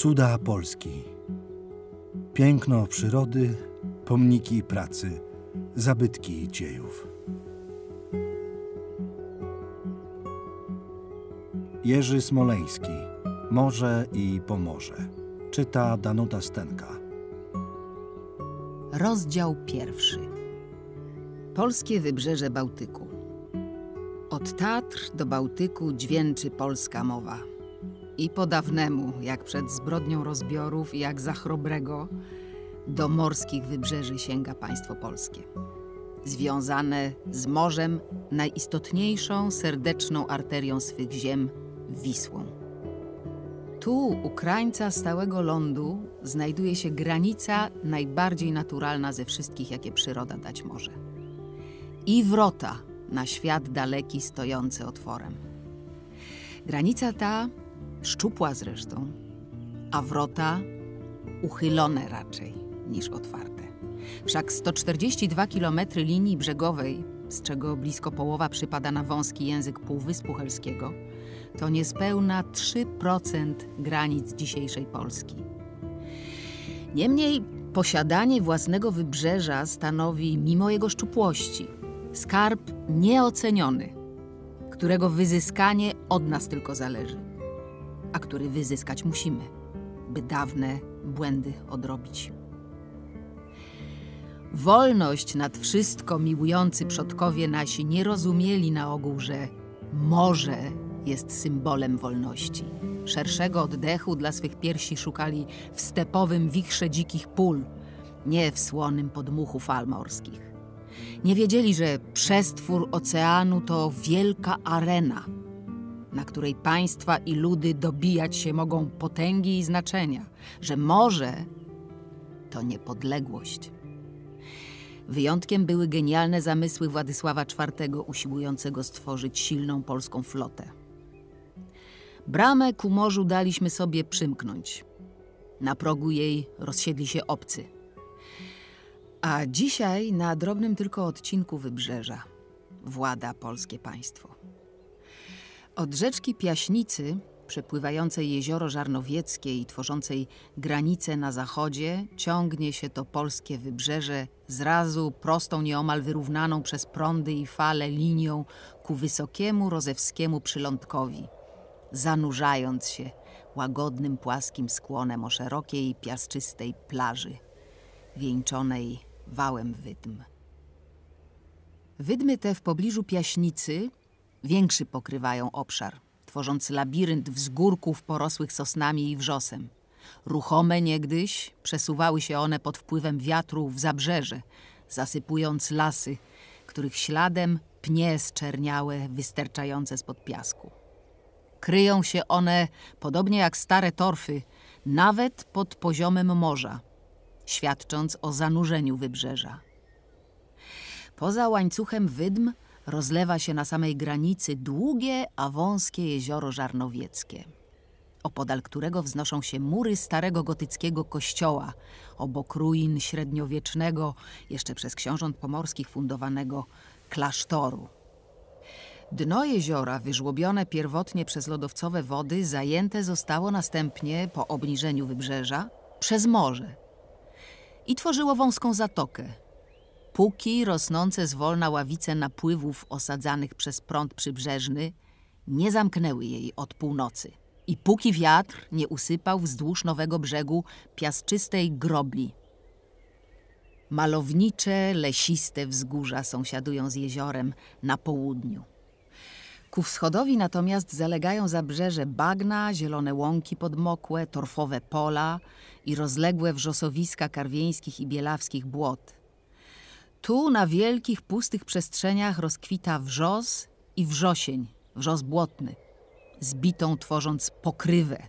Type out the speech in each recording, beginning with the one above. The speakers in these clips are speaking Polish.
Cuda Polski. Piękno przyrody, pomniki pracy, zabytki dziejów. Jerzy Smoleński. Morze i Pomorze. Czyta Danuta Stenka. Rozdział pierwszy. Polskie wybrzeże Bałtyku. Od Tatr do Bałtyku dźwięczy polska mowa. I po dawnemu, jak przed zbrodnią rozbiorów jak za chrobrego, do morskich wybrzeży sięga państwo polskie. Związane z morzem, najistotniejszą serdeczną arterią swych ziem, Wisłą. Tu, u krańca stałego lądu, znajduje się granica najbardziej naturalna ze wszystkich, jakie przyroda dać może. I wrota na świat daleki stojący otworem. Granica ta szczupła zresztą, a wrota uchylone raczej niż otwarte. Wszak 142 km linii brzegowej, z czego blisko połowa przypada na wąski język Półwyspu Helskiego, to niespełna 3% granic dzisiejszej Polski. Niemniej posiadanie własnego wybrzeża stanowi, mimo jego szczupłości, skarb nieoceniony, którego wyzyskanie od nas tylko zależy a który wyzyskać musimy, by dawne błędy odrobić. Wolność nad wszystko miłujący przodkowie nasi nie rozumieli na ogół, że morze jest symbolem wolności. Szerszego oddechu dla swych piersi szukali w stepowym wichrze dzikich pól, nie w słonym podmuchu fal morskich. Nie wiedzieli, że przestwór oceanu to wielka arena – na której państwa i ludy dobijać się mogą potęgi i znaczenia, że może to niepodległość. Wyjątkiem były genialne zamysły Władysława IV usiłującego stworzyć silną polską flotę. Bramę ku morzu daliśmy sobie przymknąć. Na progu jej rozsiedli się obcy. A dzisiaj na drobnym tylko odcinku wybrzeża włada polskie państwo. Od rzeczki Piaśnicy, przepływającej jezioro Żarnowieckie i tworzącej granicę na zachodzie, ciągnie się to polskie wybrzeże zrazu prostą, nieomal wyrównaną przez prądy i fale linią ku wysokiemu rozewskiemu przylądkowi, zanurzając się łagodnym, płaskim skłonem o szerokiej, piaszczystej plaży, wieńczonej wałem wydm. Wydmy te w pobliżu Piaśnicy – Większy pokrywają obszar, tworząc labirynt wzgórków porosłych sosnami i wrzosem. Ruchome niegdyś przesuwały się one pod wpływem wiatru w zabrzeże, zasypując lasy, których śladem pnie zczerniałe, wysterczające spod piasku. Kryją się one, podobnie jak stare torfy, nawet pod poziomem morza, świadcząc o zanurzeniu wybrzeża. Poza łańcuchem wydm rozlewa się na samej granicy długie, a wąskie jezioro żarnowieckie, opodal którego wznoszą się mury starego gotyckiego kościoła, obok ruin średniowiecznego, jeszcze przez książąt pomorskich fundowanego klasztoru. Dno jeziora, wyżłobione pierwotnie przez lodowcowe wody, zajęte zostało następnie, po obniżeniu wybrzeża, przez morze i tworzyło wąską zatokę, póki rosnące zwolna ławice napływów osadzanych przez prąd przybrzeżny nie zamknęły jej od północy. I póki wiatr nie usypał wzdłuż nowego brzegu piasczystej grobli. Malownicze, lesiste wzgórza sąsiadują z jeziorem na południu. Ku wschodowi natomiast zalegają zabrzeże bagna, zielone łąki podmokłe, torfowe pola i rozległe wrzosowiska karwieńskich i bielawskich błot – tu na wielkich, pustych przestrzeniach rozkwita wrzos i wrzosień, wrzos błotny, zbitą tworząc pokrywę,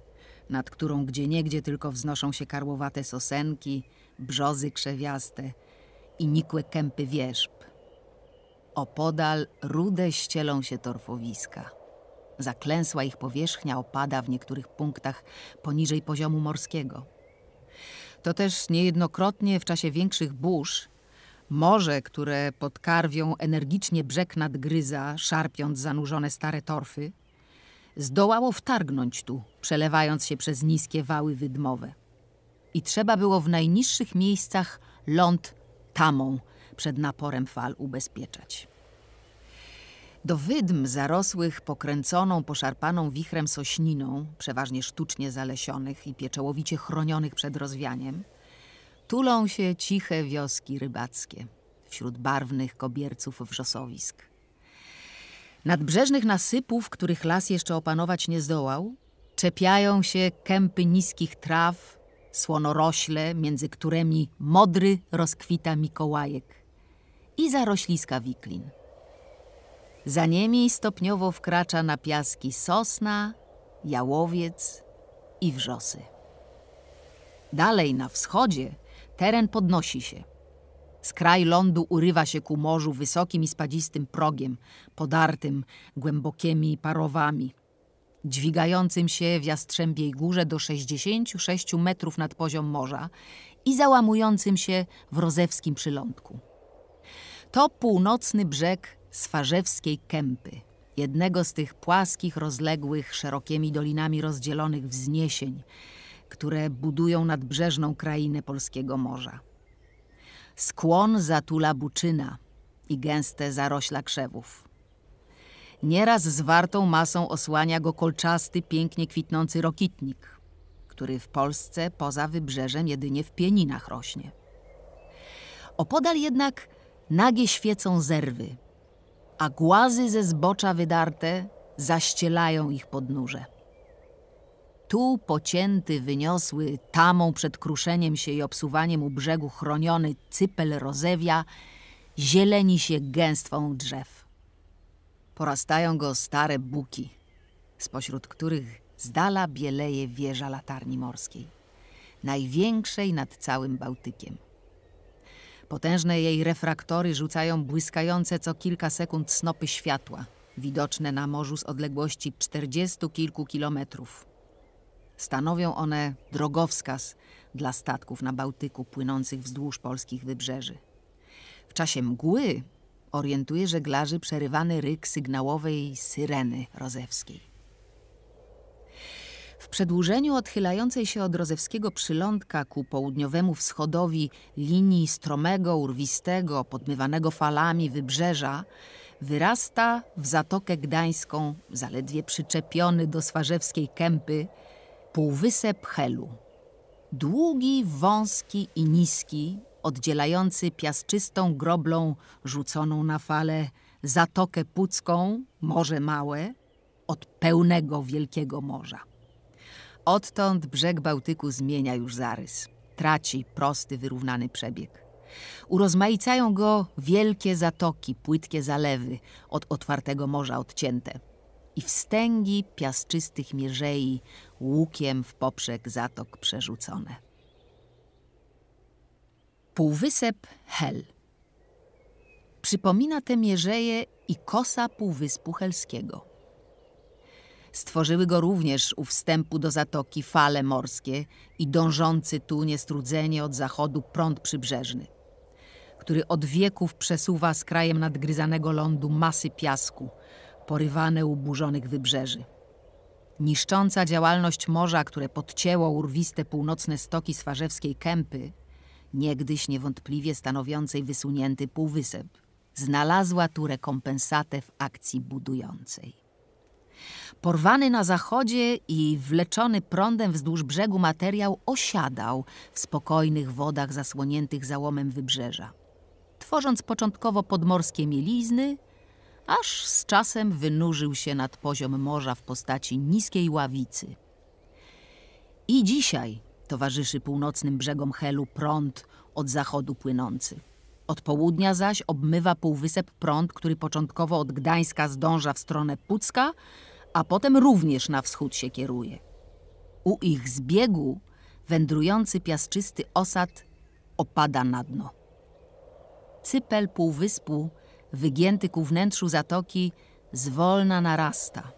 nad którą gdzieniegdzie tylko wznoszą się karłowate sosenki, brzozy krzewiaste i nikłe kępy wierzb. Opodal rude ścielą się torfowiska. Zaklęsła ich powierzchnia opada w niektórych punktach poniżej poziomu morskiego. To też niejednokrotnie w czasie większych burz Morze, które pod karwią energicznie brzeg nadgryza, szarpiąc zanurzone stare torfy, zdołało wtargnąć tu, przelewając się przez niskie wały wydmowe. I trzeba było w najniższych miejscach ląd tamą przed naporem fal ubezpieczać. Do wydm zarosłych pokręconą, poszarpaną wichrem sośniną, przeważnie sztucznie zalesionych i pieczołowicie chronionych przed rozwianiem, Tulą się ciche wioski rybackie wśród barwnych kobierców wrzosowisk. Nadbrzeżnych nasypów, których las jeszcze opanować nie zdołał, czepiają się kępy niskich traw, słonorośle, między którymi modry rozkwita mikołajek i zarośliska wiklin. Za nimi stopniowo wkracza na piaski sosna, jałowiec i wrzosy. Dalej na wschodzie Teren podnosi się. Skraj lądu urywa się ku morzu wysokim i spadzistym progiem, podartym głębokimi parowami, dźwigającym się w Jastrzębiej Górze do 66 metrów nad poziom morza i załamującym się w rozewskim przylądku. To północny brzeg Swarzewskiej Kępy, jednego z tych płaskich, rozległych, szerokimi dolinami rozdzielonych wzniesień, które budują nadbrzeżną krainę polskiego morza. Skłon zatula buczyna i gęste zarośla krzewów. Nieraz zwartą masą osłania go kolczasty, pięknie kwitnący rokitnik, który w Polsce poza wybrzeżem jedynie w pieninach rośnie. Opodal jednak nagie świecą zerwy, a głazy ze zbocza wydarte zaścielają ich podnóże tu pocięty, wyniosły, tamą przed kruszeniem się i obsuwaniem u brzegu chroniony cypel rozewia, zieleni się gęstwą drzew. Porastają go stare buki, spośród których z dala bieleje wieża latarni morskiej, największej nad całym Bałtykiem. Potężne jej refraktory rzucają błyskające co kilka sekund snopy światła, widoczne na morzu z odległości czterdziestu kilku kilometrów. Stanowią one drogowskaz dla statków na Bałtyku płynących wzdłuż polskich wybrzeży. W czasie mgły orientuje żeglarzy przerywany ryk sygnałowej syreny rozewskiej. W przedłużeniu odchylającej się od rozewskiego przylądka ku południowemu wschodowi linii stromego, urwistego, podmywanego falami wybrzeża wyrasta w Zatokę Gdańską, zaledwie przyczepiony do Swarzewskiej Kępy, Półwysep Helu. Długi, wąski i niski, oddzielający piasczystą groblą rzuconą na fale Zatokę Pucką, Morze Małe, od pełnego Wielkiego Morza. Odtąd brzeg Bałtyku zmienia już zarys. Traci prosty, wyrównany przebieg. Urozmaicają go wielkie zatoki, płytkie zalewy, od otwartego morza odcięte – i wstęgi piaszczystych mierzei łukiem w poprzek zatok przerzucone. Półwysep Hel Przypomina te mierzeje i kosa Półwyspu Helskiego. Stworzyły go również u wstępu do zatoki fale morskie i dążący tu niestrudzenie od zachodu prąd przybrzeżny, który od wieków przesuwa z krajem nadgryzanego lądu masy piasku – porywane u burzonych wybrzeży. Niszcząca działalność morza, które podcięło urwiste północne stoki Swarzewskiej Kępy, niegdyś niewątpliwie stanowiącej wysunięty półwysep, znalazła tu rekompensatę w akcji budującej. Porwany na zachodzie i wleczony prądem wzdłuż brzegu materiał osiadał w spokojnych wodach zasłoniętych załomem wybrzeża, tworząc początkowo podmorskie mielizny – aż z czasem wynurzył się nad poziom morza w postaci niskiej ławicy. I dzisiaj towarzyszy północnym brzegom Helu prąd od zachodu płynący. Od południa zaś obmywa półwysep prąd, który początkowo od Gdańska zdąża w stronę Pucka, a potem również na wschód się kieruje. U ich zbiegu wędrujący piaszczysty osad opada na dno. Cypel półwyspu wygięty ku wnętrzu zatoki, zwolna narasta,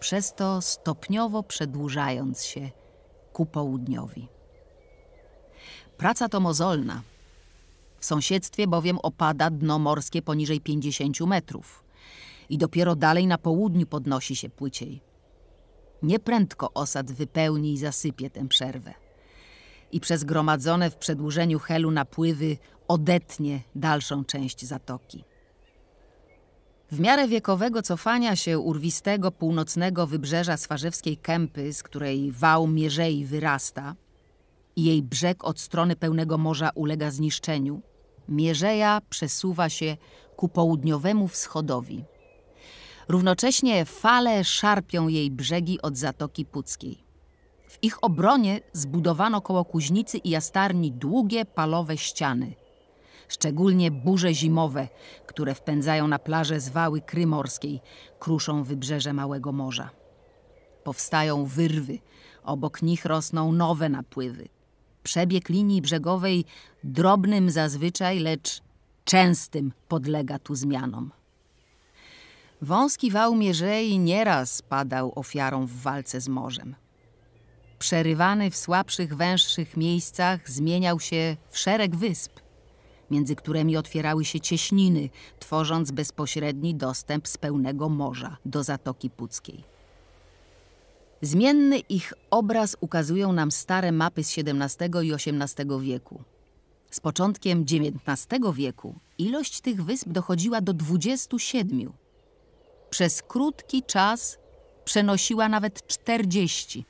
przez to stopniowo przedłużając się ku południowi. Praca to mozolna. W sąsiedztwie bowiem opada dno morskie poniżej 50 metrów i dopiero dalej na południu podnosi się płyciej. Nieprędko osad wypełni i zasypie tę przerwę. I przez gromadzone w przedłużeniu helu napływy odetnie dalszą część zatoki. W miarę wiekowego cofania się urwistego północnego wybrzeża Swarzewskiej Kępy, z której wał Mierzei wyrasta i jej brzeg od strony pełnego morza ulega zniszczeniu, Mierzeja przesuwa się ku południowemu wschodowi. Równocześnie fale szarpią jej brzegi od Zatoki Puckiej. W ich obronie zbudowano koło Kuźnicy i Jastarni długie palowe ściany – szczególnie burze zimowe, które wpędzają na plaże zwały krymorskiej, kruszą wybrzeże Małego Morza. Powstają wyrwy, obok nich rosną nowe napływy. Przebieg linii brzegowej drobnym zazwyczaj, lecz częstym podlega tu zmianom. Wąski wał mierzei nieraz padał ofiarą w walce z morzem. Przerywany w słabszych, węższych miejscach zmieniał się w szereg wysp – między którymi otwierały się cieśniny, tworząc bezpośredni dostęp z pełnego morza do Zatoki Puckiej. Zmienny ich obraz ukazują nam stare mapy z XVII i XVIII wieku. Z początkiem XIX wieku ilość tych wysp dochodziła do 27. Przez krótki czas przenosiła nawet 40.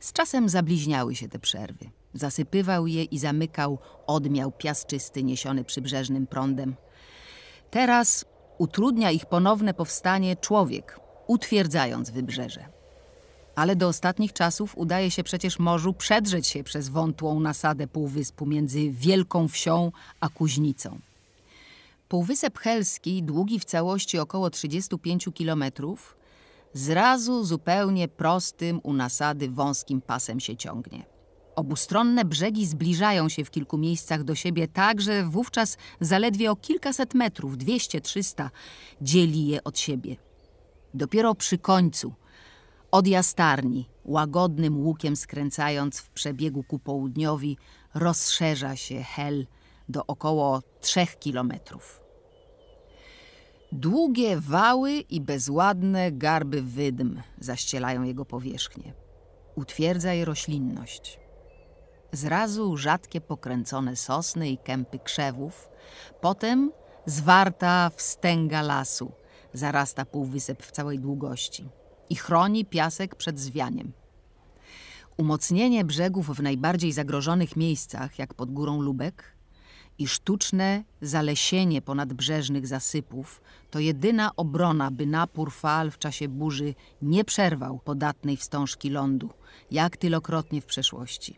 Z czasem zabliźniały się te przerwy. Zasypywał je i zamykał odmiał piaszczysty niesiony przybrzeżnym prądem. Teraz utrudnia ich ponowne powstanie człowiek, utwierdzając wybrzeże. Ale do ostatnich czasów udaje się przecież morzu przedrzeć się przez wątłą nasadę półwyspu między Wielką Wsią a Kuźnicą. Półwysep Helski, długi w całości około 35 kilometrów, zrazu zupełnie prostym u nasady wąskim pasem się ciągnie. Obustronne brzegi zbliżają się w kilku miejscach do siebie tak, że wówczas zaledwie o kilkaset metrów, 200-300, dzieli je od siebie. Dopiero przy końcu, od jastarni, łagodnym łukiem skręcając w przebiegu ku południowi, rozszerza się hel do około trzech kilometrów. Długie wały i bezładne garby wydm zaścielają jego powierzchnię. Utwierdza je roślinność. Zrazu rzadkie pokręcone sosny i kępy krzewów, potem zwarta wstęga lasu, zarasta półwysep w całej długości i chroni piasek przed zwianiem. Umocnienie brzegów w najbardziej zagrożonych miejscach, jak pod górą Lubek, i sztuczne zalesienie ponadbrzeżnych zasypów to jedyna obrona, by napór fal w czasie burzy nie przerwał podatnej wstążki lądu, jak tylokrotnie w przeszłości.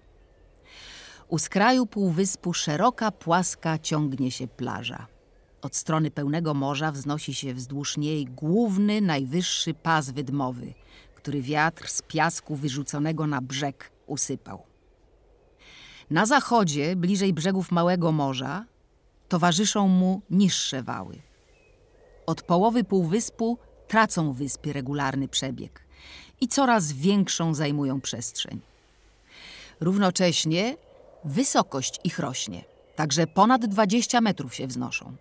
U skraju półwyspu szeroka, płaska ciągnie się plaża. Od strony pełnego morza wznosi się wzdłuż niej główny, najwyższy pas wydmowy, który wiatr z piasku wyrzuconego na brzeg usypał. Na zachodzie, bliżej brzegów Małego Morza, towarzyszą mu niższe wały. Od połowy półwyspu tracą wyspy regularny przebieg i coraz większą zajmują przestrzeń. Równocześnie Wysokość ich rośnie, także ponad 20 metrów się wznoszą.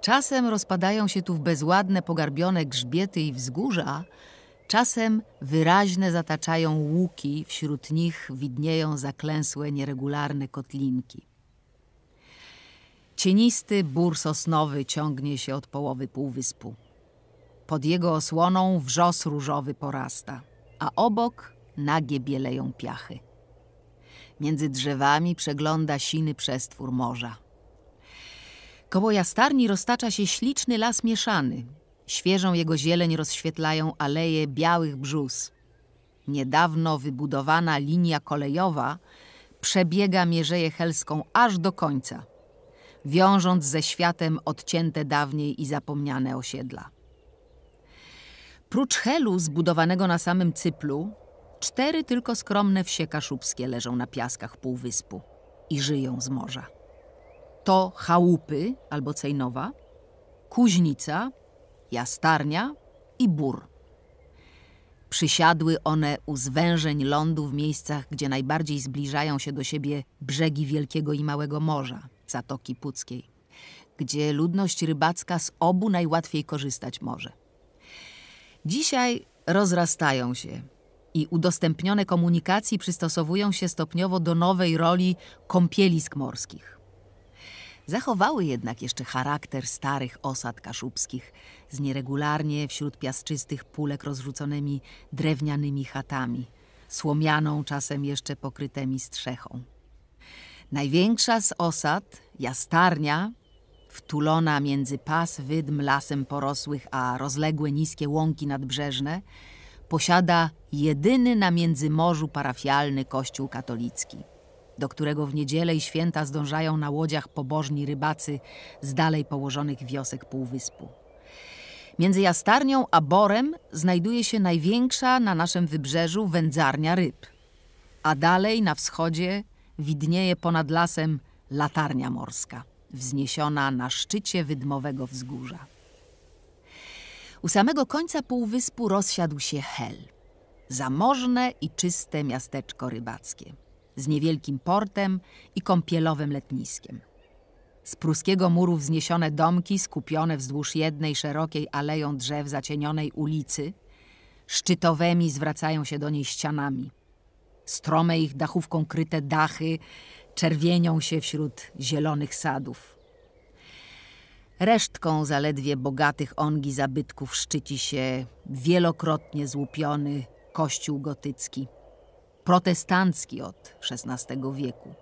Czasem rozpadają się tu w bezładne, pogarbione grzbiety i wzgórza, czasem wyraźne zataczają łuki, wśród nich widnieją zaklęsłe, nieregularne kotlinki. Cienisty bór sosnowy ciągnie się od połowy półwyspu. Pod jego osłoną wrzos różowy porasta, a obok nagie bieleją piachy. Między drzewami przegląda siny przestwór morza. Koło jastarni roztacza się śliczny las mieszany. Świeżą jego zieleń rozświetlają aleje białych brzus. Niedawno wybudowana linia kolejowa przebiega Mierzeję Helską aż do końca, wiążąc ze światem odcięte dawniej i zapomniane osiedla. Prócz Helu zbudowanego na samym Cyplu, Cztery tylko skromne wsie kaszubskie leżą na piaskach półwyspu i żyją z morza. To chałupy albo cejnowa, kuźnica, jastarnia i bór. Przysiadły one u zwężeń lądu w miejscach, gdzie najbardziej zbliżają się do siebie brzegi Wielkiego i Małego Morza, Zatoki Puckiej, gdzie ludność rybacka z obu najłatwiej korzystać może. Dzisiaj rozrastają się, i udostępnione komunikacji przystosowują się stopniowo do nowej roli kąpielisk morskich. Zachowały jednak jeszcze charakter starych osad kaszubskich z nieregularnie wśród piasczystych pulek rozrzuconymi drewnianymi chatami, słomianą czasem jeszcze pokrytymi strzechą. Największa z osad, jastarnia, wtulona między pas wydm lasem porosłych a rozległe niskie łąki nadbrzeżne – posiada jedyny na międzymorzu parafialny kościół katolicki, do którego w niedzielę i święta zdążają na łodziach pobożni rybacy z dalej położonych wiosek półwyspu. Między jastarnią a borem znajduje się największa na naszym wybrzeżu wędzarnia ryb, a dalej na wschodzie widnieje ponad lasem latarnia morska, wzniesiona na szczycie wydmowego wzgórza. U samego końca półwyspu rozsiadł się Hel. Zamożne i czyste miasteczko rybackie, z niewielkim portem i kąpielowym letniskiem. Z pruskiego muru wzniesione domki skupione wzdłuż jednej szerokiej aleją drzew zacienionej ulicy, szczytowymi zwracają się do niej ścianami. Strome ich dachówką kryte dachy czerwienią się wśród zielonych sadów. Resztką zaledwie bogatych ongi zabytków szczyci się wielokrotnie złupiony kościół gotycki, protestancki od XVI wieku,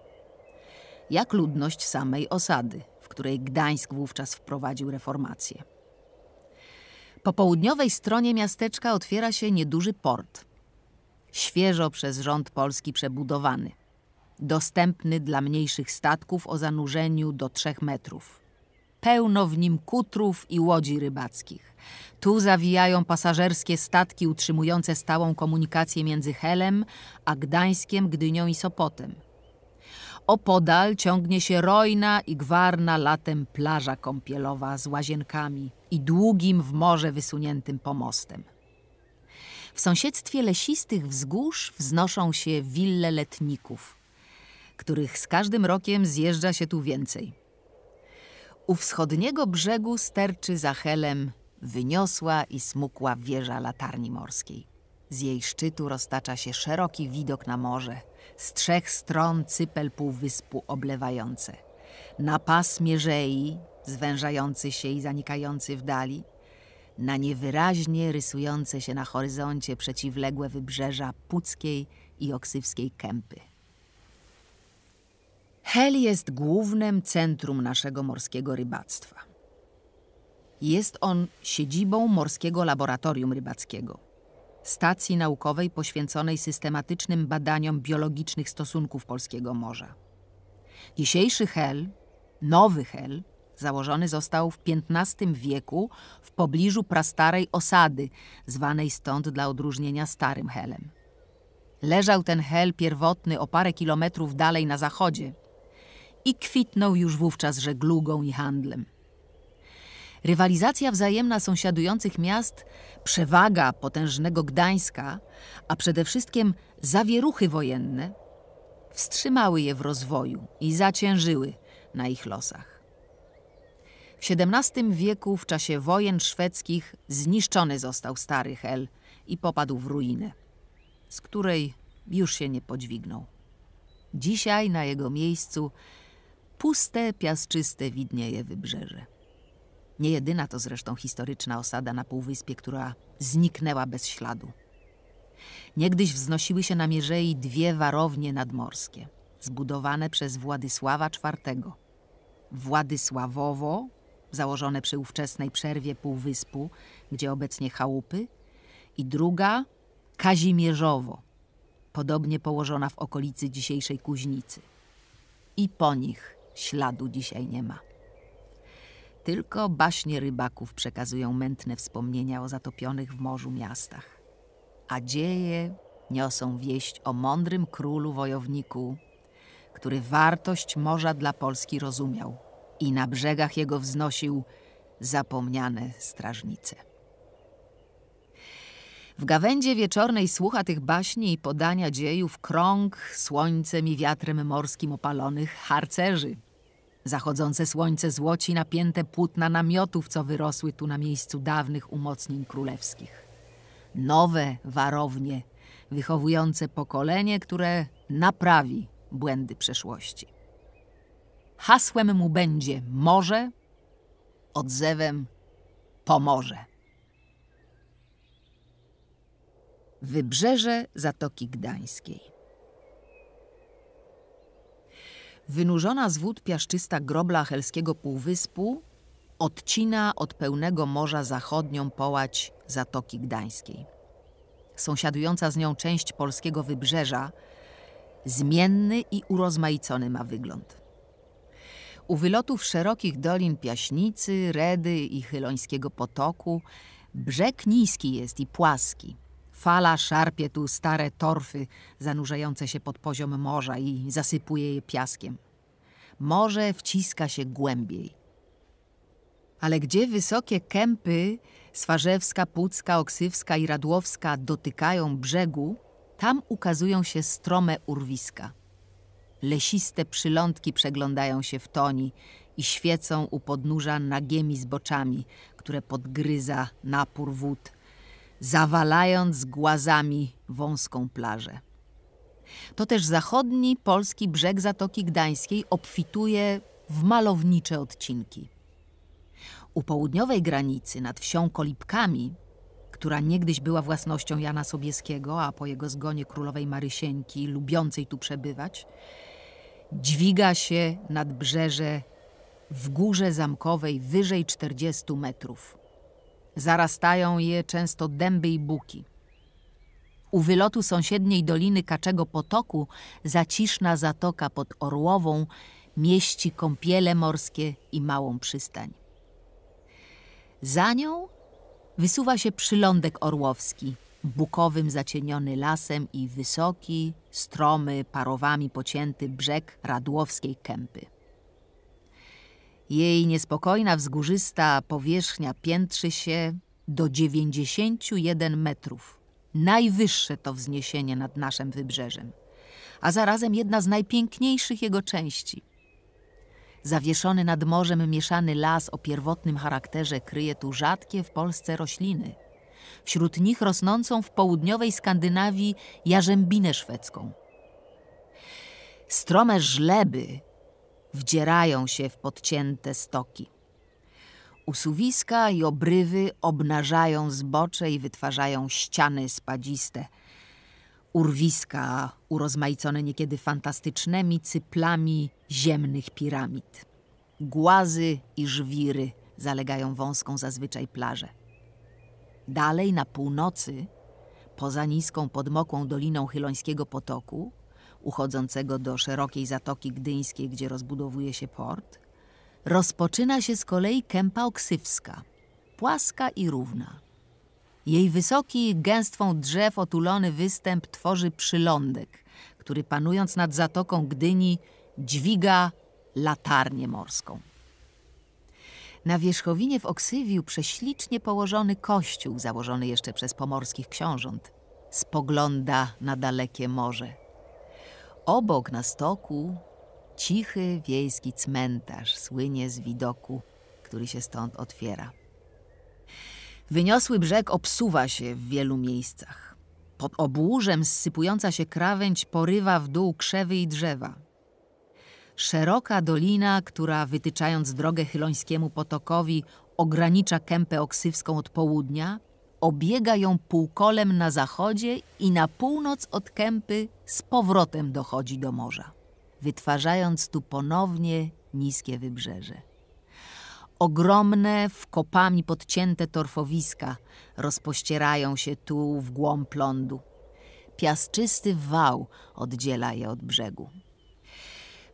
jak ludność samej osady, w której Gdańsk wówczas wprowadził reformację. Po południowej stronie miasteczka otwiera się nieduży port, świeżo przez rząd polski przebudowany, dostępny dla mniejszych statków o zanurzeniu do trzech metrów Pełno w nim kutrów i łodzi rybackich. Tu zawijają pasażerskie statki utrzymujące stałą komunikację między Helem a Gdańskiem, Gdynią i Sopotem. Opodal ciągnie się rojna i gwarna latem plaża kąpielowa z łazienkami i długim w morze wysuniętym pomostem. W sąsiedztwie lesistych wzgórz wznoszą się wille letników, których z każdym rokiem zjeżdża się tu więcej. U wschodniego brzegu sterczy za helem wyniosła i smukła wieża latarni morskiej. Z jej szczytu roztacza się szeroki widok na morze, z trzech stron cypel półwyspu oblewające. Na pas mierzei, zwężający się i zanikający w dali, na niewyraźnie rysujące się na horyzoncie przeciwległe wybrzeża Puckiej i Oksywskiej Kępy. Hel jest głównym centrum naszego morskiego rybactwa. Jest on siedzibą Morskiego Laboratorium Rybackiego, stacji naukowej poświęconej systematycznym badaniom biologicznych stosunków polskiego morza. Dzisiejszy Hel, nowy Hel, założony został w XV wieku w pobliżu prastarej osady, zwanej stąd dla odróżnienia Starym Helem. Leżał ten Hel pierwotny o parę kilometrów dalej na zachodzie – i kwitnął już wówczas żeglugą i handlem. Rywalizacja wzajemna sąsiadujących miast, przewaga potężnego Gdańska, a przede wszystkim zawieruchy wojenne wstrzymały je w rozwoju i zaciężyły na ich losach. W XVII wieku w czasie wojen szwedzkich zniszczony został stary Hel i popadł w ruinę, z której już się nie podźwignął. Dzisiaj na jego miejscu Puste, piasczyste widnieje wybrzeże. Nie jedyna to zresztą historyczna osada na półwyspie, która zniknęła bez śladu. Niegdyś wznosiły się na Mierzei dwie warownie nadmorskie, zbudowane przez Władysława IV. Władysławowo, założone przy ówczesnej przerwie półwyspu, gdzie obecnie chałupy, i druga Kazimierzowo, podobnie położona w okolicy dzisiejszej Kuźnicy. I po nich Śladu dzisiaj nie ma. Tylko baśnie rybaków przekazują mętne wspomnienia o zatopionych w morzu miastach. A dzieje niosą wieść o mądrym królu wojowniku, który wartość morza dla Polski rozumiał i na brzegach jego wznosił zapomniane strażnice. W gawędzie wieczornej słucha tych baśni i podania dziejów krąg słońcem i wiatrem morskim opalonych harcerzy – Zachodzące słońce złoci napięte płótna namiotów, co wyrosły tu na miejscu dawnych umocnień królewskich. Nowe warownie, wychowujące pokolenie, które naprawi błędy przeszłości. Hasłem mu będzie może, odzewem pomoże. Wybrzeże Zatoki Gdańskiej. wynurzona z wód piaszczysta grobla Helskiego Półwyspu odcina od pełnego morza zachodnią połać Zatoki Gdańskiej. Sąsiadująca z nią część polskiego wybrzeża zmienny i urozmaicony ma wygląd. U wylotów szerokich dolin Piaśnicy, Redy i Chylońskiego Potoku brzeg niski jest i płaski – Fala szarpie tu stare torfy zanurzające się pod poziom morza i zasypuje je piaskiem. Morze wciska się głębiej. Ale gdzie wysokie kępy Swarzewska, Pucka, Oksywska i Radłowska dotykają brzegu, tam ukazują się strome urwiska. Lesiste przylądki przeglądają się w toni i świecą u podnóża nagiemi zboczami, które podgryza napór wód – zawalając głazami wąską plażę. To też zachodni polski brzeg Zatoki Gdańskiej obfituje w malownicze odcinki. U południowej granicy nad wsią Kolipkami, która niegdyś była własnością Jana Sobieskiego, a po jego zgonie królowej Marysieńki, lubiącej tu przebywać, dźwiga się nad w górze zamkowej wyżej 40 metrów. Zarastają je często dęby i buki. U wylotu sąsiedniej doliny Kaczego Potoku zaciszna zatoka pod Orłową mieści kąpiele morskie i małą przystań. Za nią wysuwa się przylądek orłowski, bukowym zacieniony lasem i wysoki, stromy parowami pocięty brzeg radłowskiej kępy. Jej niespokojna wzgórzysta powierzchnia piętrzy się do 91 metrów. Najwyższe to wzniesienie nad naszym wybrzeżem, a zarazem jedna z najpiękniejszych jego części. Zawieszony nad morzem mieszany las o pierwotnym charakterze kryje tu rzadkie w Polsce rośliny. Wśród nich rosnącą w południowej Skandynawii jarzębinę szwedzką. Strome żleby wdzierają się w podcięte stoki. Usuwiska i obrywy obnażają zbocze i wytwarzają ściany spadziste. Urwiska urozmaicone niekiedy fantastycznymi cyplami ziemnych piramid. Głazy i żwiry zalegają wąską zazwyczaj plażę. Dalej na północy, poza niską podmokłą doliną Chylońskiego Potoku, uchodzącego do szerokiej Zatoki Gdyńskiej, gdzie rozbudowuje się port, rozpoczyna się z kolei kępa oksywska, płaska i równa. Jej wysoki, gęstwą drzew otulony występ tworzy przylądek, który panując nad Zatoką Gdyni dźwiga latarnię morską. Na wierzchowinie w Oksywiu prześlicznie położony kościół, założony jeszcze przez pomorskich książąt, spogląda na dalekie morze. Obok na stoku cichy wiejski cmentarz słynie z widoku, który się stąd otwiera. Wyniosły brzeg obsuwa się w wielu miejscach. Pod obłóżem zsypująca się krawędź porywa w dół krzewy i drzewa. Szeroka dolina, która wytyczając drogę chylońskiemu potokowi ogranicza kępę oksywską od południa, obiega ją półkolem na zachodzie i na północ od kępy z powrotem dochodzi do morza, wytwarzając tu ponownie niskie wybrzeże. Ogromne, w kopami podcięte torfowiska rozpościerają się tu w głąb lądu. Piasczysty wał oddziela je od brzegu.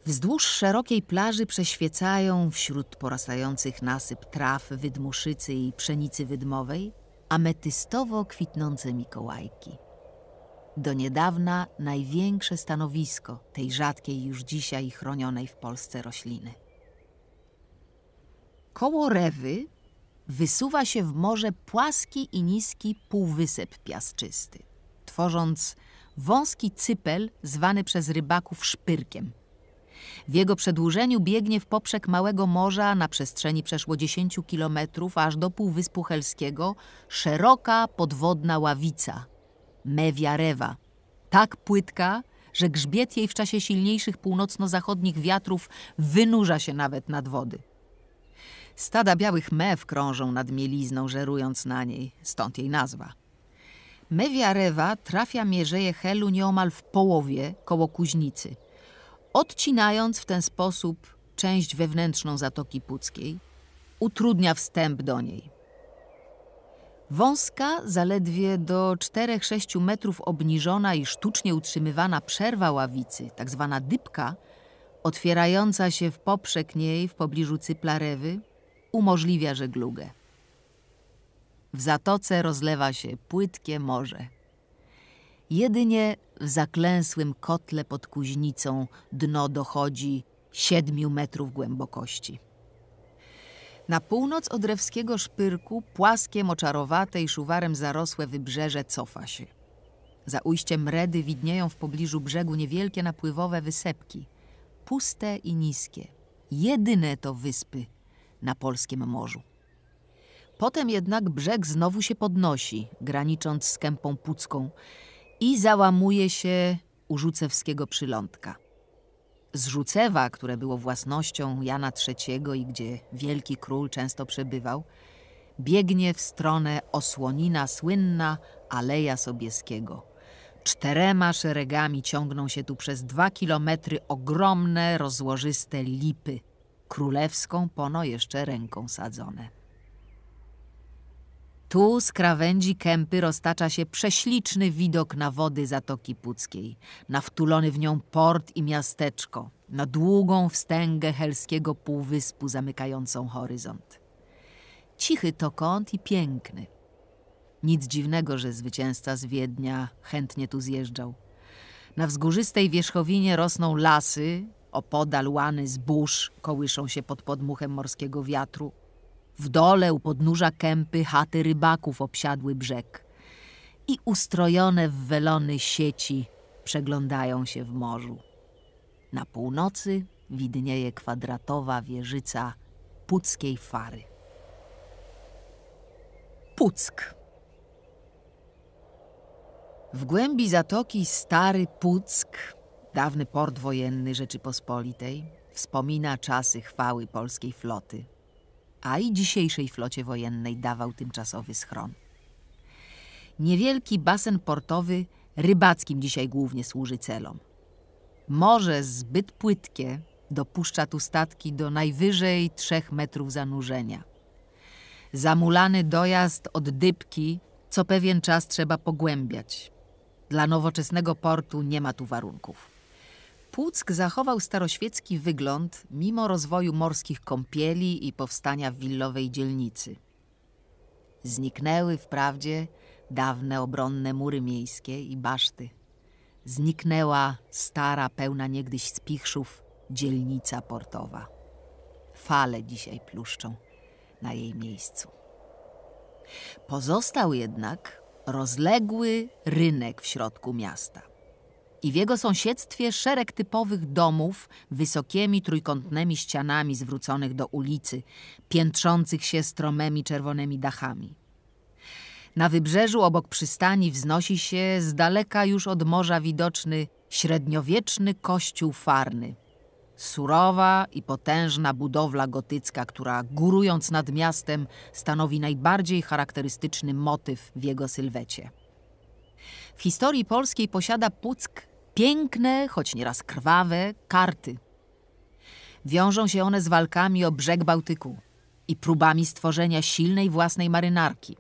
Wzdłuż szerokiej plaży przeświecają wśród porastających nasyp traw wydmuszycy i pszenicy wydmowej – ametystowo kwitnące mikołajki. Do niedawna największe stanowisko tej rzadkiej już dzisiaj chronionej w Polsce rośliny. Koło rewy wysuwa się w morze płaski i niski półwysep piaszczysty, tworząc wąski cypel zwany przez rybaków szpyrkiem – w jego przedłużeniu biegnie w poprzek Małego Morza na przestrzeni przeszło 10 kilometrów aż do Półwyspu Helskiego szeroka podwodna ławica – Mewia Tak płytka, że grzbiet jej w czasie silniejszych północno-zachodnich wiatrów wynurza się nawet nad wody. Stada białych mew krążą nad mielizną, żerując na niej, stąd jej nazwa. Mewia trafia mierzeje Helu nieomal w połowie koło Kuźnicy odcinając w ten sposób część wewnętrzną Zatoki Puckiej, utrudnia wstęp do niej. Wąska, zaledwie do 4-6 metrów obniżona i sztucznie utrzymywana przerwa ławicy, tzw. Tak dybka, otwierająca się w poprzek niej w pobliżu Cyplarewy, umożliwia żeglugę. W zatoce rozlewa się płytkie morze. Jedynie w zaklęsłym kotle pod kuźnicą dno dochodzi siedmiu metrów głębokości. Na północ od Rewskiego Szpyrku płaskie, moczarowate i szuwarem zarosłe wybrzeże cofa się. Za ujściem Redy widnieją w pobliżu brzegu niewielkie napływowe wysepki, puste i niskie. Jedyne to wyspy na polskim morzu. Potem jednak brzeg znowu się podnosi, granicząc z kępą pucką i załamuje się u Rzucewskiego przylądka. Z Rzucewa, które było własnością Jana III i gdzie wielki król często przebywał, biegnie w stronę osłonina słynna Aleja Sobieskiego. Czterema szeregami ciągną się tu przez dwa kilometry ogromne, rozłożyste lipy, królewską pono jeszcze ręką sadzone. Tu z krawędzi kępy roztacza się prześliczny widok na wody Zatoki Puckiej, na wtulony w nią port i miasteczko, na długą wstęgę helskiego półwyspu zamykającą horyzont. Cichy to kąt i piękny. Nic dziwnego, że zwycięzca z Wiednia chętnie tu zjeżdżał. Na wzgórzystej wierzchowinie rosną lasy, opodal łany zbóż kołyszą się pod podmuchem morskiego wiatru. W dole u podnóża kępy chaty rybaków obsiadły brzeg i ustrojone w welony sieci przeglądają się w morzu. Na północy widnieje kwadratowa wieżyca puckiej fary. Puck. W głębi zatoki stary Puck, dawny port wojenny Rzeczypospolitej, wspomina czasy chwały polskiej floty – a i dzisiejszej flocie wojennej dawał tymczasowy schron. Niewielki basen portowy rybackim dzisiaj głównie służy celom. Morze zbyt płytkie dopuszcza tu statki do najwyżej trzech metrów zanurzenia. Zamulany dojazd od dybki co pewien czas trzeba pogłębiać. Dla nowoczesnego portu nie ma tu warunków. Płuck zachował staroświecki wygląd mimo rozwoju morskich kąpieli i powstania willowej dzielnicy. Zniknęły wprawdzie dawne obronne mury miejskie i baszty. Zniknęła stara, pełna niegdyś spichrzów dzielnica portowa. Fale dzisiaj pluszczą na jej miejscu. Pozostał jednak rozległy rynek w środku miasta – i w jego sąsiedztwie szereg typowych domów wysokimi trójkątnymi ścianami zwróconych do ulicy, piętrzących się stromymi czerwonymi dachami. Na wybrzeżu obok przystani wznosi się z daleka już od morza widoczny średniowieczny kościół farny. Surowa i potężna budowla gotycka, która górując nad miastem stanowi najbardziej charakterystyczny motyw w jego sylwecie. W historii polskiej posiada Puck Piękne, choć nieraz krwawe, karty. Wiążą się one z walkami o brzeg Bałtyku i próbami stworzenia silnej własnej marynarki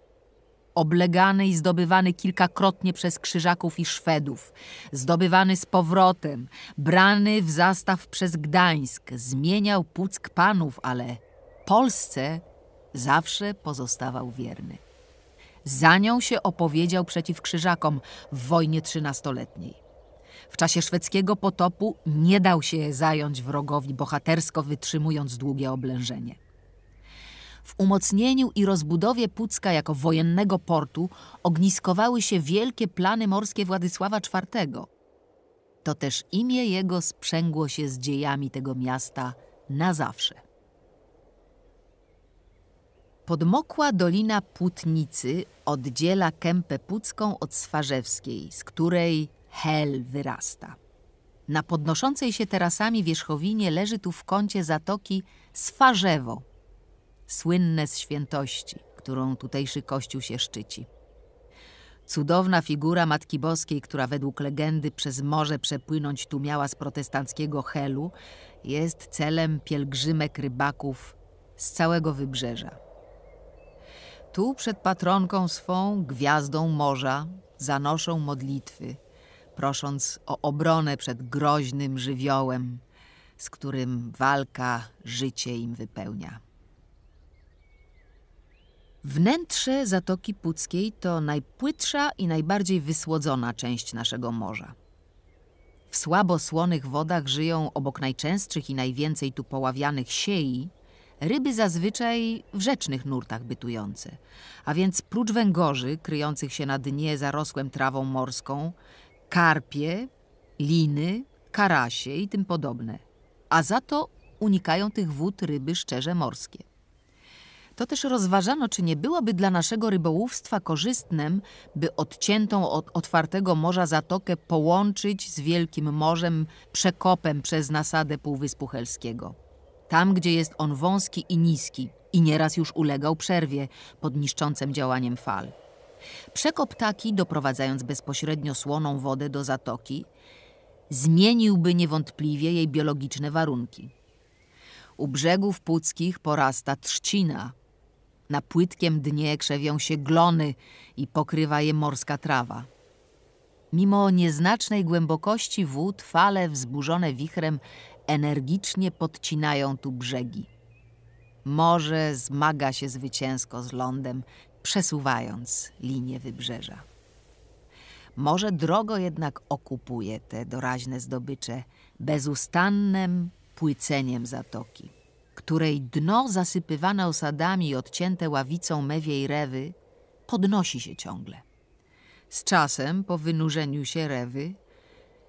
oblegany i zdobywany kilkakrotnie przez Krzyżaków i Szwedów, zdobywany z powrotem, brany w zastaw przez Gdańsk, zmieniał Puck panów, ale Polsce zawsze pozostawał wierny. Za nią się opowiedział przeciw Krzyżakom w wojnie trzynastoletniej. W czasie szwedzkiego potopu nie dał się zająć wrogowi, bohatersko wytrzymując długie oblężenie. W umocnieniu i rozbudowie Pucka jako wojennego portu ogniskowały się wielkie plany morskie Władysława IV. To też imię jego sprzęgło się z dziejami tego miasta na zawsze. Podmokła Dolina Płótnicy oddziela Kępę Pucką od Swarzewskiej, z której Hel wyrasta. Na podnoszącej się terasami wierzchowinie leży tu w kącie zatoki Swarzewo, słynne z świętości, którą tutejszy kościół się szczyci. Cudowna figura Matki Boskiej, która według legendy przez morze przepłynąć tu miała z protestanckiego Helu, jest celem pielgrzymek rybaków z całego wybrzeża. Tu przed patronką swą, gwiazdą morza, zanoszą modlitwy – prosząc o obronę przed groźnym żywiołem, z którym walka życie im wypełnia. Wnętrze Zatoki Puckiej to najpłytsza i najbardziej wysłodzona część naszego morza. W słabo słonych wodach żyją obok najczęstszych i najwięcej tu poławianych siei ryby zazwyczaj w rzecznych nurtach bytujące, a więc prócz węgorzy kryjących się na dnie zarosłem trawą morską, karpie, liny, karasie i tym podobne. A za to unikają tych wód ryby szczerze morskie. To też rozważano, czy nie byłaby dla naszego rybołówstwa korzystnym, by odciętą od otwartego morza zatokę połączyć z Wielkim Morzem przekopem przez nasadę Półwyspu Helskiego. Tam, gdzie jest on wąski i niski i nieraz już ulegał przerwie pod niszczącym działaniem fal. Przekop taki, doprowadzając bezpośrednio słoną wodę do zatoki, zmieniłby niewątpliwie jej biologiczne warunki. U brzegów puckich porasta trzcina. Na płytkiem dnie krzewią się glony i pokrywa je morska trawa. Mimo nieznacznej głębokości wód, fale wzburzone wichrem energicznie podcinają tu brzegi. Morze zmaga się zwycięsko z lądem, przesuwając linię wybrzeża. Morze drogo jednak okupuje te doraźne zdobycze bezustannym płyceniem zatoki, której dno zasypywane osadami i odcięte ławicą mewiej rewy podnosi się ciągle. Z czasem, po wynurzeniu się rewy,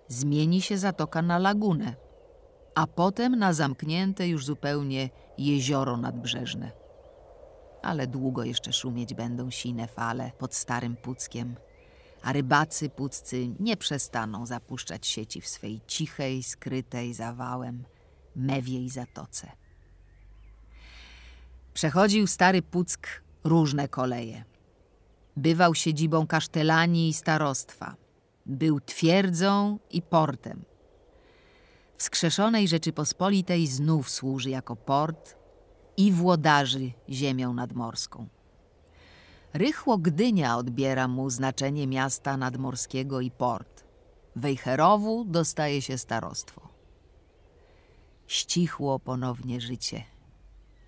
zmieni się zatoka na lagunę, a potem na zamknięte już zupełnie jezioro nadbrzeżne ale długo jeszcze szumieć będą sine fale pod starym Puckiem, a rybacy puccy nie przestaną zapuszczać sieci w swej cichej, skrytej zawałem, mewiej zatoce. Przechodził stary Puck różne koleje. Bywał siedzibą kasztelanii i starostwa. Był twierdzą i portem. Wskrzeszonej Rzeczypospolitej znów służy jako port, i włodarzy ziemią nadmorską. Rychło Gdynia odbiera mu znaczenie miasta nadmorskiego i port. Wejherowu dostaje się starostwo. Ścichło ponownie życie,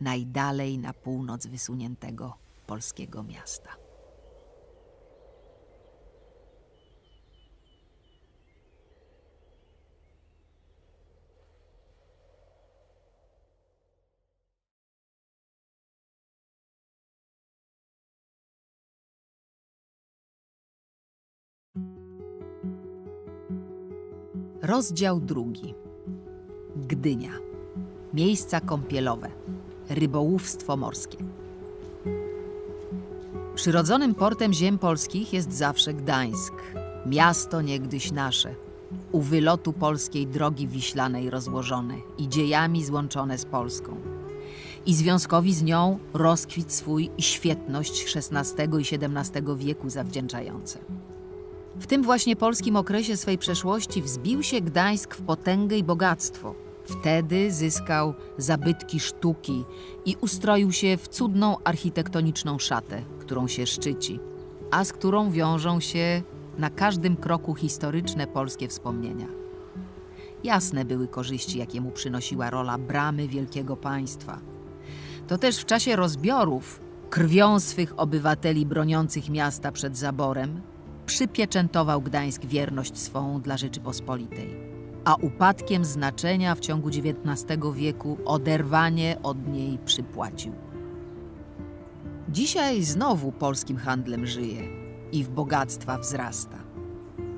najdalej na północ wysuniętego polskiego miasta. Rozdział drugi. Gdynia. Miejsca kąpielowe. Rybołówstwo morskie. Przyrodzonym portem ziem polskich jest zawsze Gdańsk, miasto niegdyś nasze, u wylotu polskiej drogi wiślanej rozłożone i dziejami złączone z Polską. I związkowi z nią rozkwit swój i świetność XVI i XVII wieku zawdzięczające. W tym właśnie polskim okresie swej przeszłości wzbił się Gdańsk w potęgę i bogactwo. Wtedy zyskał zabytki sztuki i ustroił się w cudną architektoniczną szatę, którą się szczyci, a z którą wiążą się na każdym kroku historyczne polskie wspomnienia. Jasne były korzyści, jakie mu przynosiła rola bramy wielkiego państwa. To też w czasie rozbiorów, krwią swych obywateli broniących miasta przed zaborem, przypieczętował Gdańsk wierność swą dla Rzeczypospolitej, a upadkiem znaczenia w ciągu XIX wieku oderwanie od niej przypłacił. Dzisiaj znowu polskim handlem żyje i w bogactwa wzrasta,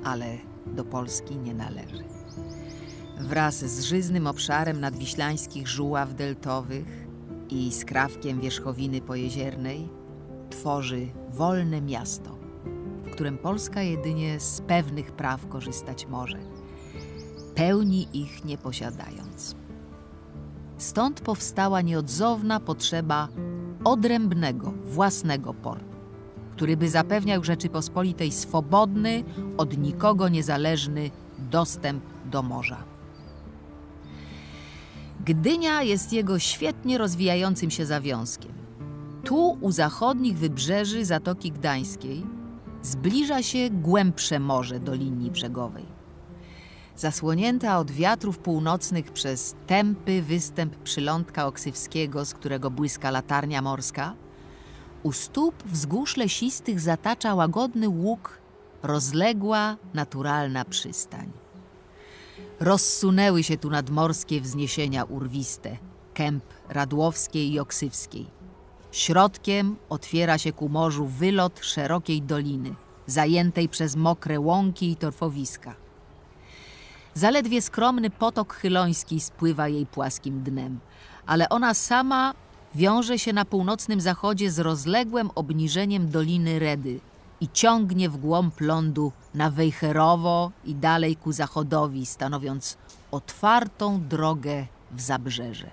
ale do Polski nie należy. Wraz z żyznym obszarem nadwiślańskich żuław deltowych i skrawkiem wierzchowiny pojeziernej tworzy wolne miasto w którym Polska jedynie z pewnych praw korzystać może, pełni ich nie posiadając. Stąd powstała nieodzowna potrzeba odrębnego, własnego portu, który by zapewniał Rzeczypospolitej swobodny, od nikogo niezależny dostęp do morza. Gdynia jest jego świetnie rozwijającym się zawiązkiem. Tu u zachodnich wybrzeży Zatoki Gdańskiej Zbliża się głębsze morze do linii brzegowej. Zasłonięta od wiatrów północnych przez tępy występ przylądka oksywskiego, z którego błyska latarnia morska, u stóp wzgórz lesistych zatacza łagodny łuk, rozległa, naturalna przystań. Rozsunęły się tu nadmorskie wzniesienia urwiste, kęp radłowskiej i oksywskiej Środkiem otwiera się ku morzu wylot szerokiej doliny, zajętej przez mokre łąki i torfowiska. Zaledwie skromny potok chyloński spływa jej płaskim dnem, ale ona sama wiąże się na północnym zachodzie z rozległym obniżeniem Doliny Redy i ciągnie w głąb lądu na Wejherowo i dalej ku zachodowi, stanowiąc otwartą drogę w zabrzeże.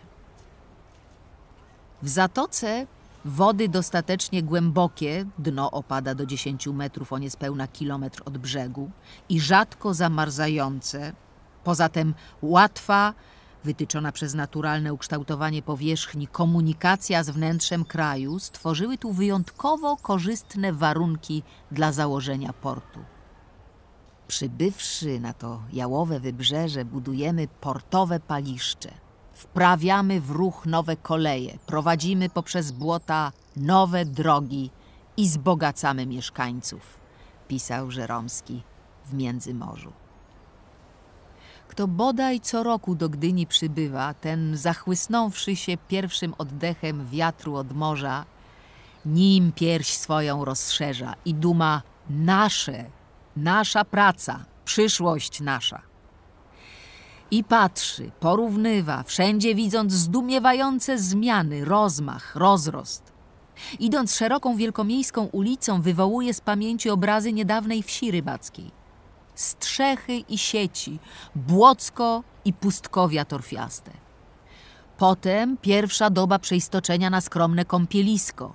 W zatoce Wody dostatecznie głębokie, dno opada do 10 metrów, o niespełna kilometr od brzegu, i rzadko zamarzające, poza tym łatwa, wytyczona przez naturalne ukształtowanie powierzchni komunikacja z wnętrzem kraju stworzyły tu wyjątkowo korzystne warunki dla założenia portu. Przybywszy na to jałowe wybrzeże, budujemy portowe paliszcze – Wprawiamy w ruch nowe koleje, prowadzimy poprzez błota nowe drogi i zbogacamy mieszkańców, pisał Żeromski w Międzymorzu. Kto bodaj co roku do Gdyni przybywa, ten zachłysnąwszy się pierwszym oddechem wiatru od morza, nim pierś swoją rozszerza i duma nasze, nasza praca, przyszłość nasza. I patrzy, porównywa, wszędzie widząc zdumiewające zmiany, rozmach, rozrost. Idąc szeroką wielkomiejską ulicą, wywołuje z pamięci obrazy niedawnej wsi rybackiej. Strzechy i sieci, błocko i pustkowia torfiaste. Potem pierwsza doba przeistoczenia na skromne kąpielisko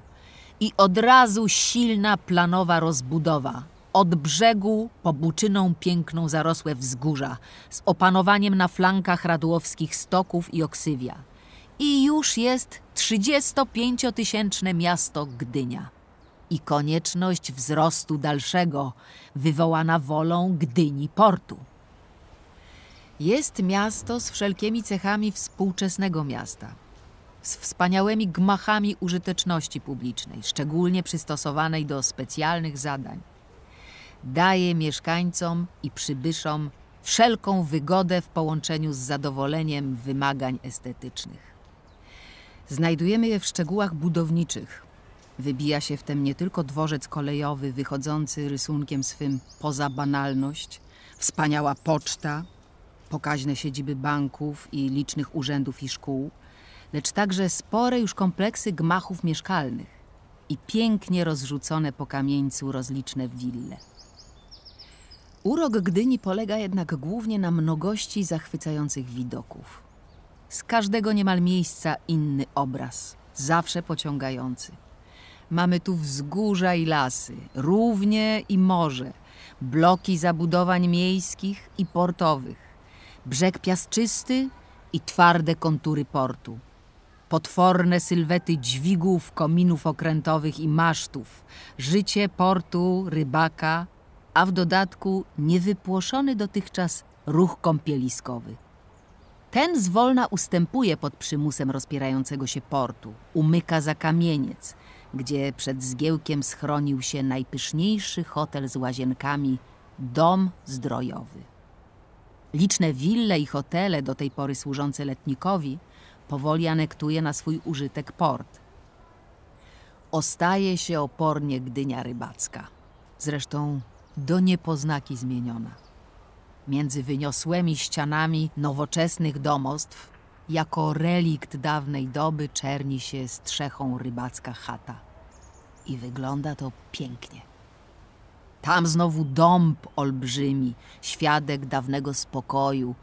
i od razu silna planowa rozbudowa od brzegu po buczyną piękną zarosłe wzgórza, z opanowaniem na flankach radłowskich stoków i oksywia. I już jest 35-tysięczne miasto Gdynia. I konieczność wzrostu dalszego, wywołana wolą Gdyni portu. Jest miasto z wszelkimi cechami współczesnego miasta, z wspaniałymi gmachami użyteczności publicznej, szczególnie przystosowanej do specjalnych zadań daje mieszkańcom i przybyszom wszelką wygodę w połączeniu z zadowoleniem wymagań estetycznych. Znajdujemy je w szczegółach budowniczych. Wybija się w tym nie tylko dworzec kolejowy wychodzący rysunkiem swym poza banalność, wspaniała poczta, pokaźne siedziby banków i licznych urzędów i szkół, lecz także spore już kompleksy gmachów mieszkalnych i pięknie rozrzucone po kamieńcu rozliczne wille. Urok Gdyni polega jednak głównie na mnogości zachwycających widoków. Z każdego niemal miejsca inny obraz, zawsze pociągający. Mamy tu wzgórza i lasy, równie i morze, bloki zabudowań miejskich i portowych, brzeg piasczysty i twarde kontury portu, potworne sylwety dźwigów, kominów okrętowych i masztów, życie portu, rybaka a w dodatku niewypłoszony dotychczas ruch kąpieliskowy. Ten zwolna ustępuje pod przymusem rozpierającego się portu, umyka za kamieniec, gdzie przed zgiełkiem schronił się najpyszniejszy hotel z łazienkami dom zdrojowy. Liczne wille i hotele do tej pory służące letnikowi powoli anektuje na swój użytek port. Ostaje się opornie Gdynia Rybacka. Zresztą do niepoznaki zmieniona. Między wyniosłymi ścianami nowoczesnych domostw, jako relikt dawnej doby, czerni się strzechą rybacka chata. I wygląda to pięknie. Tam znowu dąb olbrzymi, świadek dawnego spokoju,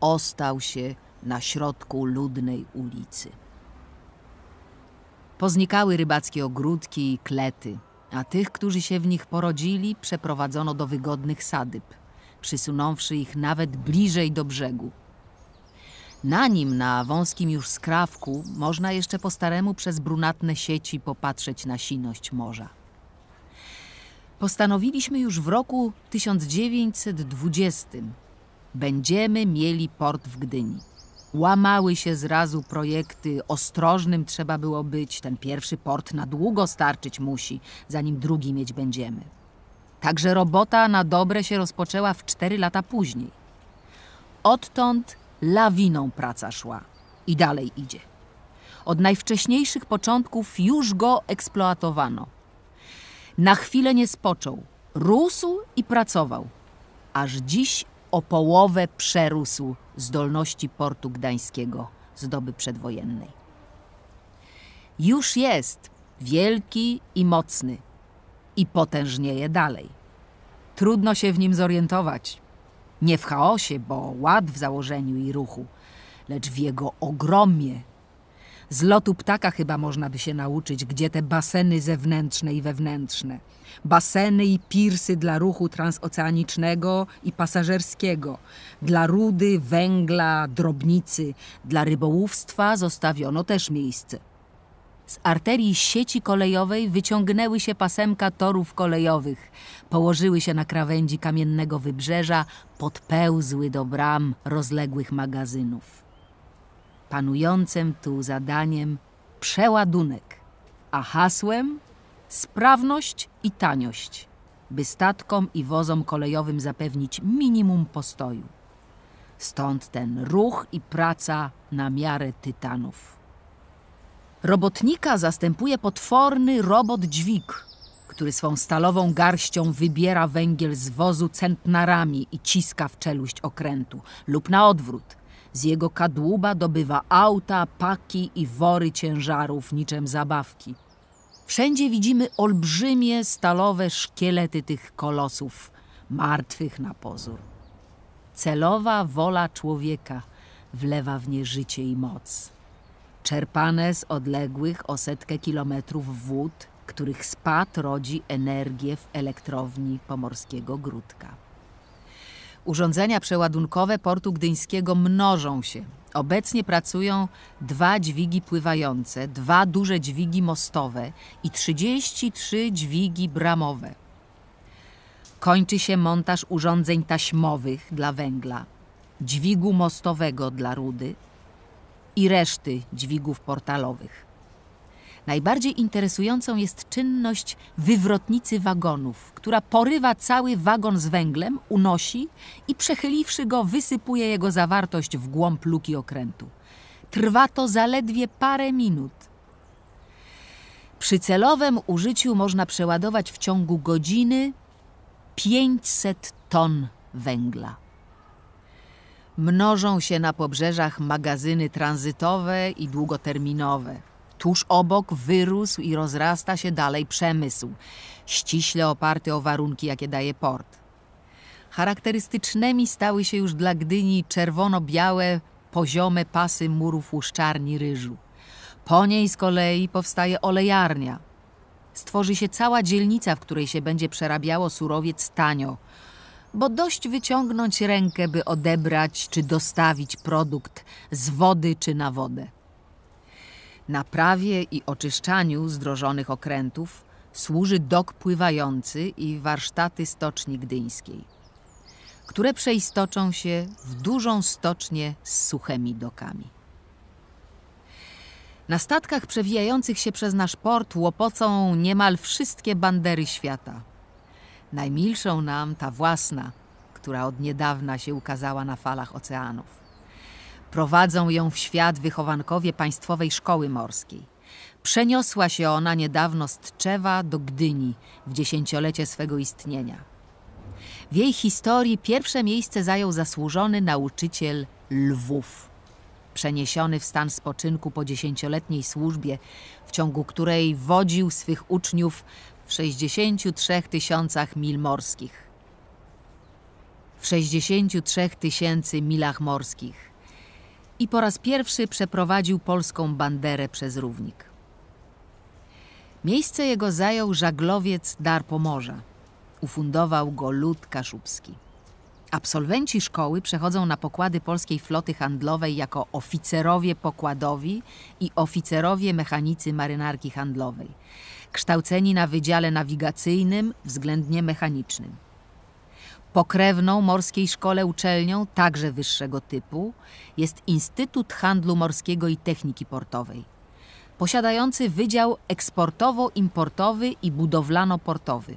ostał się na środku ludnej ulicy. Poznikały rybackie ogródki i klety – a tych, którzy się w nich porodzili, przeprowadzono do wygodnych sadyb, przysunąwszy ich nawet bliżej do brzegu. Na nim, na wąskim już skrawku, można jeszcze po staremu przez brunatne sieci popatrzeć na siność morza. Postanowiliśmy już w roku 1920. Będziemy mieli port w Gdyni. Łamały się zrazu projekty, ostrożnym trzeba było być, ten pierwszy port na długo starczyć musi, zanim drugi mieć będziemy. Także robota na dobre się rozpoczęła w cztery lata później. Odtąd lawiną praca szła i dalej idzie. Od najwcześniejszych początków już go eksploatowano. Na chwilę nie spoczął, rósł i pracował, aż dziś o połowę przerósł zdolności portu gdańskiego z doby przedwojennej. Już jest wielki i mocny i potężnieje dalej. Trudno się w nim zorientować. Nie w chaosie, bo ład w założeniu i ruchu, lecz w jego ogromie z lotu ptaka chyba można by się nauczyć, gdzie te baseny zewnętrzne i wewnętrzne. Baseny i pirsy dla ruchu transoceanicznego i pasażerskiego, dla rudy, węgla, drobnicy, dla rybołówstwa zostawiono też miejsce. Z arterii sieci kolejowej wyciągnęły się pasemka torów kolejowych, położyły się na krawędzi kamiennego wybrzeża, podpełzły do bram rozległych magazynów panującym tu zadaniem przeładunek, a hasłem sprawność i taniość, by statkom i wozom kolejowym zapewnić minimum postoju. Stąd ten ruch i praca na miarę tytanów. Robotnika zastępuje potworny robot dźwig, który swą stalową garścią wybiera węgiel z wozu centnarami i ciska w czeluść okrętu, lub na odwrót – z jego kadłuba dobywa auta, paki i wory ciężarów niczym zabawki. Wszędzie widzimy olbrzymie stalowe szkielety tych kolosów, martwych na pozór. Celowa wola człowieka wlewa w nie życie i moc. Czerpane z odległych o setkę kilometrów wód, których spad rodzi energię w elektrowni pomorskiego Grudka. Urządzenia przeładunkowe portu gdyńskiego mnożą się. Obecnie pracują dwa dźwigi pływające, dwa duże dźwigi mostowe i 33 dźwigi bramowe. Kończy się montaż urządzeń taśmowych dla węgla, dźwigu mostowego dla rudy i reszty dźwigów portalowych. Najbardziej interesującą jest czynność wywrotnicy wagonów, która porywa cały wagon z węglem, unosi i przechyliwszy go wysypuje jego zawartość w głąb luki okrętu. Trwa to zaledwie parę minut. Przy celowym użyciu można przeładować w ciągu godziny 500 ton węgla. Mnożą się na pobrzeżach magazyny tranzytowe i długoterminowe. Tuż obok wyrósł i rozrasta się dalej przemysł, ściśle oparty o warunki, jakie daje port. Charakterystycznymi stały się już dla Gdyni czerwono-białe, poziome pasy murów łuszczarni ryżu. Po niej z kolei powstaje olejarnia. Stworzy się cała dzielnica, w której się będzie przerabiało surowiec tanio, bo dość wyciągnąć rękę, by odebrać czy dostawić produkt z wody czy na wodę. Naprawie i oczyszczaniu zdrożonych okrętów służy dok pływający i warsztaty Stoczni Gdyńskiej, które przeistoczą się w dużą stocznię z suchymi dokami. Na statkach przewijających się przez nasz port łopocą niemal wszystkie bandery świata. Najmilszą nam ta własna, która od niedawna się ukazała na falach oceanów. Prowadzą ją w świat wychowankowie Państwowej Szkoły Morskiej. Przeniosła się ona niedawno z Tczewa do Gdyni w dziesięciolecie swego istnienia. W jej historii pierwsze miejsce zajął zasłużony nauczyciel Lwów. Przeniesiony w stan spoczynku po dziesięcioletniej służbie, w ciągu której wodził swych uczniów w 63 tysiącach mil morskich. W 63 tysięcy milach morskich – i po raz pierwszy przeprowadził polską banderę przez równik. Miejsce jego zajął żaglowiec Dar Pomorza. Ufundował go Lud Kaszubski. Absolwenci szkoły przechodzą na pokłady polskiej floty handlowej jako oficerowie pokładowi i oficerowie mechanicy marynarki handlowej, kształceni na wydziale nawigacyjnym względnie mechanicznym. Pokrewną morskiej szkole uczelnią, także wyższego typu, jest Instytut Handlu Morskiego i Techniki Portowej, posiadający Wydział Eksportowo-Importowy i Budowlano-Portowy.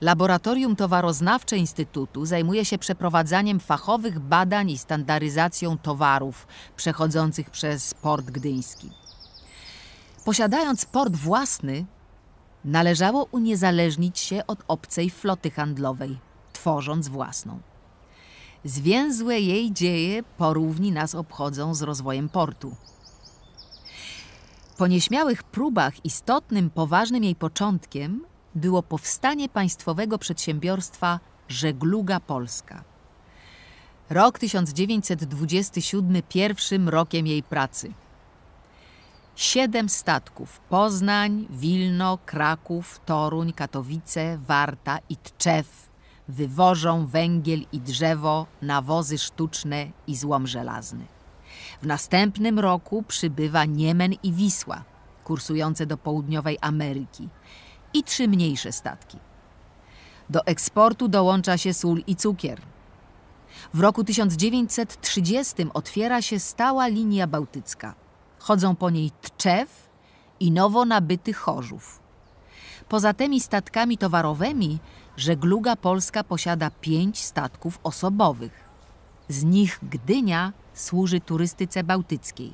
Laboratorium Towaroznawcze Instytutu zajmuje się przeprowadzaniem fachowych badań i standaryzacją towarów przechodzących przez Port Gdyński. Posiadając port własny, należało uniezależnić się od obcej floty handlowej tworząc własną. Zwięzłe jej dzieje porówni nas obchodzą z rozwojem portu. Po nieśmiałych próbach istotnym, poważnym jej początkiem było powstanie państwowego przedsiębiorstwa Żegluga Polska. Rok 1927 pierwszym rokiem jej pracy. Siedem statków Poznań, Wilno, Kraków, Toruń, Katowice, Warta i Tczew wywożą węgiel i drzewo, nawozy sztuczne i złom żelazny. W następnym roku przybywa Niemen i Wisła, kursujące do południowej Ameryki, i trzy mniejsze statki. Do eksportu dołącza się sól i cukier. W roku 1930 otwiera się stała linia bałtycka. Chodzą po niej Tczew i nowo nabyty Chorzów. Poza tymi statkami towarowymi żegluga polska posiada pięć statków osobowych. Z nich Gdynia służy turystyce bałtyckiej.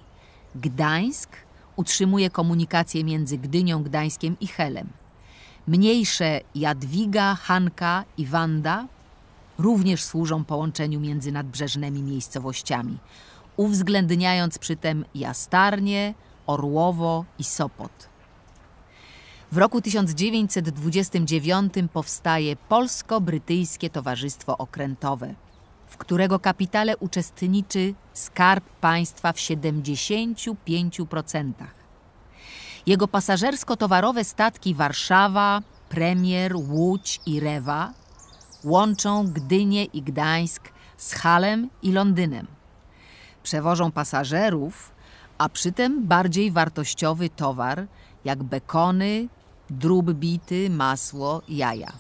Gdańsk utrzymuje komunikację między Gdynią, Gdańskiem i Helem. Mniejsze Jadwiga, Hanka i Wanda również służą połączeniu między nadbrzeżnymi miejscowościami, uwzględniając przy tym Jastarnie, Orłowo i Sopot. W roku 1929 powstaje Polsko-Brytyjskie Towarzystwo Okrętowe, w którego kapitale uczestniczy Skarb Państwa w 75%. Jego pasażersko-towarowe statki Warszawa, Premier, Łódź i Rewa łączą Gdynię i Gdańsk z Halem i Londynem. Przewożą pasażerów, a przy tym bardziej wartościowy towar – jak bekony, drób bity, masło, jaja.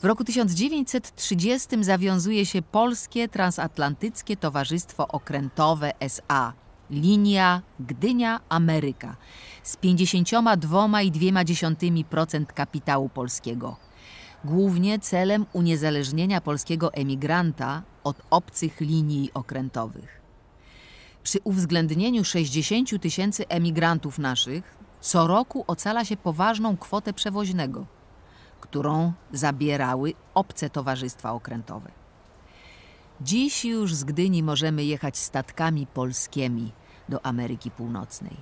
W roku 1930 zawiązuje się Polskie Transatlantyckie Towarzystwo Okrętowe SA, linia Gdynia-Ameryka z 52,2% kapitału polskiego, głównie celem uniezależnienia polskiego emigranta od obcych linii okrętowych. Przy uwzględnieniu 60 tysięcy emigrantów naszych co roku ocala się poważną kwotę przewoźnego, którą zabierały obce towarzystwa okrętowe. Dziś już z Gdyni możemy jechać statkami polskimi do Ameryki Północnej.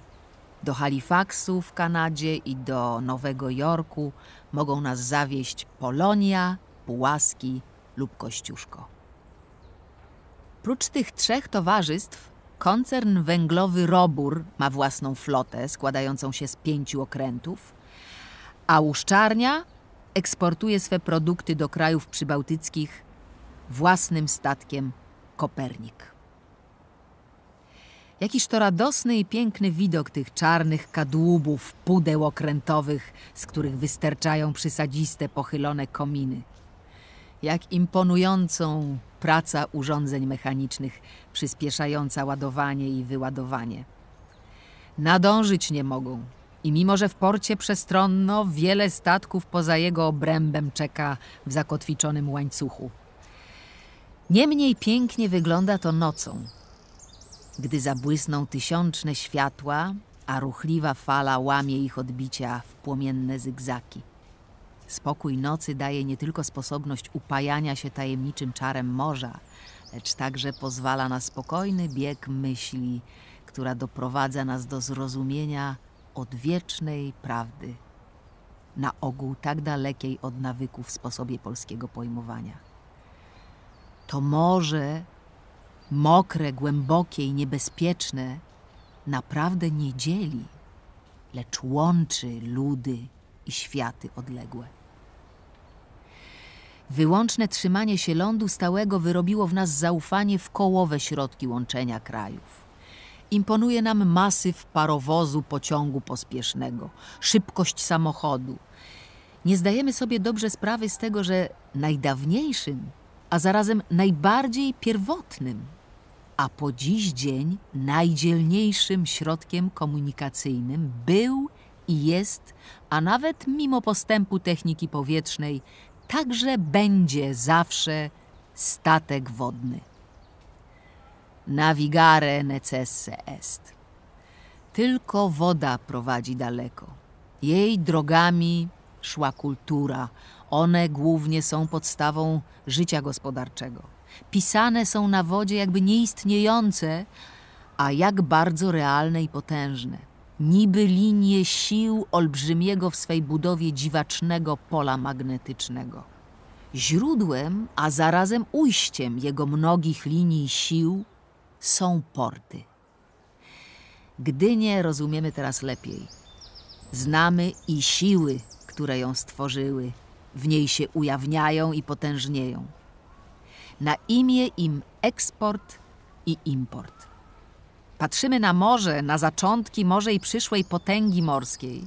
Do Halifaxu w Kanadzie i do Nowego Jorku mogą nas zawieść Polonia, Pułaski lub Kościuszko. Prócz tych trzech towarzystw Koncern węglowy Robór ma własną flotę składającą się z pięciu okrętów, a Uszczarnia eksportuje swe produkty do krajów przybałtyckich własnym statkiem Kopernik. Jakiż to radosny i piękny widok tych czarnych kadłubów, pudeł okrętowych, z których wysterczają przysadziste, pochylone kominy. Jak imponującą praca urządzeń mechanicznych przyspieszająca ładowanie i wyładowanie. Nadążyć nie mogą. I mimo, że w porcie przestronno, wiele statków poza jego obrębem czeka w zakotwiczonym łańcuchu. Niemniej pięknie wygląda to nocą, gdy zabłysną tysiączne światła, a ruchliwa fala łamie ich odbicia w płomienne zygzaki. Spokój nocy daje nie tylko sposobność upajania się tajemniczym czarem morza, lecz także pozwala na spokojny bieg myśli, która doprowadza nas do zrozumienia odwiecznej prawdy, na ogół tak dalekiej od nawyków w sposobie polskiego pojmowania. To morze, mokre, głębokie i niebezpieczne, naprawdę nie dzieli, lecz łączy ludy i światy odległe. Wyłączne trzymanie się lądu stałego wyrobiło w nas zaufanie w kołowe środki łączenia krajów. Imponuje nam masyw parowozu pociągu pospiesznego, szybkość samochodu. Nie zdajemy sobie dobrze sprawy z tego, że najdawniejszym, a zarazem najbardziej pierwotnym, a po dziś dzień najdzielniejszym środkiem komunikacyjnym był i jest, a nawet mimo postępu techniki powietrznej, także będzie zawsze statek wodny. Navigare necesse est. Tylko woda prowadzi daleko. Jej drogami szła kultura. One głównie są podstawą życia gospodarczego. Pisane są na wodzie jakby nieistniejące, a jak bardzo realne i potężne niby linie sił olbrzymiego w swej budowie dziwacznego pola magnetycznego. Źródłem, a zarazem ujściem jego mnogich linii sił są porty. nie rozumiemy teraz lepiej. Znamy i siły, które ją stworzyły. W niej się ujawniają i potężnieją. Na imię im eksport i import. Patrzymy na morze, na zaczątki morza i przyszłej potęgi morskiej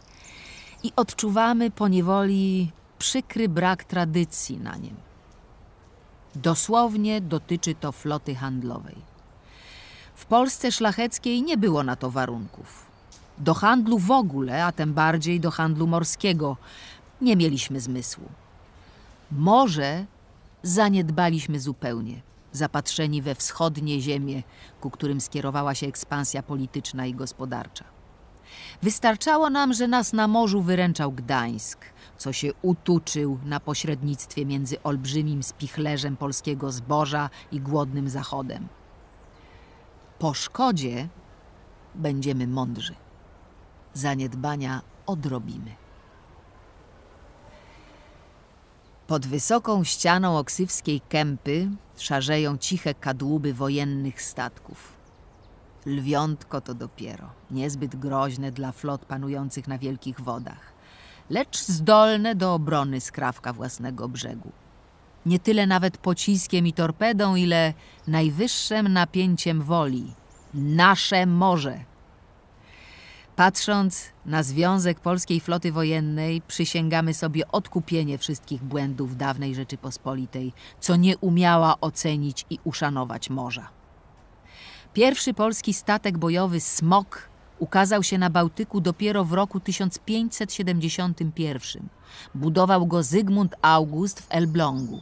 i odczuwamy poniewoli przykry brak tradycji na nim. Dosłownie dotyczy to floty handlowej. W Polsce szlacheckiej nie było na to warunków. Do handlu w ogóle, a tym bardziej do handlu morskiego, nie mieliśmy zmysłu. Morze zaniedbaliśmy zupełnie zapatrzeni we wschodnie ziemie, ku którym skierowała się ekspansja polityczna i gospodarcza. Wystarczało nam, że nas na morzu wyręczał Gdańsk, co się utuczył na pośrednictwie między olbrzymim spichlerzem polskiego zboża i głodnym zachodem. Po szkodzie będziemy mądrzy. Zaniedbania odrobimy. Pod wysoką ścianą oksywskiej kępy szarzeją ciche kadłuby wojennych statków. Lwiątko to dopiero, niezbyt groźne dla flot panujących na wielkich wodach, lecz zdolne do obrony skrawka własnego brzegu. Nie tyle nawet pociskiem i torpedą, ile najwyższym napięciem woli. Nasze morze! Patrząc na Związek Polskiej Floty Wojennej, przysięgamy sobie odkupienie wszystkich błędów dawnej Rzeczypospolitej, co nie umiała ocenić i uszanować morza. Pierwszy polski statek bojowy Smok ukazał się na Bałtyku dopiero w roku 1571. Budował go Zygmunt August w Elblągu.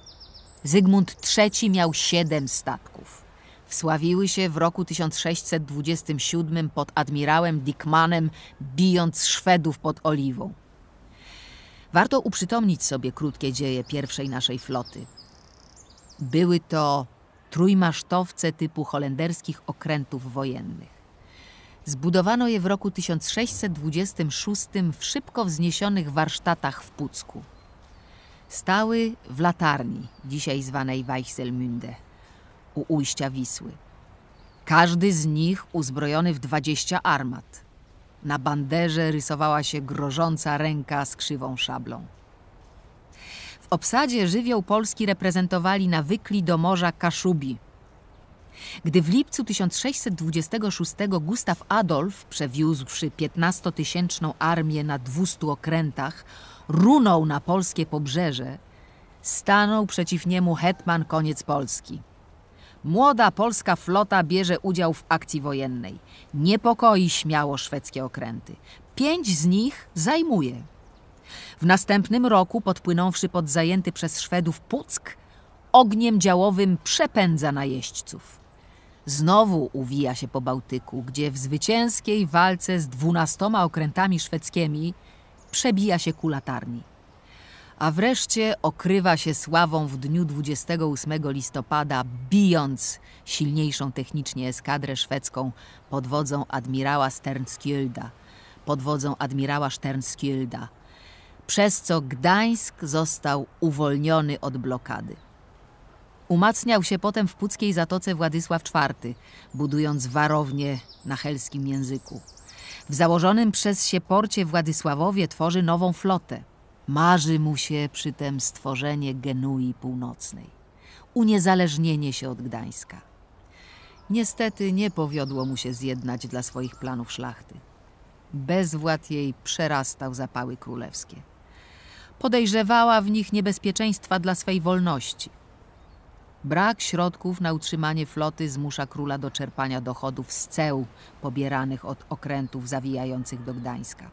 Zygmunt III miał siedem statków sławiły się w roku 1627 pod admirałem Dickmanem, bijąc Szwedów pod Oliwą. Warto uprzytomnić sobie krótkie dzieje pierwszej naszej floty. Były to trójmasztowce typu holenderskich okrętów wojennych. Zbudowano je w roku 1626 w szybko wzniesionych warsztatach w Pucku. Stały w latarni, dzisiaj zwanej Weichselmünde u ujścia Wisły. Każdy z nich uzbrojony w dwadzieścia armat. Na banderze rysowała się grożąca ręka z krzywą szablą. W obsadzie żywioł Polski reprezentowali nawykli do morza Kaszubi. Gdy w lipcu 1626 Gustaw Adolf, przewiózłszy 15-tysięczną armię na 200 okrętach, runął na polskie pobrzeże, stanął przeciw niemu hetman koniec Polski – Młoda polska flota bierze udział w akcji wojennej. Niepokoi śmiało szwedzkie okręty. Pięć z nich zajmuje. W następnym roku, podpłynąwszy pod zajęty przez Szwedów Puck, ogniem działowym przepędza najeźdźców. Znowu uwija się po Bałtyku, gdzie w zwycięskiej walce z dwunastoma okrętami szwedzkimi przebija się ku latarni a wreszcie okrywa się sławą w dniu 28 listopada, bijąc silniejszą technicznie eskadrę szwedzką pod wodzą admirała Sternskilda. pod wodzą admirała Sternskilda. przez co Gdańsk został uwolniony od blokady. Umacniał się potem w Puckiej Zatoce Władysław IV, budując warownie na helskim języku. W założonym przez się porcie Władysławowie tworzy nową flotę – Marzy mu się przy tym stworzenie Genui Północnej, uniezależnienie się od Gdańska. Niestety nie powiodło mu się zjednać dla swoich planów szlachty. Bezwład jej przerastał zapały królewskie. Podejrzewała w nich niebezpieczeństwa dla swej wolności. Brak środków na utrzymanie floty zmusza króla do czerpania dochodów z ceł pobieranych od okrętów zawijających do Gdańska.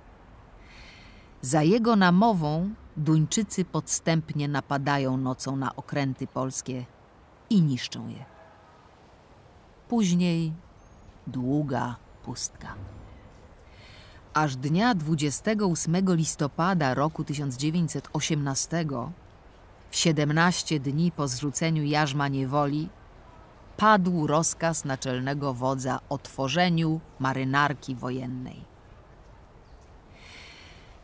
Za jego namową Duńczycy podstępnie napadają nocą na okręty polskie i niszczą je. Później długa pustka. Aż dnia 28 listopada roku 1918, w 17 dni po zrzuceniu jarzma niewoli, padł rozkaz naczelnego wodza o tworzeniu marynarki wojennej.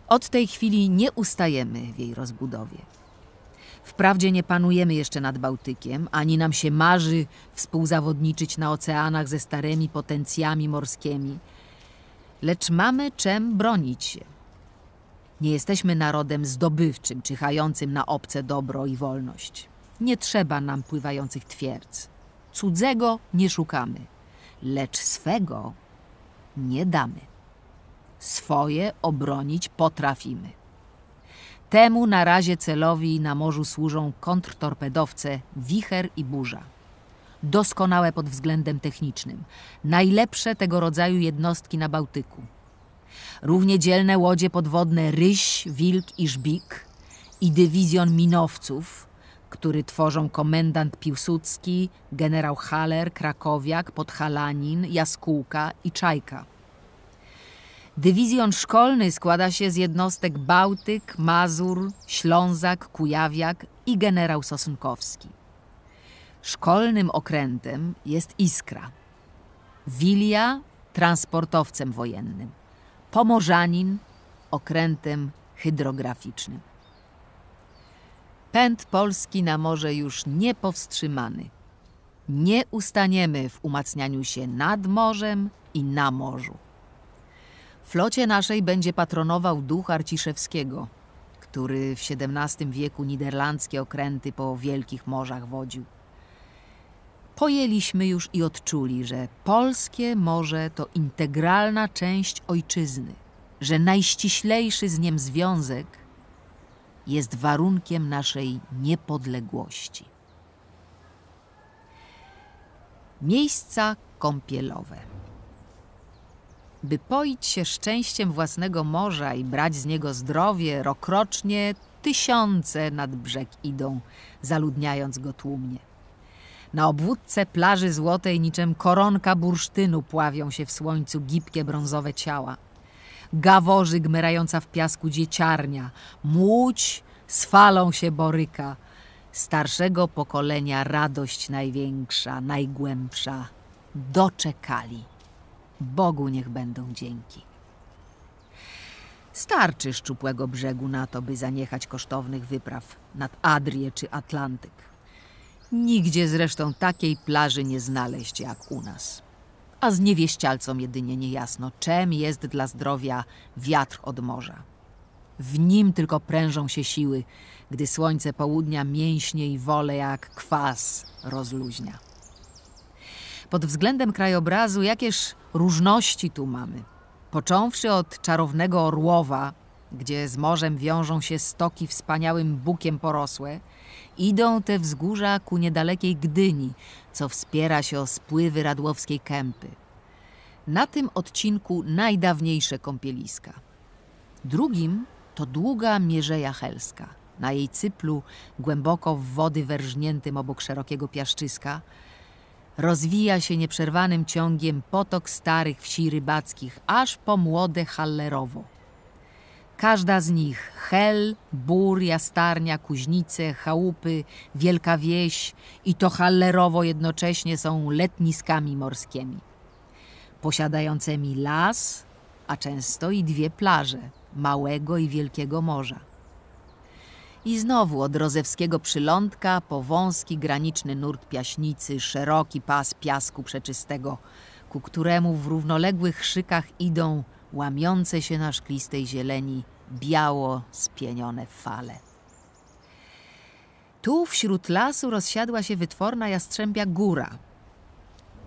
Od tej chwili nie ustajemy w jej rozbudowie. Wprawdzie nie panujemy jeszcze nad Bałtykiem, ani nam się marzy współzawodniczyć na oceanach ze starymi potencjami morskimi, lecz mamy czem bronić się. Nie jesteśmy narodem zdobywczym, czyhającym na obce dobro i wolność. Nie trzeba nam pływających twierdz. Cudzego nie szukamy, lecz swego nie damy swoje obronić potrafimy. Temu na razie celowi na morzu służą kontrtorpedowce Wicher i Burza. Doskonałe pod względem technicznym, najlepsze tego rodzaju jednostki na Bałtyku. Równie dzielne łodzie podwodne Ryś, Wilk i Żbik i dywizjon minowców, który tworzą komendant Piłsudski, generał Haller, Krakowiak, Podhalanin, Jaskółka i Czajka. Dywizjon szkolny składa się z jednostek Bałtyk, Mazur, Ślązak, Kujawiak i generał Sosunkowski. Szkolnym okrętem jest Iskra. Wilia transportowcem wojennym. Pomorzanin okrętem hydrograficznym. Pęd Polski na morze już niepowstrzymany. Nie ustaniemy w umacnianiu się nad morzem i na morzu. Flocie naszej będzie patronował duch Arciszewskiego, który w XVII wieku niderlandzkie okręty po wielkich morzach wodził. Pojęliśmy już i odczuli, że polskie morze to integralna część ojczyzny, że najściślejszy z niem związek jest warunkiem naszej niepodległości. Miejsca kąpielowe by poić się szczęściem własnego morza i brać z niego zdrowie, rokrocznie tysiące nad brzeg idą, zaludniając go tłumnie. Na obwódce plaży złotej niczym koronka bursztynu pławią się w słońcu gipkie brązowe ciała. Gaworzy gmerająca w piasku dzieciarnia, młódź z falą się boryka. Starszego pokolenia radość największa, najgłębsza. Doczekali. Bogu niech będą dzięki. Starczy szczupłego brzegu na to, by zaniechać kosztownych wypraw nad Adrię czy Atlantyk. Nigdzie zresztą takiej plaży nie znaleźć jak u nas. A z niewieścialcom jedynie niejasno, czem jest dla zdrowia wiatr od morza. W nim tylko prężą się siły, gdy słońce południa mięśnie i wole jak kwas rozluźnia. Pod względem krajobrazu jakież różności tu mamy. Począwszy od czarownego Orłowa, gdzie z morzem wiążą się stoki wspaniałym bukiem porosłe, idą te wzgórza ku niedalekiej Gdyni, co wspiera się o spływy radłowskiej kępy. Na tym odcinku najdawniejsze kąpieliska. Drugim to długa Mierzeja Helska. Na jej cyplu, głęboko w wody werżniętym obok szerokiego piaszczyska, rozwija się nieprzerwanym ciągiem potok starych wsi rybackich, aż po młode Hallerowo. Każda z nich Hel, Bór, Jastarnia, Kuźnice, Chałupy, Wielka Wieś i to Hallerowo jednocześnie są letniskami morskimi, posiadającymi las, a często i dwie plaże małego i wielkiego morza. I znowu od rozewskiego przylądka po wąski graniczny nurt piaśnicy, szeroki pas piasku przeczystego, ku któremu w równoległych szykach idą łamiące się na szklistej zieleni biało spienione fale. Tu wśród lasu rozsiadła się wytworna jastrzębia góra.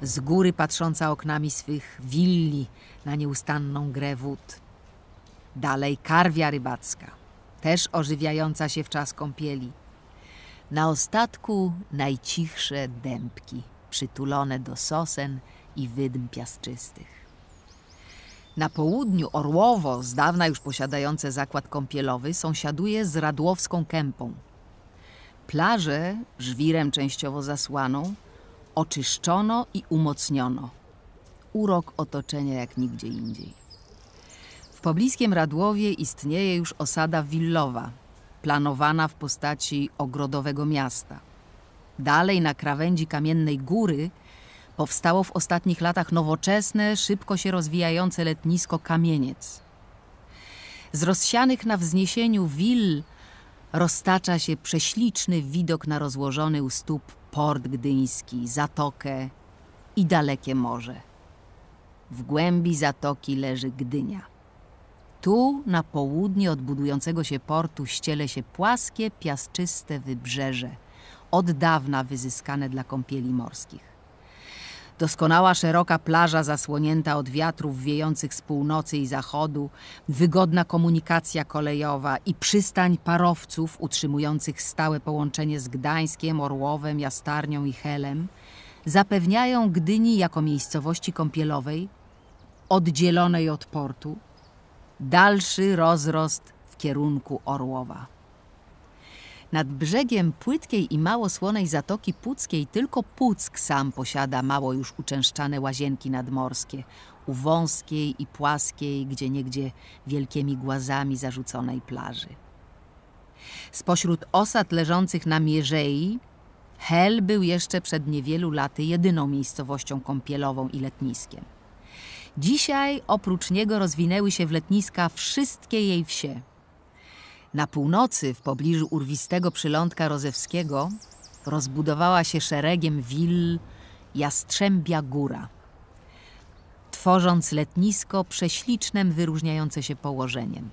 Z góry patrząca oknami swych willi na nieustanną grę wód. Dalej karwia rybacka też ożywiająca się w czas kąpieli. Na ostatku najcichsze dębki, przytulone do sosen i wydm piasczystych. Na południu Orłowo, z dawna już posiadające zakład kąpielowy, sąsiaduje z Radłowską Kępą. Plażę, żwirem częściowo zasłaną, oczyszczono i umocniono. Urok otoczenia jak nigdzie indziej. W pobliskim Radłowie istnieje już osada willowa, planowana w postaci ogrodowego miasta. Dalej na krawędzi kamiennej góry powstało w ostatnich latach nowoczesne, szybko się rozwijające letnisko Kamieniec. Z rozsianych na wzniesieniu will roztacza się prześliczny widok na rozłożony u stóp port gdyński, zatokę i dalekie morze. W głębi zatoki leży Gdynia. Tu, na południe od budującego się portu, ściele się płaskie, piasczyste wybrzeże, od dawna wyzyskane dla kąpieli morskich. Doskonała szeroka plaża zasłonięta od wiatrów wiejących z północy i zachodu, wygodna komunikacja kolejowa i przystań parowców utrzymujących stałe połączenie z Gdańskiem, Orłowem, Jastarnią i Helem zapewniają Gdyni jako miejscowości kąpielowej, oddzielonej od portu, dalszy rozrost w kierunku Orłowa. Nad brzegiem płytkiej i mało słonej Zatoki Puckiej tylko Puck sam posiada mało już uczęszczane łazienki nadmorskie, u wąskiej i płaskiej, gdzie niegdzie wielkimi głazami zarzuconej plaży. Spośród osad leżących na Mierzei, Hel był jeszcze przed niewielu laty jedyną miejscowością kąpielową i letniskiem. Dzisiaj oprócz niego rozwinęły się w letniska wszystkie jej wsie. Na północy, w pobliżu urwistego przylądka rozewskiego, rozbudowała się szeregiem will Jastrzębia Góra, tworząc letnisko prześlicznem wyróżniające się położeniem.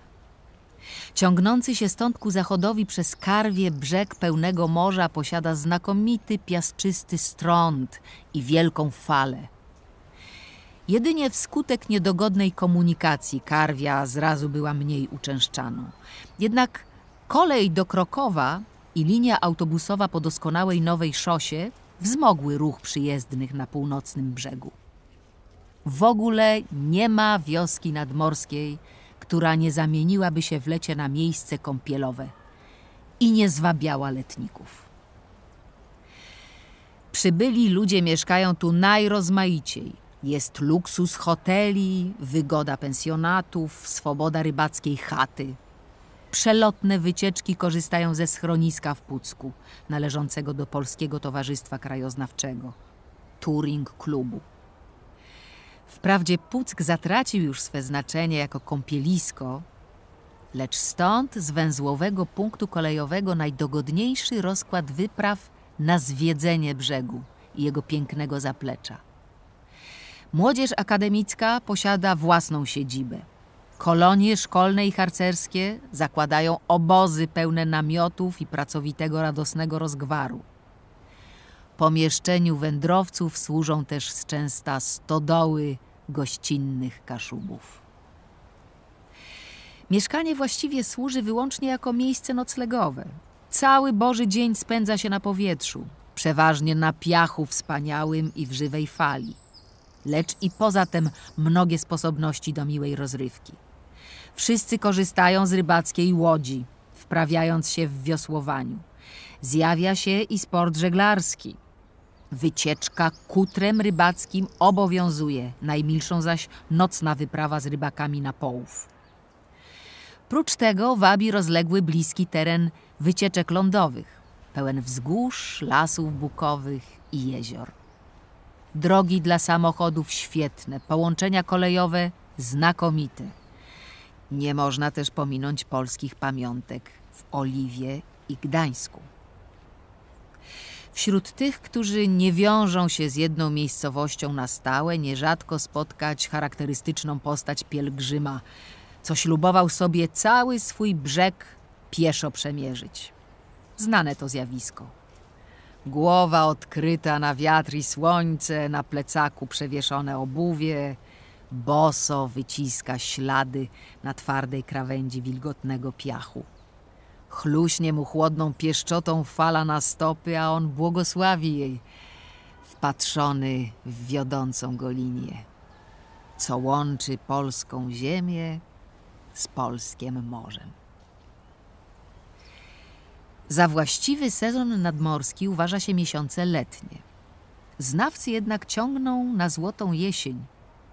Ciągnący się stąd ku zachodowi przez karwie brzeg pełnego morza posiada znakomity piasczysty strąd i wielką falę – Jedynie wskutek niedogodnej komunikacji Karwia zrazu była mniej uczęszczana. Jednak kolej do Krokowa i linia autobusowa po doskonałej nowej szosie wzmogły ruch przyjezdnych na północnym brzegu. W ogóle nie ma wioski nadmorskiej, która nie zamieniłaby się w lecie na miejsce kąpielowe i nie zwabiała letników. Przybyli ludzie mieszkają tu najrozmaiciej – jest luksus hoteli, wygoda pensjonatów, swoboda rybackiej chaty. Przelotne wycieczki korzystają ze schroniska w Pucku, należącego do Polskiego Towarzystwa Krajoznawczego, Touring Klubu. Wprawdzie Puck zatracił już swe znaczenie jako kąpielisko, lecz stąd z węzłowego punktu kolejowego najdogodniejszy rozkład wypraw na zwiedzenie brzegu i jego pięknego zaplecza. Młodzież akademicka posiada własną siedzibę. Kolonie szkolne i harcerskie zakładają obozy pełne namiotów i pracowitego, radosnego rozgwaru. Pomieszczeniu wędrowców służą też z częsta stodoły gościnnych kaszubów. Mieszkanie właściwie służy wyłącznie jako miejsce noclegowe. Cały Boży dzień spędza się na powietrzu, przeważnie na piachu wspaniałym i w żywej fali lecz i poza tym mnogie sposobności do miłej rozrywki. Wszyscy korzystają z rybackiej łodzi, wprawiając się w wiosłowaniu. Zjawia się i sport żeglarski. Wycieczka kutrem rybackim obowiązuje, najmilszą zaś nocna wyprawa z rybakami na połów. Prócz tego wabi rozległy bliski teren wycieczek lądowych, pełen wzgórz, lasów bukowych i jezior drogi dla samochodów świetne, połączenia kolejowe znakomite. Nie można też pominąć polskich pamiątek w Oliwie i Gdańsku. Wśród tych, którzy nie wiążą się z jedną miejscowością na stałe, nierzadko spotkać charakterystyczną postać pielgrzyma, co ślubował sobie cały swój brzeg pieszo przemierzyć. Znane to zjawisko. Głowa odkryta na wiatr i słońce, na plecaku przewieszone obuwie, boso wyciska ślady na twardej krawędzi wilgotnego piachu. Chluśnie mu chłodną pieszczotą fala na stopy, a on błogosławi jej, wpatrzony w wiodącą go linię, co łączy polską ziemię z polskim morzem. Za właściwy sezon nadmorski uważa się miesiące letnie. Znawcy jednak ciągną na złotą jesień.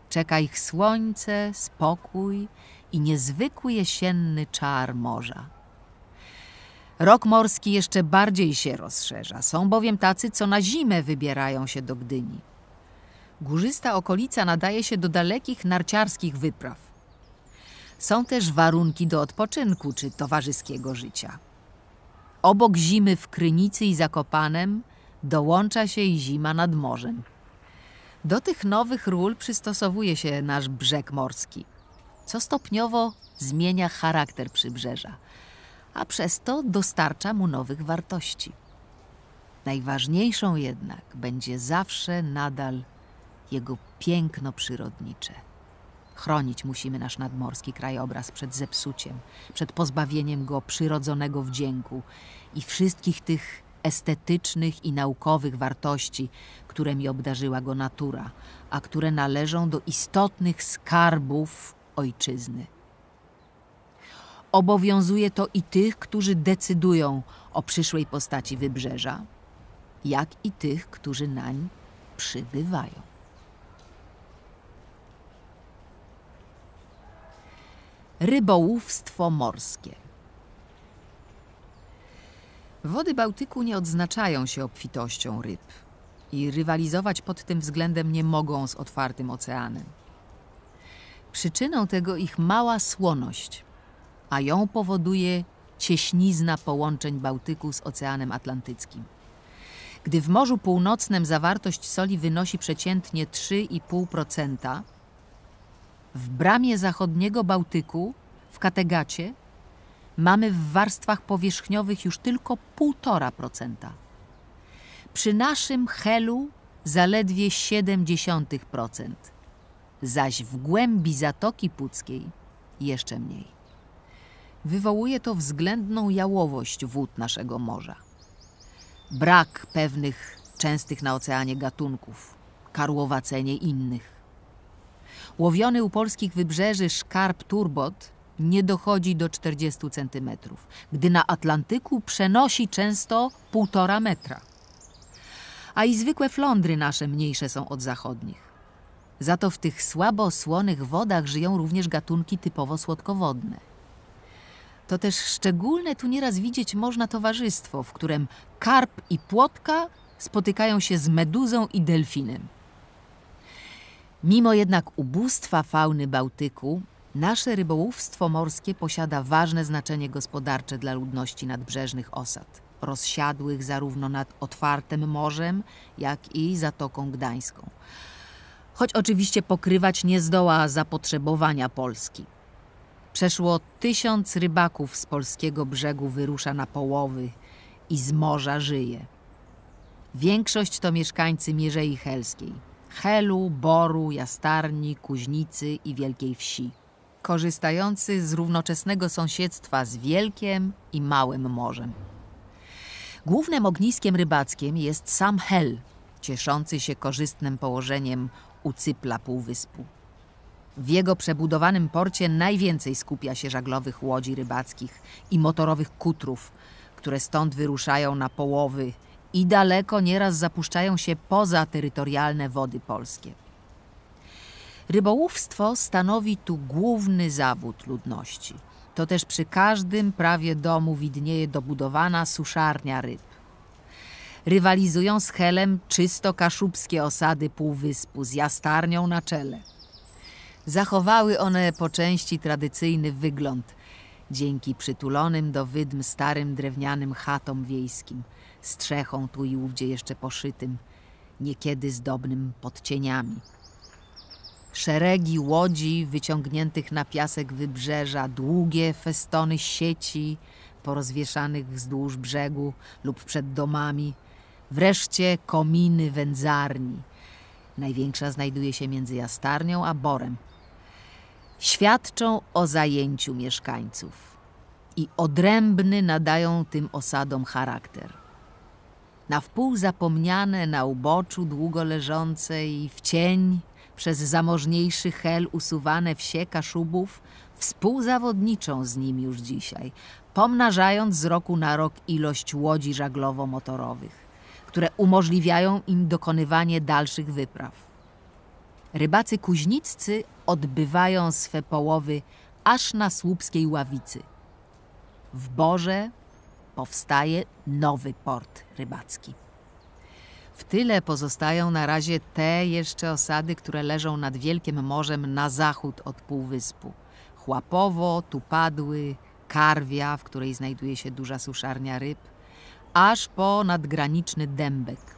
Czeka ich słońce, spokój i niezwykły jesienny czar morza. Rok morski jeszcze bardziej się rozszerza. Są bowiem tacy, co na zimę wybierają się do Gdyni. Górzysta okolica nadaje się do dalekich narciarskich wypraw. Są też warunki do odpoczynku czy towarzyskiego życia. Obok zimy w Krynicy i Zakopanem dołącza się i zima nad morzem. Do tych nowych ról przystosowuje się nasz brzeg morski, co stopniowo zmienia charakter przybrzeża, a przez to dostarcza mu nowych wartości. Najważniejszą jednak będzie zawsze nadal jego piękno przyrodnicze. Chronić musimy nasz nadmorski krajobraz przed zepsuciem, przed pozbawieniem go przyrodzonego wdzięku i wszystkich tych estetycznych i naukowych wartości, którymi obdarzyła go natura, a które należą do istotnych skarbów ojczyzny. Obowiązuje to i tych, którzy decydują o przyszłej postaci wybrzeża, jak i tych, którzy nań przybywają. rybołówstwo morskie. Wody Bałtyku nie odznaczają się obfitością ryb i rywalizować pod tym względem nie mogą z otwartym oceanem. Przyczyną tego ich mała słoność, a ją powoduje cieśnizna połączeń Bałtyku z Oceanem Atlantyckim. Gdy w Morzu Północnym zawartość soli wynosi przeciętnie 3,5%, w bramie zachodniego Bałtyku, w Kategacie, mamy w warstwach powierzchniowych już tylko 1,5%. Przy naszym Helu zaledwie 0,7%, zaś w głębi Zatoki Puckiej jeszcze mniej. Wywołuje to względną jałowość wód naszego morza. Brak pewnych częstych na oceanie gatunków, karłowacenie innych Łowiony u polskich wybrzeży szkarb turbot nie dochodzi do 40 cm, gdy na Atlantyku przenosi często 1,5 metra. A i zwykłe flądry nasze mniejsze są od zachodnich. Za to w tych słabo słonych wodach żyją również gatunki typowo słodkowodne. To też szczególne tu nieraz widzieć można towarzystwo, w którym karp i płotka spotykają się z meduzą i delfinem. Mimo jednak ubóstwa fauny Bałtyku, nasze rybołówstwo morskie posiada ważne znaczenie gospodarcze dla ludności nadbrzeżnych osad, rozsiadłych zarówno nad otwartym morzem, jak i Zatoką Gdańską. Choć oczywiście pokrywać nie zdoła zapotrzebowania Polski. Przeszło tysiąc rybaków z polskiego brzegu wyrusza na połowy i z morza żyje. Większość to mieszkańcy Mierzei Helskiej – Helu, Boru, Jastarni, Kuźnicy i Wielkiej Wsi, korzystający z równoczesnego sąsiedztwa z Wielkiem i Małym Morzem. Głównym ogniskiem rybackim jest sam Hel, cieszący się korzystnym położeniem u cypla półwyspu. W jego przebudowanym porcie najwięcej skupia się żaglowych łodzi rybackich i motorowych kutrów, które stąd wyruszają na połowy i daleko nieraz zapuszczają się poza terytorialne wody polskie. Rybołówstwo stanowi tu główny zawód ludności. To też przy każdym prawie domu widnieje dobudowana suszarnia ryb. Rywalizują z Helem czysto kaszubskie osady półwyspu z jastarnią na czele. Zachowały one po części tradycyjny wygląd dzięki przytulonym do wydm starym drewnianym chatom wiejskim – strzechą tu i ówdzie jeszcze poszytym, niekiedy zdobnym pod cieniami. Szeregi łodzi wyciągniętych na piasek wybrzeża, długie festony sieci porozwieszanych wzdłuż brzegu lub przed domami, wreszcie kominy wędzarni. Największa znajduje się między jastarnią a borem. Świadczą o zajęciu mieszkańców i odrębny nadają tym osadom charakter na wpół zapomniane na uboczu długo leżące i w cień przez zamożniejszy hel usuwane wsie kaszubów, współzawodniczą z nim już dzisiaj, pomnażając z roku na rok ilość łodzi żaglowo-motorowych, które umożliwiają im dokonywanie dalszych wypraw. Rybacy kuźniccy odbywają swe połowy aż na słupskiej ławicy. W Borze, powstaje nowy port rybacki. W tyle pozostają na razie te jeszcze osady, które leżą nad Wielkim Morzem na zachód od Półwyspu. Chłapowo, Tupadły, Karwia, w której znajduje się duża suszarnia ryb, aż po nadgraniczny Dębek.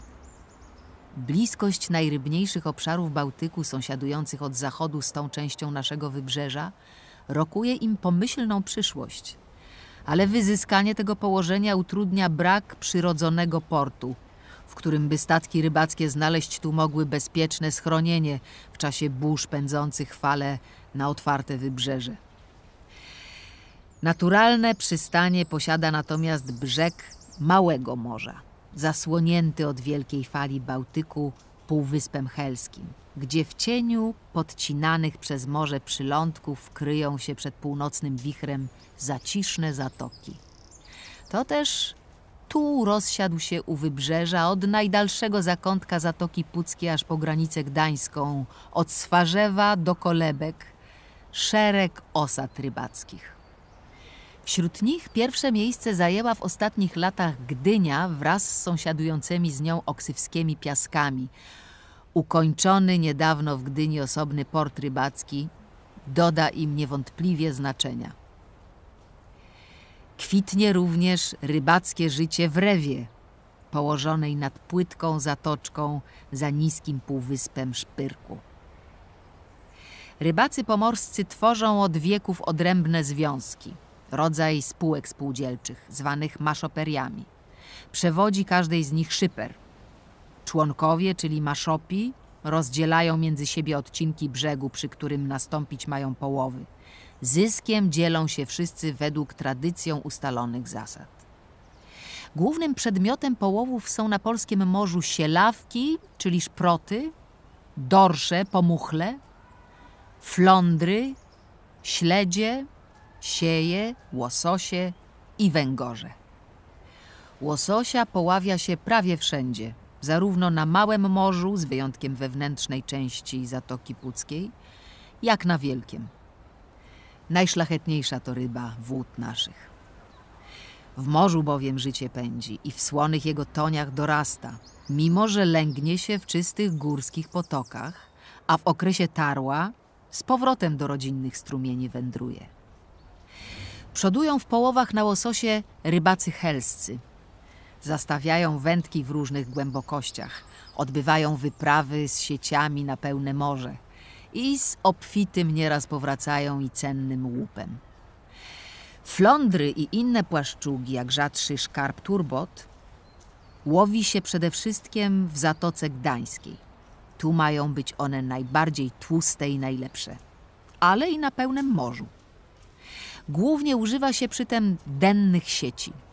Bliskość najrybniejszych obszarów Bałtyku sąsiadujących od zachodu z tą częścią naszego wybrzeża rokuje im pomyślną przyszłość – ale wyzyskanie tego położenia utrudnia brak przyrodzonego portu, w którym by statki rybackie znaleźć tu mogły bezpieczne schronienie w czasie burz pędzących fale na otwarte wybrzeże. Naturalne przystanie posiada natomiast brzeg małego morza, zasłonięty od wielkiej fali Bałtyku półwyspem helskim gdzie w cieniu podcinanych przez morze przylądków kryją się przed północnym wichrem zaciszne zatoki. To też tu rozsiadł się u wybrzeża od najdalszego zakątka Zatoki Puckiej aż po granicę gdańską, od Swarzewa do Kolebek, szereg osad rybackich. Wśród nich pierwsze miejsce zajęła w ostatnich latach Gdynia wraz z sąsiadującymi z nią oksywskimi piaskami – Ukończony niedawno w Gdyni osobny port rybacki doda im niewątpliwie znaczenia. Kwitnie również rybackie życie w rewie, położonej nad płytką zatoczką za niskim półwyspem Szpyrku. Rybacy pomorscy tworzą od wieków odrębne związki, rodzaj spółek spółdzielczych, zwanych maszoperiami. Przewodzi każdej z nich szyper – Członkowie, czyli maszopi, rozdzielają między siebie odcinki brzegu, przy którym nastąpić mają połowy. Zyskiem dzielą się wszyscy według tradycją ustalonych zasad. Głównym przedmiotem połowów są na polskim morzu sielawki, czyli szproty, dorsze, pomuchle, flądry, śledzie, sieje, łososie i węgorze. Łososia poławia się prawie wszędzie – zarówno na Małym Morzu, z wyjątkiem wewnętrznej części Zatoki Puckiej, jak na Wielkim. Najszlachetniejsza to ryba wód naszych. W morzu bowiem życie pędzi i w słonych jego toniach dorasta, mimo że lęgnie się w czystych górskich potokach, a w okresie tarła z powrotem do rodzinnych strumieni wędruje. Przodują w połowach na łososie rybacy helscy – zastawiają wędki w różnych głębokościach, odbywają wyprawy z sieciami na pełne morze i z obfitym nieraz powracają i cennym łupem. Flądry i inne płaszczugi, jak rzadszy szkarb, turbot, łowi się przede wszystkim w Zatoce Gdańskiej. Tu mają być one najbardziej tłuste i najlepsze, ale i na pełnym morzu. Głównie używa się przy tym dennych sieci –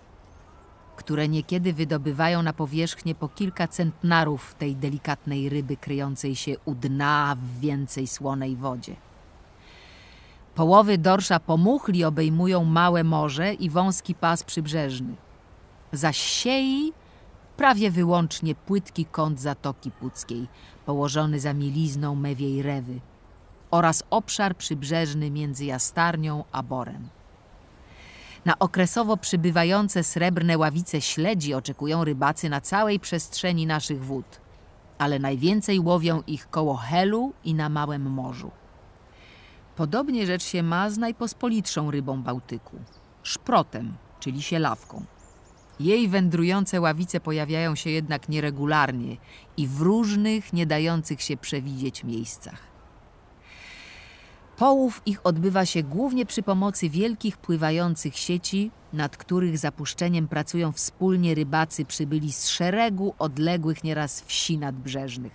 które niekiedy wydobywają na powierzchnię po kilka centnarów tej delikatnej ryby kryjącej się u dna w więcej słonej wodzie. Połowy dorsza pomuchli obejmują małe morze i wąski pas przybrzeżny. Zaś siei prawie wyłącznie płytki kąt Zatoki Puckiej, położony za mielizną mewiej rewy oraz obszar przybrzeżny między Jastarnią a Borem. Na okresowo przybywające srebrne ławice śledzi oczekują rybacy na całej przestrzeni naszych wód, ale najwięcej łowią ich koło Helu i na Małym Morzu. Podobnie rzecz się ma z najpospolitszą rybą Bałtyku szprotem, czyli sielawką. Jej wędrujące ławice pojawiają się jednak nieregularnie i w różnych, nie dających się przewidzieć miejscach. Połów ich odbywa się głównie przy pomocy wielkich pływających sieci, nad których zapuszczeniem pracują wspólnie rybacy przybyli z szeregu odległych nieraz wsi nadbrzeżnych.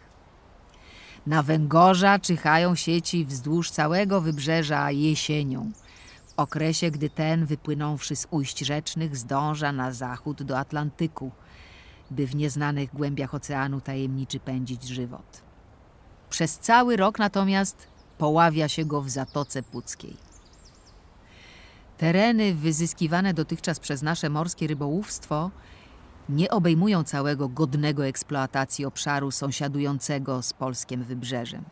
Na węgorza czyhają sieci wzdłuż całego wybrzeża jesienią, w okresie gdy ten, wypłynąwszy z ujść rzecznych, zdąża na zachód do Atlantyku, by w nieznanych głębiach oceanu tajemniczy pędzić żywot. Przez cały rok natomiast Poławia się go w Zatoce Puckiej. Tereny wyzyskiwane dotychczas przez nasze morskie rybołówstwo nie obejmują całego godnego eksploatacji obszaru sąsiadującego z polskim wybrzeżem.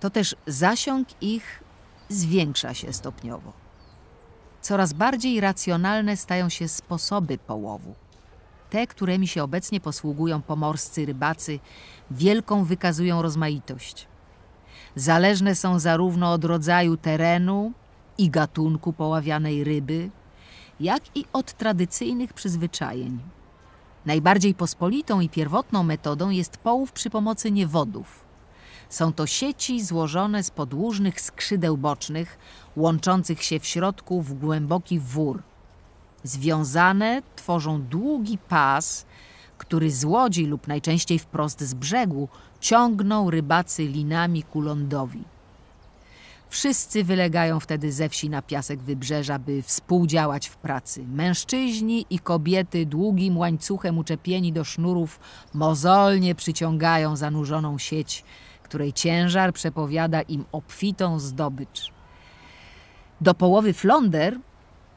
To też zasiąg ich zwiększa się stopniowo. Coraz bardziej racjonalne stają się sposoby połowu. Te, którymi się obecnie posługują pomorscy rybacy, wielką wykazują rozmaitość zależne są zarówno od rodzaju terenu i gatunku poławianej ryby, jak i od tradycyjnych przyzwyczajeń. Najbardziej pospolitą i pierwotną metodą jest połów przy pomocy niewodów. Są to sieci złożone z podłużnych skrzydeł bocznych, łączących się w środku w głęboki wór. Związane tworzą długi pas, który z łodzi lub najczęściej wprost z brzegu ciągną rybacy linami ku lądowi. Wszyscy wylegają wtedy ze wsi na piasek wybrzeża, by współdziałać w pracy. Mężczyźni i kobiety długim łańcuchem uczepieni do sznurów mozolnie przyciągają zanurzoną sieć, której ciężar przepowiada im obfitą zdobycz. Do połowy flonder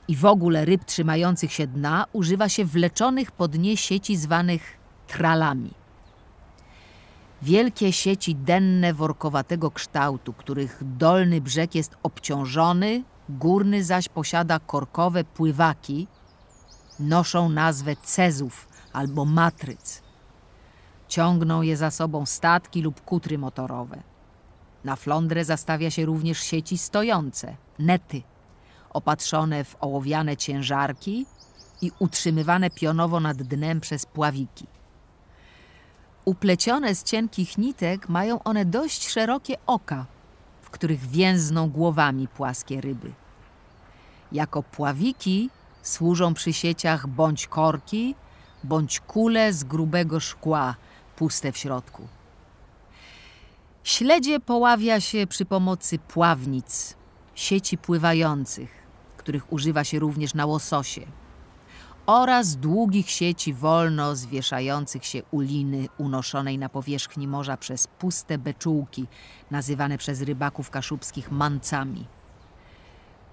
i w ogóle ryb trzymających się dna używa się wleczonych pod nie sieci zwanych tralami. Wielkie sieci denne workowatego kształtu, których dolny brzeg jest obciążony, górny zaś posiada korkowe pływaki, noszą nazwę cezów albo matryc. Ciągną je za sobą statki lub kutry motorowe. Na flądrę zastawia się również sieci stojące, nety, opatrzone w ołowiane ciężarki i utrzymywane pionowo nad dnem przez pławiki. Uplecione z cienkich nitek mają one dość szerokie oka, w których więzną głowami płaskie ryby. Jako pławiki służą przy sieciach bądź korki, bądź kule z grubego szkła, puste w środku. Śledzie poławia się przy pomocy pławnic, sieci pływających, których używa się również na łososie oraz długich sieci wolno zwieszających się uliny unoszonej na powierzchni morza przez puste beczułki, nazywane przez rybaków kaszubskich mancami.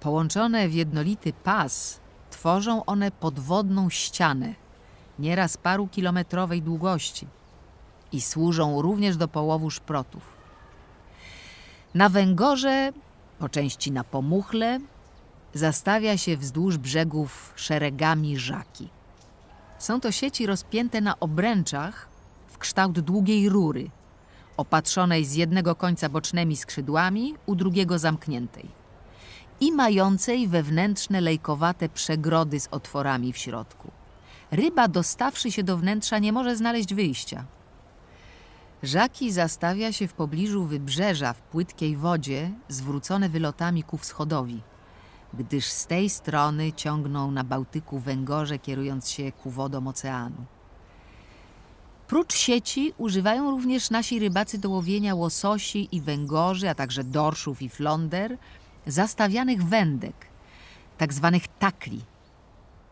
Połączone w jednolity pas tworzą one podwodną ścianę, nieraz parukilometrowej długości i służą również do połowu szprotów. Na węgorze, po części na pomuchle, zastawia się wzdłuż brzegów szeregami żaki. Są to sieci rozpięte na obręczach w kształt długiej rury, opatrzonej z jednego końca bocznymi skrzydłami, u drugiego zamkniętej i mającej wewnętrzne lejkowate przegrody z otworami w środku. Ryba, dostawszy się do wnętrza, nie może znaleźć wyjścia. Żaki zastawia się w pobliżu wybrzeża w płytkiej wodzie, zwrócone wylotami ku wschodowi gdyż z tej strony ciągną na Bałtyku węgorze, kierując się ku wodom oceanu. Prócz sieci używają również nasi rybacy do łowienia łososi i węgorzy, a także dorszów i flonder, zastawianych wędek, tak zwanych takli.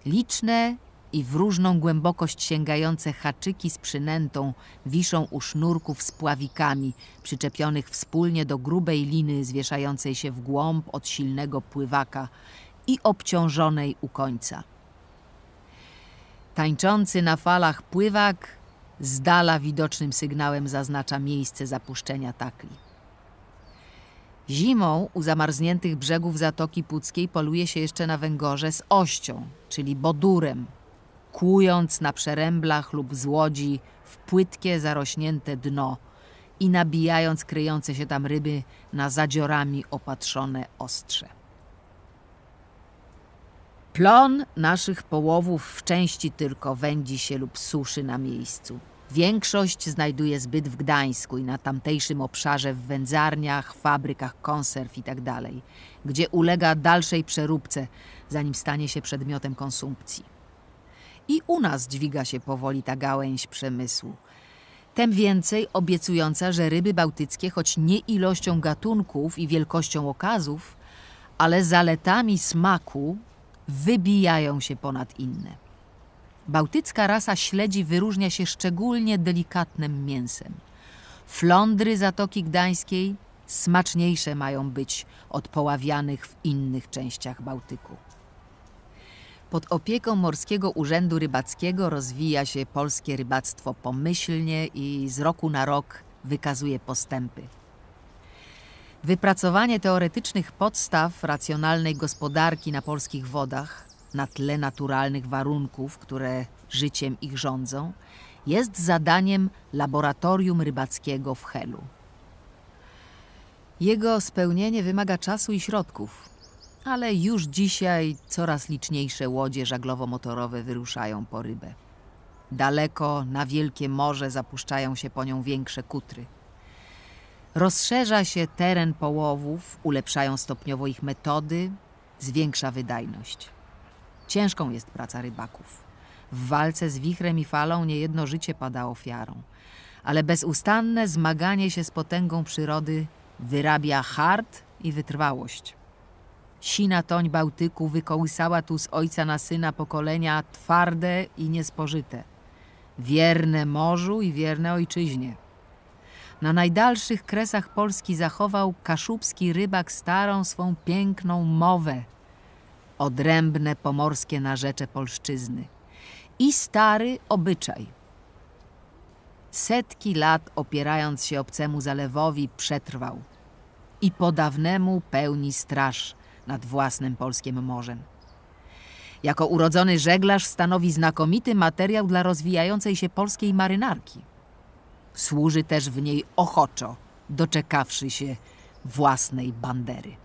Liczne i w różną głębokość sięgające haczyki z przynętą wiszą u sznurków z pławikami, przyczepionych wspólnie do grubej liny zwieszającej się w głąb od silnego pływaka i obciążonej u końca. Tańczący na falach pływak z dala widocznym sygnałem zaznacza miejsce zapuszczenia takli. Zimą u zamarzniętych brzegów Zatoki Puckiej poluje się jeszcze na węgorze z ością, czyli bodurem, kłując na przeręblach lub z łodzi w płytkie, zarośnięte dno i nabijając kryjące się tam ryby na zadziorami opatrzone ostrze. Plon naszych połowów w części tylko wędzi się lub suszy na miejscu. Większość znajduje zbyt w Gdańsku i na tamtejszym obszarze w wędzarniach, fabrykach konserw itd., tak gdzie ulega dalszej przeróbce, zanim stanie się przedmiotem konsumpcji. I u nas dźwiga się powoli ta gałęź przemysłu. Tem więcej obiecująca, że ryby bałtyckie, choć nie ilością gatunków i wielkością okazów, ale zaletami smaku, wybijają się ponad inne. Bałtycka rasa śledzi wyróżnia się szczególnie delikatnym mięsem. Flądry Zatoki Gdańskiej smaczniejsze mają być od poławianych w innych częściach Bałtyku. Pod opieką Morskiego Urzędu Rybackiego rozwija się polskie rybactwo pomyślnie i z roku na rok wykazuje postępy. Wypracowanie teoretycznych podstaw racjonalnej gospodarki na polskich wodach, na tle naturalnych warunków, które życiem ich rządzą, jest zadaniem laboratorium rybackiego w Helu. Jego spełnienie wymaga czasu i środków ale już dzisiaj coraz liczniejsze łodzie żaglowo-motorowe wyruszają po rybę. Daleko na wielkie morze zapuszczają się po nią większe kutry. Rozszerza się teren połowów, ulepszają stopniowo ich metody, zwiększa wydajność. Ciężką jest praca rybaków. W walce z wichrem i falą niejedno życie pada ofiarą, ale bezustanne zmaganie się z potęgą przyrody wyrabia hart i wytrwałość. Sina toń Bałtyku wykołysała tu z ojca na syna pokolenia twarde i niespożyte, wierne morzu i wierne ojczyźnie. Na najdalszych kresach Polski zachował kaszubski rybak starą swą piękną mowę, odrębne pomorskie narzecze polszczyzny i stary obyczaj. Setki lat opierając się obcemu zalewowi przetrwał i po dawnemu pełni straż – nad własnym polskim morzem. Jako urodzony żeglarz stanowi znakomity materiał dla rozwijającej się polskiej marynarki. Służy też w niej ochoczo, doczekawszy się własnej bandery.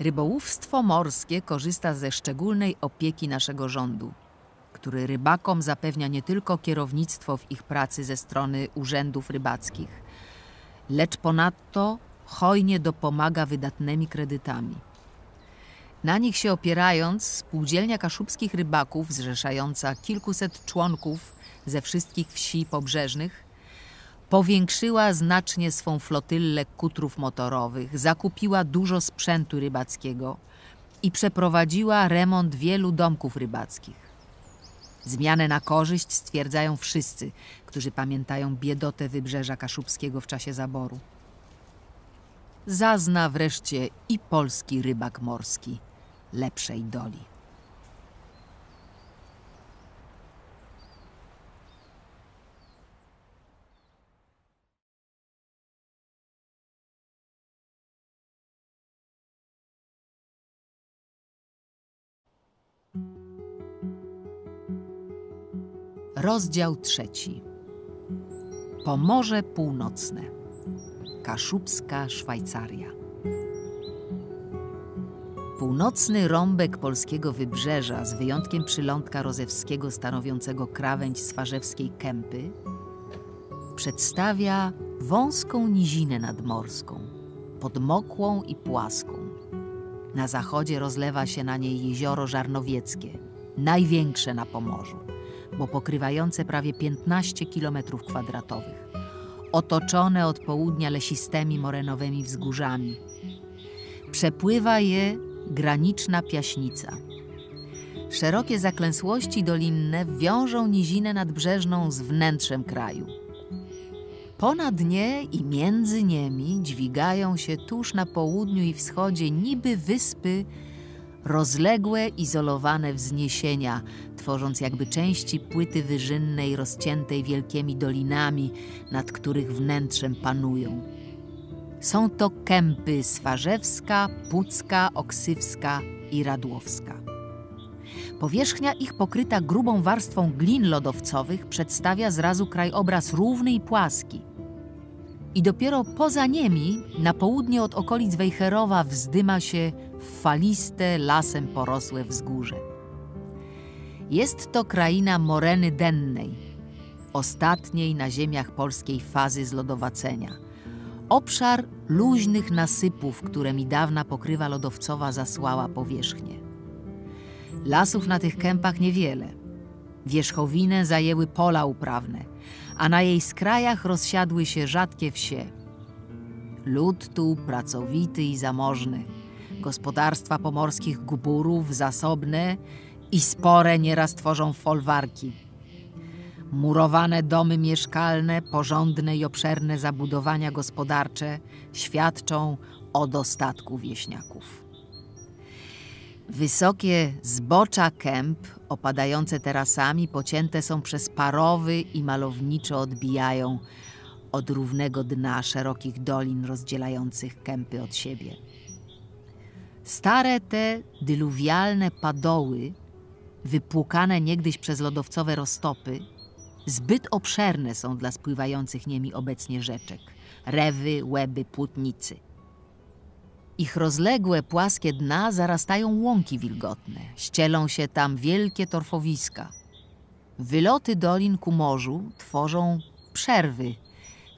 Rybołówstwo morskie korzysta ze szczególnej opieki naszego rządu, który rybakom zapewnia nie tylko kierownictwo w ich pracy ze strony urzędów rybackich, lecz ponadto hojnie dopomaga wydatnymi kredytami. Na nich się opierając, spółdzielnia kaszubskich rybaków, zrzeszająca kilkuset członków ze wszystkich wsi pobrzeżnych, powiększyła znacznie swą flotyllę kutrów motorowych, zakupiła dużo sprzętu rybackiego i przeprowadziła remont wielu domków rybackich. Zmianę na korzyść stwierdzają wszyscy, którzy pamiętają biedotę wybrzeża kaszubskiego w czasie zaboru zazna wreszcie i polski rybak morski lepszej doli. Rozdział trzeci. Pomorze Północne. Kaszubska Szwajcaria. Północny rąbek polskiego wybrzeża, z wyjątkiem przylądka rozewskiego stanowiącego krawędź swarzewskiej kępy, przedstawia wąską nizinę nadmorską, podmokłą i płaską. Na zachodzie rozlewa się na niej jezioro żarnowieckie, największe na Pomorzu, bo pokrywające prawie 15 km kwadratowych otoczone od południa lesistymi morenowymi wzgórzami. Przepływa je graniczna piaśnica. Szerokie zaklęsłości dolinne wiążą nizinę nadbrzeżną z wnętrzem kraju. Ponad nie i między niemi dźwigają się tuż na południu i wschodzie niby wyspy rozległe, izolowane wzniesienia, tworząc jakby części płyty wyżynnej rozciętej wielkimi dolinami, nad których wnętrzem panują. Są to kępy Swarzewska, Pucka, Oksywska i Radłowska. Powierzchnia ich pokryta grubą warstwą glin lodowcowych przedstawia zrazu krajobraz równy i płaski – i dopiero poza nimi, na południe od okolic Wejherowa, wzdyma się faliste, lasem porosłe wzgórze. Jest to kraina Moreny Dennej, ostatniej na ziemiach polskiej fazy zlodowacenia. Obszar luźnych nasypów, którymi dawna pokrywa lodowcowa zasłała powierzchnię. Lasów na tych kępach niewiele. Wierzchowinę zajęły pola uprawne – a na jej skrajach rozsiadły się rzadkie wsie. Lud tu pracowity i zamożny, gospodarstwa pomorskich guburów zasobne i spore nieraz tworzą folwarki. Murowane domy mieszkalne, porządne i obszerne zabudowania gospodarcze świadczą o dostatku wieśniaków. Wysokie zbocza kęp opadające terasami, pocięte są przez parowy i malowniczo odbijają od równego dna szerokich dolin rozdzielających kępy od siebie. Stare te dyluwialne padoły, wypłukane niegdyś przez lodowcowe roztopy, zbyt obszerne są dla spływających nimi obecnie rzeczek, rewy, łeby, płótnicy – ich rozległe, płaskie dna zarastają łąki wilgotne, ścielą się tam wielkie torfowiska. Wyloty dolin ku morzu tworzą przerwy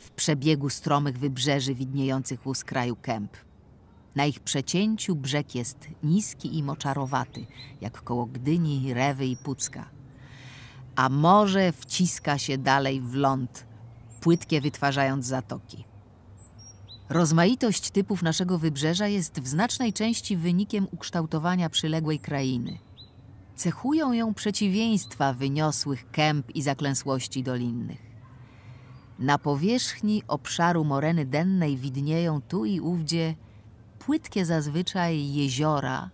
w przebiegu stromych wybrzeży widniejących u skraju kęp. Na ich przecięciu brzeg jest niski i moczarowaty, jak koło Gdyni, Rewy i Pucka. A morze wciska się dalej w ląd, płytkie wytwarzając zatoki. Rozmaitość typów naszego wybrzeża jest w znacznej części wynikiem ukształtowania przyległej krainy. Cechują ją przeciwieństwa wyniosłych kęp i zaklęsłości dolinnych. Na powierzchni obszaru moreny dennej widnieją tu i ówdzie płytkie zazwyczaj jeziora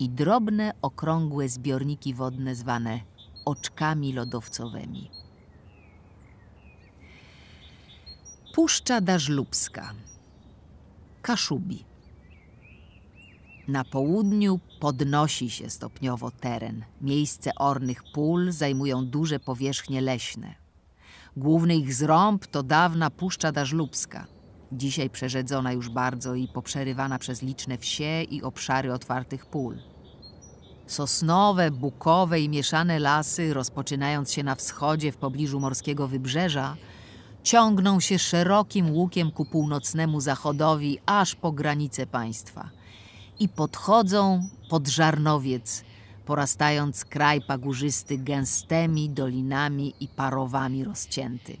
i drobne, okrągłe zbiorniki wodne zwane oczkami lodowcowymi. Puszcza Dażlubska, Kaszubi. Na południu podnosi się stopniowo teren. Miejsce ornych pól zajmują duże powierzchnie leśne. Główny ich zrąb to dawna Puszcza Dażlubska, dzisiaj przerzedzona już bardzo i poprzerywana przez liczne wsie i obszary otwartych pól. Sosnowe, bukowe i mieszane lasy, rozpoczynając się na wschodzie w pobliżu morskiego wybrzeża, ciągną się szerokim łukiem ku północnemu zachodowi, aż po granice państwa. I podchodzą pod Żarnowiec, porastając kraj pagórzysty gęstymi dolinami i parowami rozcięty.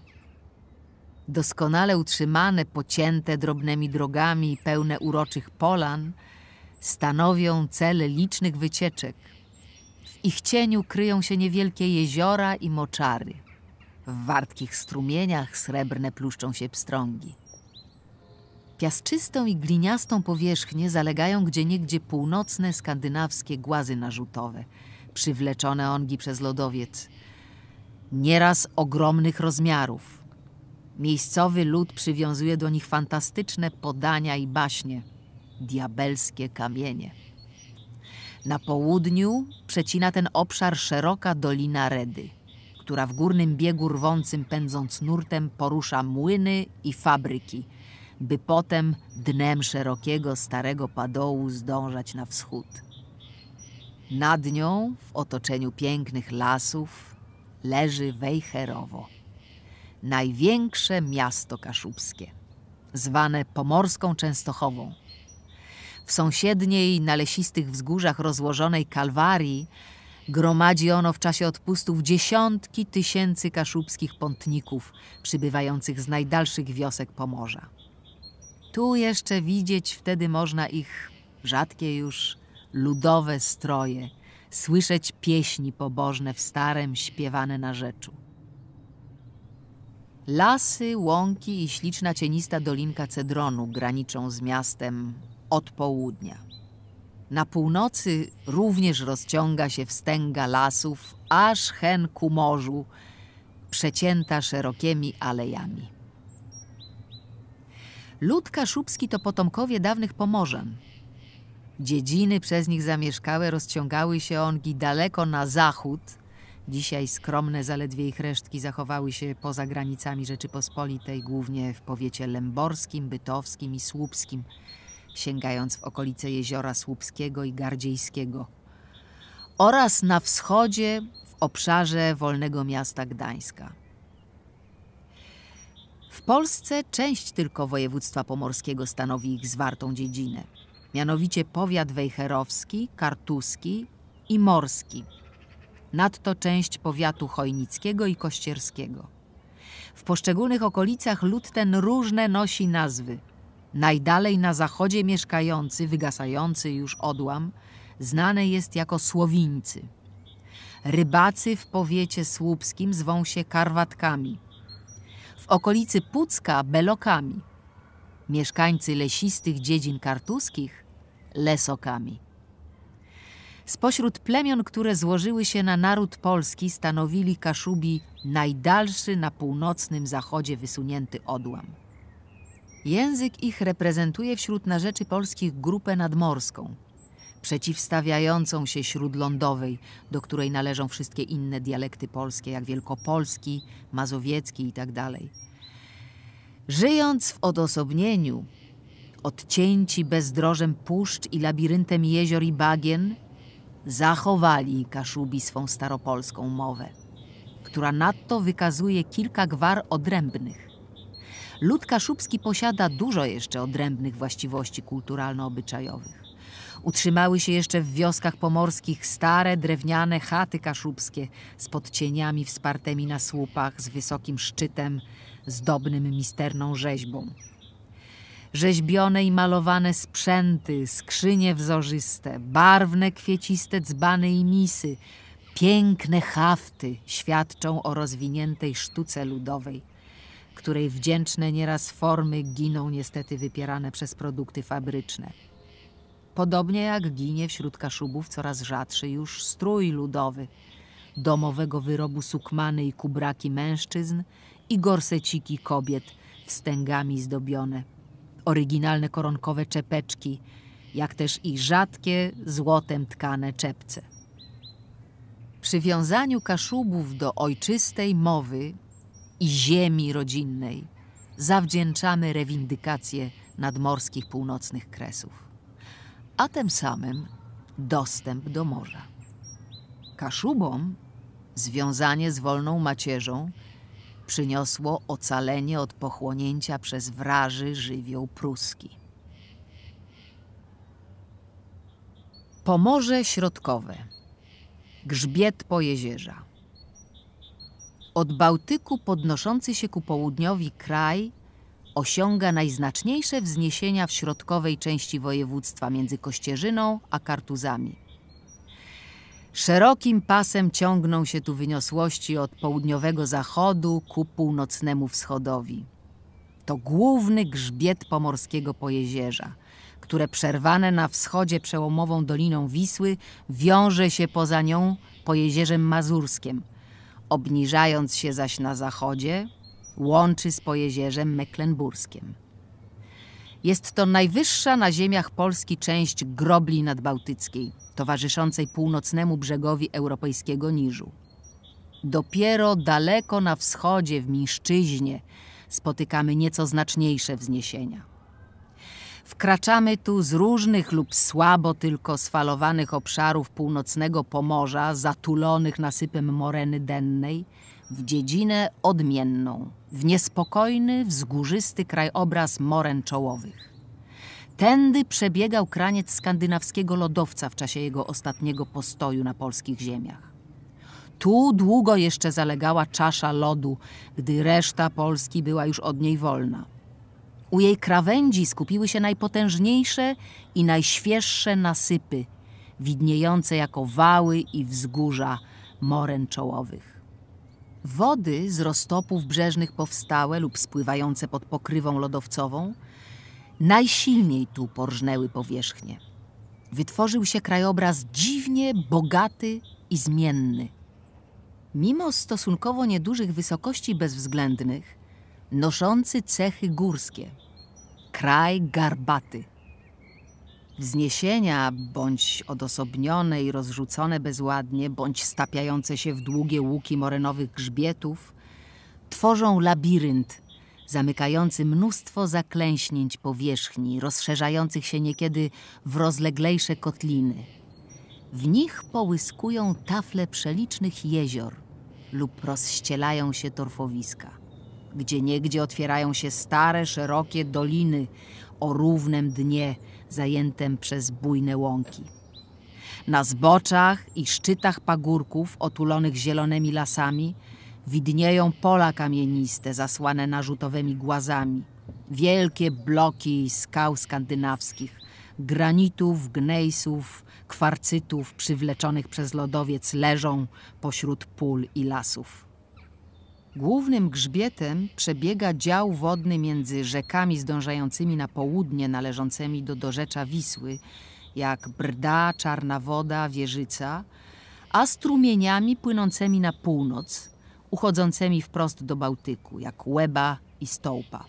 Doskonale utrzymane, pocięte drobnymi drogami i pełne uroczych polan, stanowią cel licznych wycieczek. W ich cieniu kryją się niewielkie jeziora i moczary – w wartkich strumieniach srebrne pluszczą się pstrągi. Piasczystą i gliniastą powierzchnię zalegają gdzieniegdzie północne skandynawskie głazy narzutowe, przywleczone ongi przez lodowiec, nieraz ogromnych rozmiarów. Miejscowy lud przywiązuje do nich fantastyczne podania i baśnie, diabelskie kamienie. Na południu przecina ten obszar szeroka Dolina Redy – która w górnym biegu rwącym pędząc nurtem porusza młyny i fabryki, by potem dnem szerokiego starego padołu zdążać na wschód. Nad nią, w otoczeniu pięknych lasów, leży Wejherowo, największe miasto kaszubskie, zwane Pomorską Częstochową. W sąsiedniej, na lesistych wzgórzach rozłożonej Kalwarii Gromadzi ono w czasie odpustów dziesiątki tysięcy kaszubskich pątników przybywających z najdalszych wiosek Pomorza. Tu jeszcze widzieć wtedy można ich rzadkie już ludowe stroje, słyszeć pieśni pobożne w starem śpiewane na rzeczu. Lasy, łąki i śliczna cienista dolinka Cedronu graniczą z miastem od południa. Na północy również rozciąga się wstęga lasów, aż hen ku morzu, przecięta szerokimi alejami. Lud kaszubski to potomkowie dawnych Pomorzan. Dziedziny przez nich zamieszkałe rozciągały się ongi daleko na zachód. Dzisiaj skromne zaledwie ich resztki zachowały się poza granicami Rzeczypospolitej, głównie w powiecie lęborskim, bytowskim i słupskim – sięgając w okolice jeziora Słupskiego i Gardziejskiego, oraz na wschodzie w obszarze wolnego miasta Gdańska. W Polsce część tylko województwa pomorskiego stanowi ich zwartą dziedzinę, mianowicie powiat wejherowski, kartuski i morski, nadto część powiatu chojnickiego i kościerskiego. W poszczególnych okolicach lud ten różne nosi nazwy – Najdalej na zachodzie mieszkający, wygasający już odłam, znany jest jako Słowińcy. Rybacy w powiecie słupskim zwą się karwatkami. W okolicy Pucka belokami. Mieszkańcy lesistych dziedzin kartuskich lesokami. Spośród plemion, które złożyły się na naród polski, stanowili Kaszubi najdalszy na północnym zachodzie wysunięty odłam. Język ich reprezentuje wśród narzeczy polskich grupę nadmorską, przeciwstawiającą się śródlądowej, do której należą wszystkie inne dialekty polskie, jak wielkopolski, mazowiecki itd. Tak Żyjąc w odosobnieniu, odcięci bezdrożem puszcz i labiryntem jezior i bagien, zachowali Kaszubi swą staropolską mowę, która nadto wykazuje kilka gwar odrębnych lud kaszubski posiada dużo jeszcze odrębnych właściwości kulturalno-obyczajowych. Utrzymały się jeszcze w wioskach pomorskich stare drewniane chaty kaszubskie z podcieniami wspartymi na słupach, z wysokim szczytem, zdobnym misterną rzeźbą. Rzeźbione i malowane sprzęty, skrzynie wzorzyste, barwne kwieciste dzbany i misy, piękne hafty świadczą o rozwiniętej sztuce ludowej której wdzięczne nieraz formy giną niestety wypierane przez produkty fabryczne. Podobnie jak ginie wśród kaszubów coraz rzadszy już strój ludowy, domowego wyrobu sukmany i kubraki mężczyzn i gorseciki kobiet wstęgami zdobione, oryginalne koronkowe czepeczki, jak też i rzadkie złotem tkane czepce. Przywiązaniu kaszubów do ojczystej mowy i ziemi rodzinnej zawdzięczamy rewindykację nadmorskich północnych kresów, a tym samym dostęp do morza. Kaszubom związanie z wolną macierzą przyniosło ocalenie od pochłonięcia przez wraży żywioł pruski. Pomorze Środkowe, grzbiet Pojezierza, od Bałtyku podnoszący się ku południowi kraj osiąga najznaczniejsze wzniesienia w środkowej części województwa między Kościerzyną a Kartuzami. Szerokim pasem ciągną się tu wyniosłości od południowego zachodu ku północnemu wschodowi. To główny grzbiet pomorskiego pojezierza, które przerwane na wschodzie przełomową doliną Wisły wiąże się poza nią pojezierzem mazurskiem – obniżając się zaś na zachodzie, łączy z pojezierzem Mecklenburskiem. Jest to najwyższa na ziemiach Polski część grobli nadbałtyckiej, towarzyszącej północnemu brzegowi europejskiego Niżu. Dopiero daleko na wschodzie, w Mińszczyźnie, spotykamy nieco znaczniejsze wzniesienia. Wkraczamy tu z różnych lub słabo tylko sfalowanych obszarów północnego Pomorza, zatulonych nasypem moreny dennej, w dziedzinę odmienną, w niespokojny, wzgórzysty krajobraz moren czołowych. Tędy przebiegał kraniec skandynawskiego lodowca w czasie jego ostatniego postoju na polskich ziemiach. Tu długo jeszcze zalegała czasza lodu, gdy reszta Polski była już od niej wolna. U jej krawędzi skupiły się najpotężniejsze i najświeższe nasypy, widniejące jako wały i wzgórza moren czołowych. Wody z roztopów brzeżnych powstałe lub spływające pod pokrywą lodowcową najsilniej tu porżnęły powierzchnię. Wytworzył się krajobraz dziwnie bogaty i zmienny. Mimo stosunkowo niedużych wysokości bezwzględnych, noszący cechy górskie, kraj garbaty. Wzniesienia, bądź odosobnione i rozrzucone bezładnie, bądź stapiające się w długie łuki morenowych grzbietów, tworzą labirynt zamykający mnóstwo zaklęśnięć powierzchni, rozszerzających się niekiedy w rozleglejsze kotliny. W nich połyskują tafle przelicznych jezior lub rozścielają się torfowiska gdzie niegdzie otwierają się stare, szerokie doliny o równym dnie, zajętym przez bujne łąki. Na zboczach i szczytach pagórków otulonych zielonymi lasami widnieją pola kamieniste zasłane narzutowymi głazami, wielkie bloki skał skandynawskich, granitów, gnejsów, kwarcytów przywleczonych przez lodowiec leżą pośród pól i lasów. Głównym grzbietem przebiega dział wodny między rzekami zdążającymi na południe należącymi do dorzecza Wisły, jak Brda, Czarna Woda, Wieżyca, a strumieniami płynącymi na północ, uchodzącymi wprost do Bałtyku, jak Łeba i Stołpa.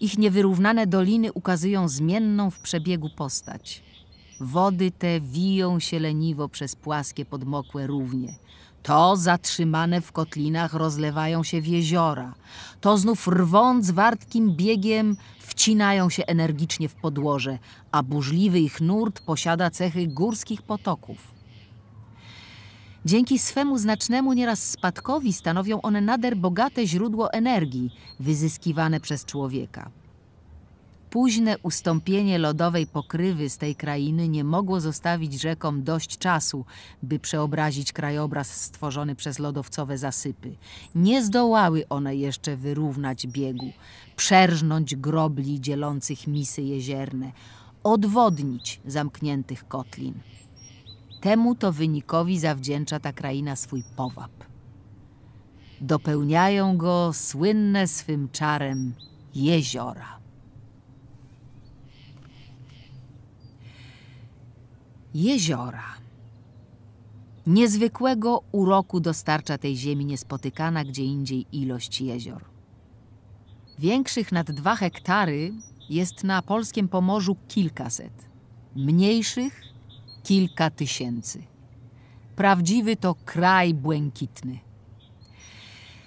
Ich niewyrównane doliny ukazują zmienną w przebiegu postać. Wody te wiją się leniwo przez płaskie podmokłe równie – to zatrzymane w kotlinach rozlewają się w jeziora. To znów rwąc wartkim biegiem wcinają się energicznie w podłoże, a burzliwy ich nurt posiada cechy górskich potoków. Dzięki swemu znacznemu nieraz spadkowi stanowią one nader bogate źródło energii wyzyskiwane przez człowieka. Późne ustąpienie lodowej pokrywy z tej krainy nie mogło zostawić rzekom dość czasu, by przeobrazić krajobraz stworzony przez lodowcowe zasypy. Nie zdołały one jeszcze wyrównać biegu, przerżnąć grobli dzielących misy jezierne, odwodnić zamkniętych kotlin. Temu to wynikowi zawdzięcza ta kraina swój powab. Dopełniają go słynne swym czarem jeziora. jeziora. Niezwykłego uroku dostarcza tej ziemi niespotykana gdzie indziej ilość jezior. Większych nad dwa hektary jest na polskim Pomorzu kilkaset, mniejszych kilka tysięcy. Prawdziwy to kraj błękitny.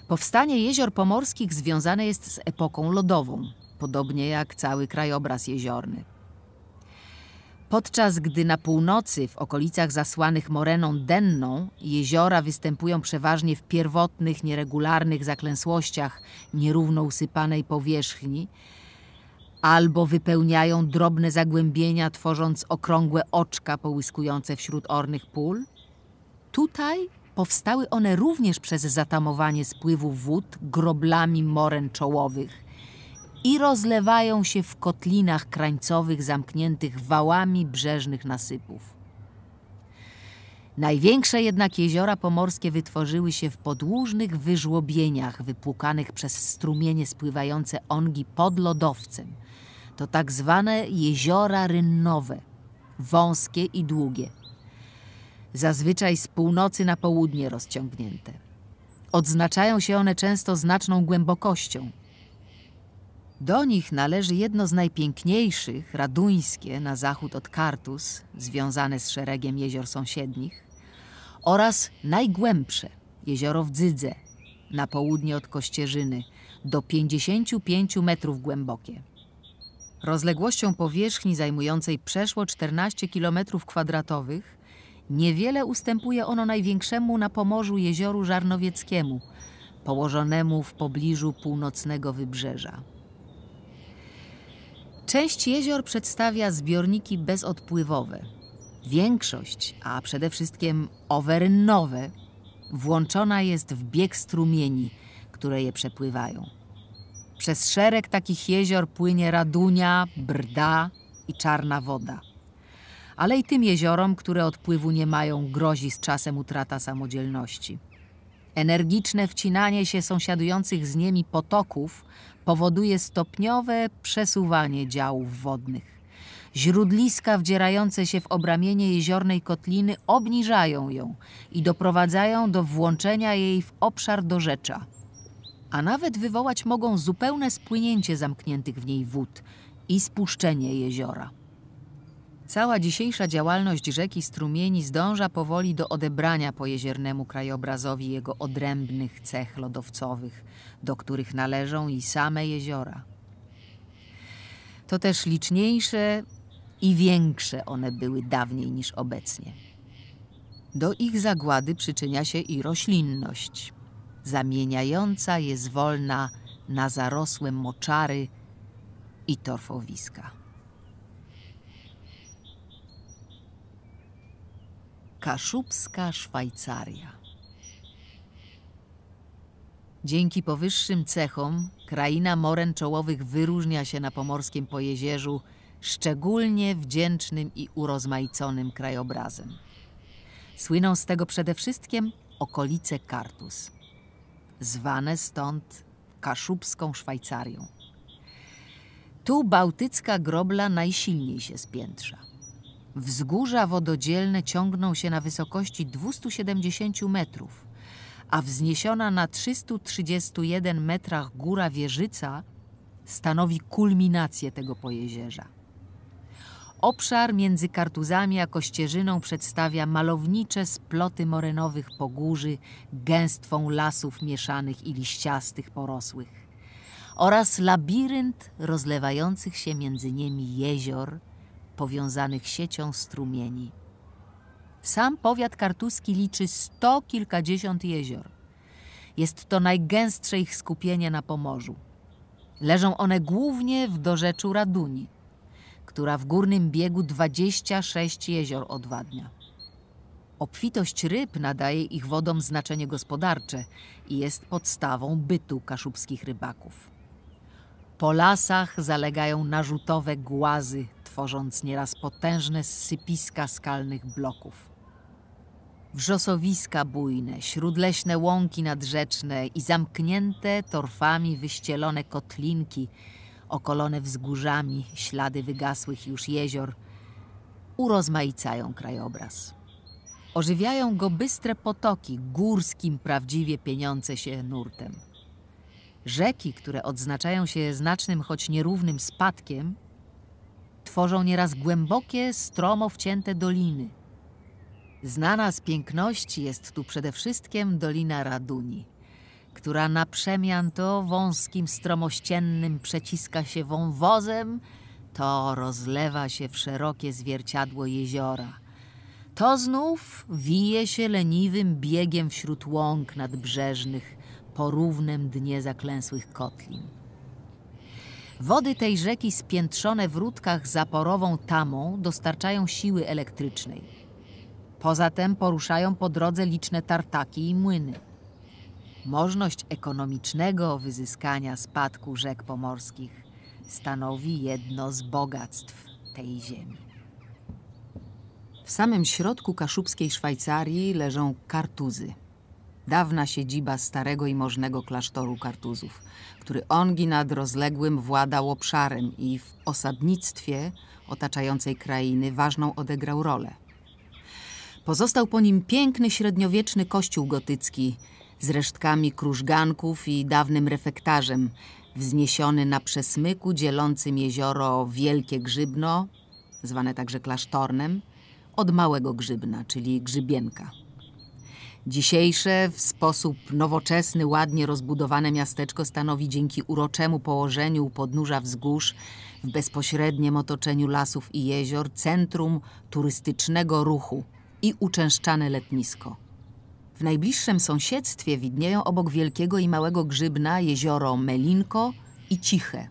Powstanie jezior pomorskich związane jest z epoką lodową, podobnie jak cały krajobraz jeziorny. Podczas gdy na północy, w okolicach zasłanych moreną denną, jeziora występują przeważnie w pierwotnych, nieregularnych zaklęsłościach nierówno usypanej powierzchni, albo wypełniają drobne zagłębienia, tworząc okrągłe oczka połyskujące wśród ornych pól, tutaj powstały one również przez zatamowanie spływu wód groblami moren czołowych, i rozlewają się w kotlinach krańcowych zamkniętych wałami brzeżnych nasypów. Największe jednak jeziora pomorskie wytworzyły się w podłużnych wyżłobieniach wypłukanych przez strumienie spływające ongi pod lodowcem. To tak zwane jeziora rynnowe, wąskie i długie. Zazwyczaj z północy na południe rozciągnięte. Odznaczają się one często znaczną głębokością – do nich należy jedno z najpiękniejszych, raduńskie, na zachód od Kartus, związane z szeregiem jezior sąsiednich, oraz najgłębsze, jezioro w Dzydze, na południe od Kościerzyny, do 55 metrów głębokie. Rozległością powierzchni zajmującej przeszło 14 km2 niewiele ustępuje ono największemu na Pomorzu jezioru Żarnowieckiemu, położonemu w pobliżu północnego wybrzeża. Część jezior przedstawia zbiorniki bezodpływowe. Większość, a przede wszystkim owernowe, włączona jest w bieg strumieni, które je przepływają. Przez szereg takich jezior płynie Radunia, Brda i Czarna Woda. Ale i tym jeziorom, które odpływu nie mają, grozi z czasem utrata samodzielności. Energiczne wcinanie się sąsiadujących z nimi potoków powoduje stopniowe przesuwanie działów wodnych. Źródliska wdzierające się w obramienie jeziornej kotliny obniżają ją i doprowadzają do włączenia jej w obszar dorzecza. A nawet wywołać mogą zupełne spłynięcie zamkniętych w niej wód i spuszczenie jeziora. Cała dzisiejsza działalność rzeki strumieni zdąża powoli do odebrania pojeziernemu krajobrazowi jego odrębnych cech lodowcowych, do których należą i same jeziora. To też liczniejsze i większe one były dawniej niż obecnie. Do ich zagłady przyczynia się i roślinność, zamieniająca je zwolna na zarosłe moczary i torfowiska. Kaszubska Szwajcaria. Dzięki powyższym cechom kraina moren czołowych wyróżnia się na pomorskim pojezierzu szczególnie wdzięcznym i urozmaiconym krajobrazem. Słyną z tego przede wszystkim okolice Kartus, zwane stąd Kaszubską Szwajcarią. Tu bałtycka grobla najsilniej się spiętrza. Wzgórza wododzielne ciągną się na wysokości 270 metrów, a wzniesiona na 331 metrach góra Wieżyca stanowi kulminację tego pojezierza. Obszar między Kartuzami a Kościerzyną przedstawia malownicze sploty morenowych pogórzy gęstwą lasów mieszanych i liściastych porosłych oraz labirynt rozlewających się między nimi jezior powiązanych siecią strumieni. Sam powiat kartuski liczy sto kilkadziesiąt jezior. Jest to najgęstsze ich skupienie na Pomorzu. Leżą one głównie w dorzeczu Raduni, która w górnym biegu 26 jezior odwadnia. Obfitość ryb nadaje ich wodom znaczenie gospodarcze i jest podstawą bytu kaszubskich rybaków. Po lasach zalegają narzutowe głazy tworząc nieraz potężne sypiska skalnych bloków. Wrzosowiska bujne, śródleśne łąki nadrzeczne i zamknięte torfami wyścielone kotlinki, okolone wzgórzami ślady wygasłych już jezior, urozmaicają krajobraz. Ożywiają go bystre potoki, górskim prawdziwie pieniące się nurtem. Rzeki, które odznaczają się znacznym, choć nierównym spadkiem, tworzą nieraz głębokie, stromo wcięte doliny. Znana z piękności jest tu przede wszystkim Dolina Raduni, która na przemian to wąskim, stromościennym przeciska się wąwozem, to rozlewa się w szerokie zwierciadło jeziora. To znów wije się leniwym biegiem wśród łąk nadbrzeżnych po równym dnie zaklęsłych kotlin. Wody tej rzeki spiętrzone w rudkach zaporową tamą dostarczają siły elektrycznej. Poza tym poruszają po drodze liczne tartaki i młyny. Możność ekonomicznego wyzyskania spadku rzek pomorskich stanowi jedno z bogactw tej ziemi. W samym środku kaszubskiej Szwajcarii leżą kartuzy – dawna siedziba starego i możnego klasztoru Kartuzów, który ongi nad rozległym władał obszarem i w osadnictwie otaczającej krainy ważną odegrał rolę. Pozostał po nim piękny średniowieczny kościół gotycki z resztkami krużganków i dawnym refektarzem, wzniesiony na przesmyku dzielącym jezioro Wielkie Grzybno, zwane także klasztornem, od Małego Grzybna, czyli Grzybienka. Dzisiejsze, w sposób nowoczesny, ładnie rozbudowane miasteczko stanowi dzięki uroczemu położeniu podnóża wzgórz w bezpośrednim otoczeniu lasów i jezior centrum turystycznego ruchu i uczęszczane letnisko. W najbliższym sąsiedztwie widnieją obok Wielkiego i Małego Grzybna jezioro Melinko i Ciche.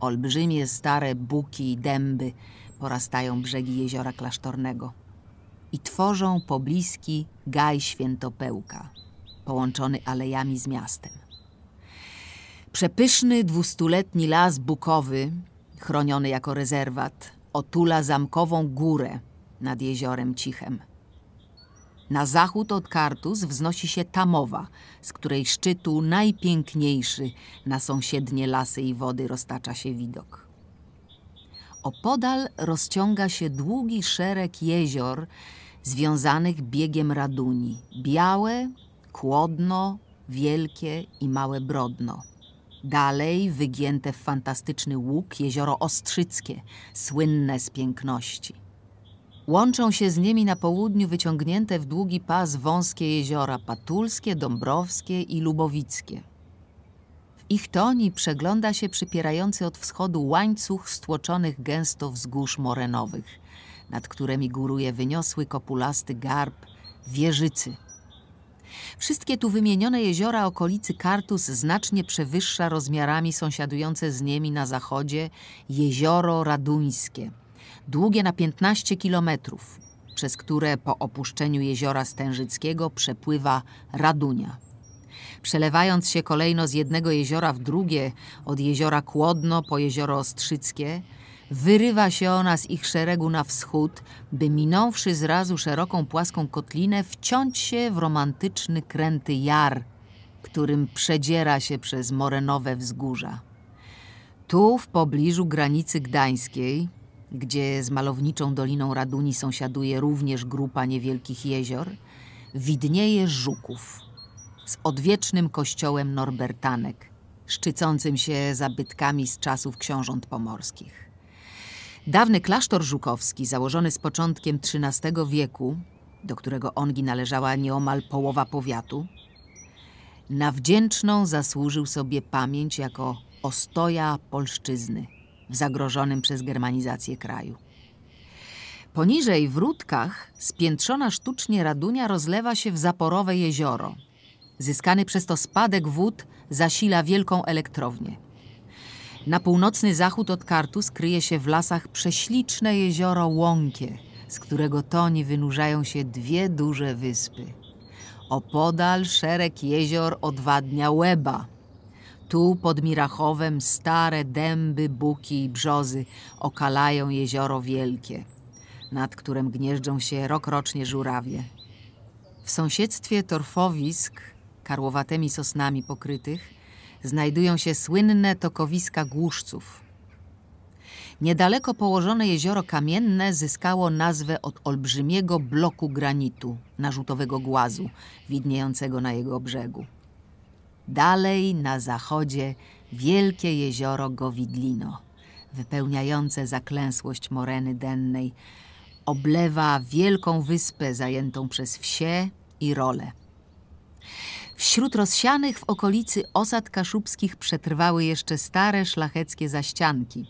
Olbrzymie stare buki i dęby porastają brzegi jeziora klasztornego i tworzą pobliski Gaj Świętopełka, połączony alejami z miastem. Przepyszny dwustuletni las bukowy, chroniony jako rezerwat, otula zamkową górę nad jeziorem Cichem. Na zachód od Kartus wznosi się Tamowa, z której szczytu najpiękniejszy na sąsiednie lasy i wody roztacza się widok. Opodal rozciąga się długi szereg jezior, związanych biegiem raduni. Białe, kłodno, wielkie i małe brodno. Dalej wygięte w fantastyczny łuk jezioro Ostrzyckie, słynne z piękności. Łączą się z nimi na południu wyciągnięte w długi pas wąskie jeziora Patulskie, Dąbrowskie i Lubowickie. W ich toni przegląda się przypierający od wschodu łańcuch stłoczonych gęsto wzgórz morenowych nad którymi góruje wyniosły kopulasty garb wieżycy. Wszystkie tu wymienione jeziora okolicy Kartus znacznie przewyższa rozmiarami sąsiadujące z nimi na zachodzie jezioro Raduńskie, długie na 15 kilometrów, przez które po opuszczeniu jeziora Stężyckiego przepływa Radunia. Przelewając się kolejno z jednego jeziora w drugie, od jeziora Kłodno po jezioro Ostrzyckie, Wyrywa się ona z ich szeregu na wschód, by minąwszy zrazu szeroką płaską kotlinę, wciąć się w romantyczny kręty jar, którym przedziera się przez morenowe wzgórza. Tu, w pobliżu granicy gdańskiej, gdzie z malowniczą Doliną Raduni sąsiaduje również grupa niewielkich jezior, widnieje Żuków z odwiecznym kościołem Norbertanek, szczycącym się zabytkami z czasów książąt pomorskich. Dawny klasztor żukowski, założony z początkiem XIII wieku, do którego ongi należała nieomal połowa powiatu, na wdzięczną zasłużył sobie pamięć jako ostoja polszczyzny w zagrożonym przez germanizację kraju. Poniżej, w Rudkach, spiętrzona sztucznie Radunia rozlewa się w zaporowe jezioro. Zyskany przez to spadek wód zasila wielką elektrownię. Na północny zachód od Kartus kryje się w lasach prześliczne jezioro Łąkie, z którego toni wynurzają się dwie duże wyspy. Opodal szereg jezior odwadnia łeba. Tu pod Mirachowem stare dęby, buki i brzozy okalają jezioro wielkie, nad którym gnieżdżą się rokrocznie żurawie. W sąsiedztwie torfowisk, karłowatymi sosnami pokrytych, znajdują się słynne tokowiska głuszców. Niedaleko położone jezioro kamienne zyskało nazwę od olbrzymiego bloku granitu, narzutowego głazu, widniejącego na jego brzegu. Dalej na zachodzie wielkie jezioro Gowidlino, wypełniające zaklęsłość moreny dennej, oblewa wielką wyspę zajętą przez wsie i role. Wśród rozsianych w okolicy osad kaszubskich przetrwały jeszcze stare szlacheckie zaścianki.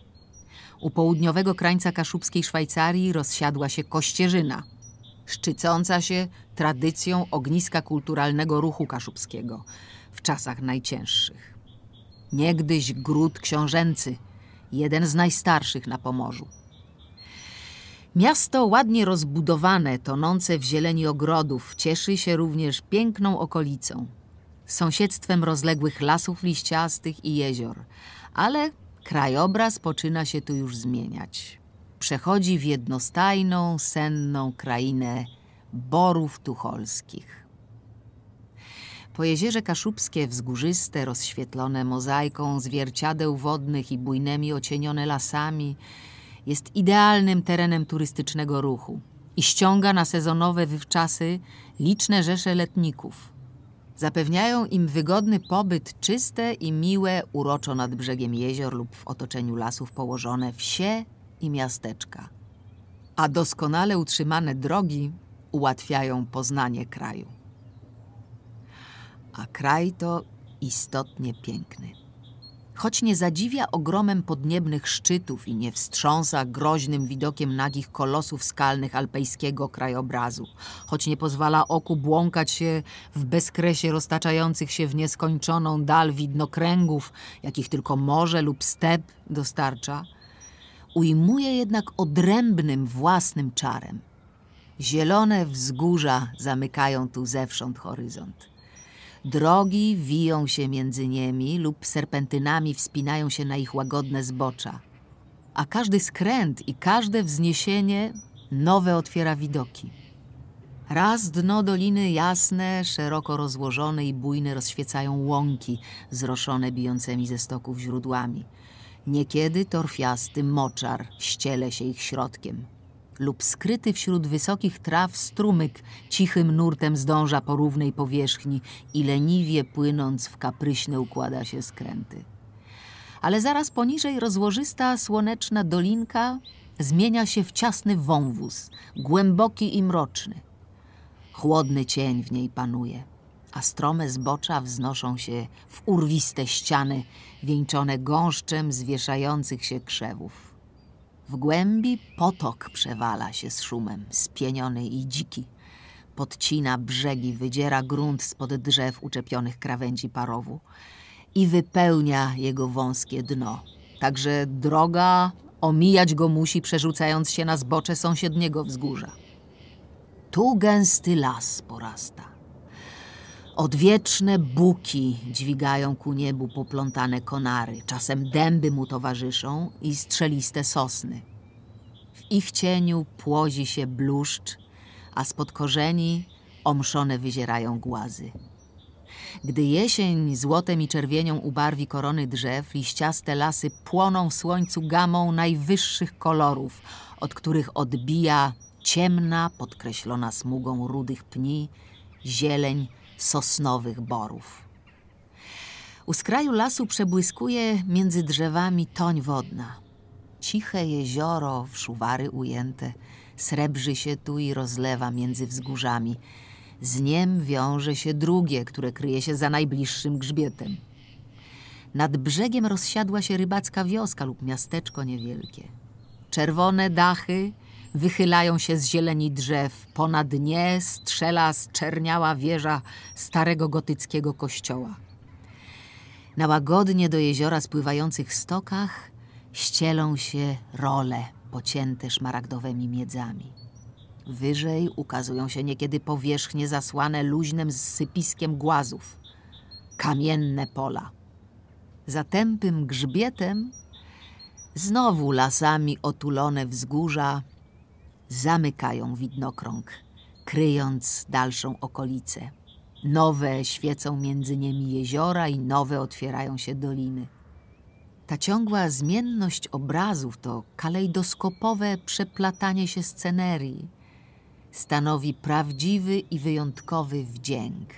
U południowego krańca kaszubskiej Szwajcarii rozsiadła się kościerzyna, szczycąca się tradycją ogniska kulturalnego ruchu kaszubskiego w czasach najcięższych. Niegdyś gród książęcy, jeden z najstarszych na Pomorzu. Miasto ładnie rozbudowane, tonące w zieleni ogrodów, cieszy się również piękną okolicą sąsiedztwem rozległych lasów liściastych i jezior, ale krajobraz poczyna się tu już zmieniać. Przechodzi w jednostajną, senną krainę borów tucholskich. Po Kaszubskie wzgórzyste, rozświetlone mozaiką zwierciadeł wodnych i bujnymi ocienione lasami, jest idealnym terenem turystycznego ruchu i ściąga na sezonowe wywczasy liczne rzesze letników – Zapewniają im wygodny pobyt, czyste i miłe, uroczo nad brzegiem jezior lub w otoczeniu lasów położone wsie i miasteczka. A doskonale utrzymane drogi ułatwiają poznanie kraju. A kraj to istotnie piękny. Choć nie zadziwia ogromem podniebnych szczytów i nie wstrząsa groźnym widokiem nagich kolosów skalnych alpejskiego krajobrazu, choć nie pozwala oku błąkać się w bezkresie roztaczających się w nieskończoną dal widnokręgów, jakich tylko morze lub step dostarcza, ujmuje jednak odrębnym własnym czarem. Zielone wzgórza zamykają tu zewsząd horyzont. Drogi wiją się między nimi lub serpentynami wspinają się na ich łagodne zbocza. A każdy skręt i każde wzniesienie nowe otwiera widoki. Raz dno doliny jasne, szeroko rozłożone i bujne rozświecają łąki zroszone bijącymi ze stoków źródłami. Niekiedy torfiasty moczar ściele się ich środkiem lub skryty wśród wysokich traw strumyk cichym nurtem zdąża po równej powierzchni i leniwie płynąc w kapryśne układa się skręty. Ale zaraz poniżej rozłożysta słoneczna dolinka zmienia się w ciasny wąwóz, głęboki i mroczny. Chłodny cień w niej panuje, a strome zbocza wznoszą się w urwiste ściany wieńczone gąszczem zwieszających się krzewów. W głębi potok przewala się z szumem, spieniony i dziki. Podcina brzegi, wydziera grunt spod drzew uczepionych krawędzi parowu i wypełnia jego wąskie dno. Także droga omijać go musi, przerzucając się na zbocze sąsiedniego wzgórza. Tu gęsty las porasta. Odwieczne buki dźwigają ku niebu poplątane konary, czasem dęby mu towarzyszą i strzeliste sosny. W ich cieniu płozi się bluszcz, a spod korzeni omszone wyzierają głazy. Gdy jesień złotem i czerwienią ubarwi korony drzew, liściaste lasy płoną w słońcu gamą najwyższych kolorów, od których odbija ciemna, podkreślona smugą rudych pni, zieleń, sosnowych borów. U skraju lasu przebłyskuje między drzewami toń wodna. Ciche jezioro w szuwary ujęte srebrzy się tu i rozlewa między wzgórzami. Z niem wiąże się drugie, które kryje się za najbliższym grzbietem. Nad brzegiem rozsiadła się rybacka wioska lub miasteczko niewielkie. Czerwone dachy wychylają się z zieleni drzew. Ponad dnie strzela zczerniała wieża starego gotyckiego kościoła. Na łagodnie do jeziora spływających stokach ścielą się role pocięte szmaragdowymi miedzami. Wyżej ukazują się niekiedy powierzchnie zasłane luźnym sypiskiem głazów, kamienne pola. Za tępym grzbietem znowu lasami otulone wzgórza, zamykają widnokrąg, kryjąc dalszą okolicę. Nowe świecą między nimi jeziora i nowe otwierają się doliny. Ta ciągła zmienność obrazów to kalejdoskopowe przeplatanie się scenerii. Stanowi prawdziwy i wyjątkowy wdzięk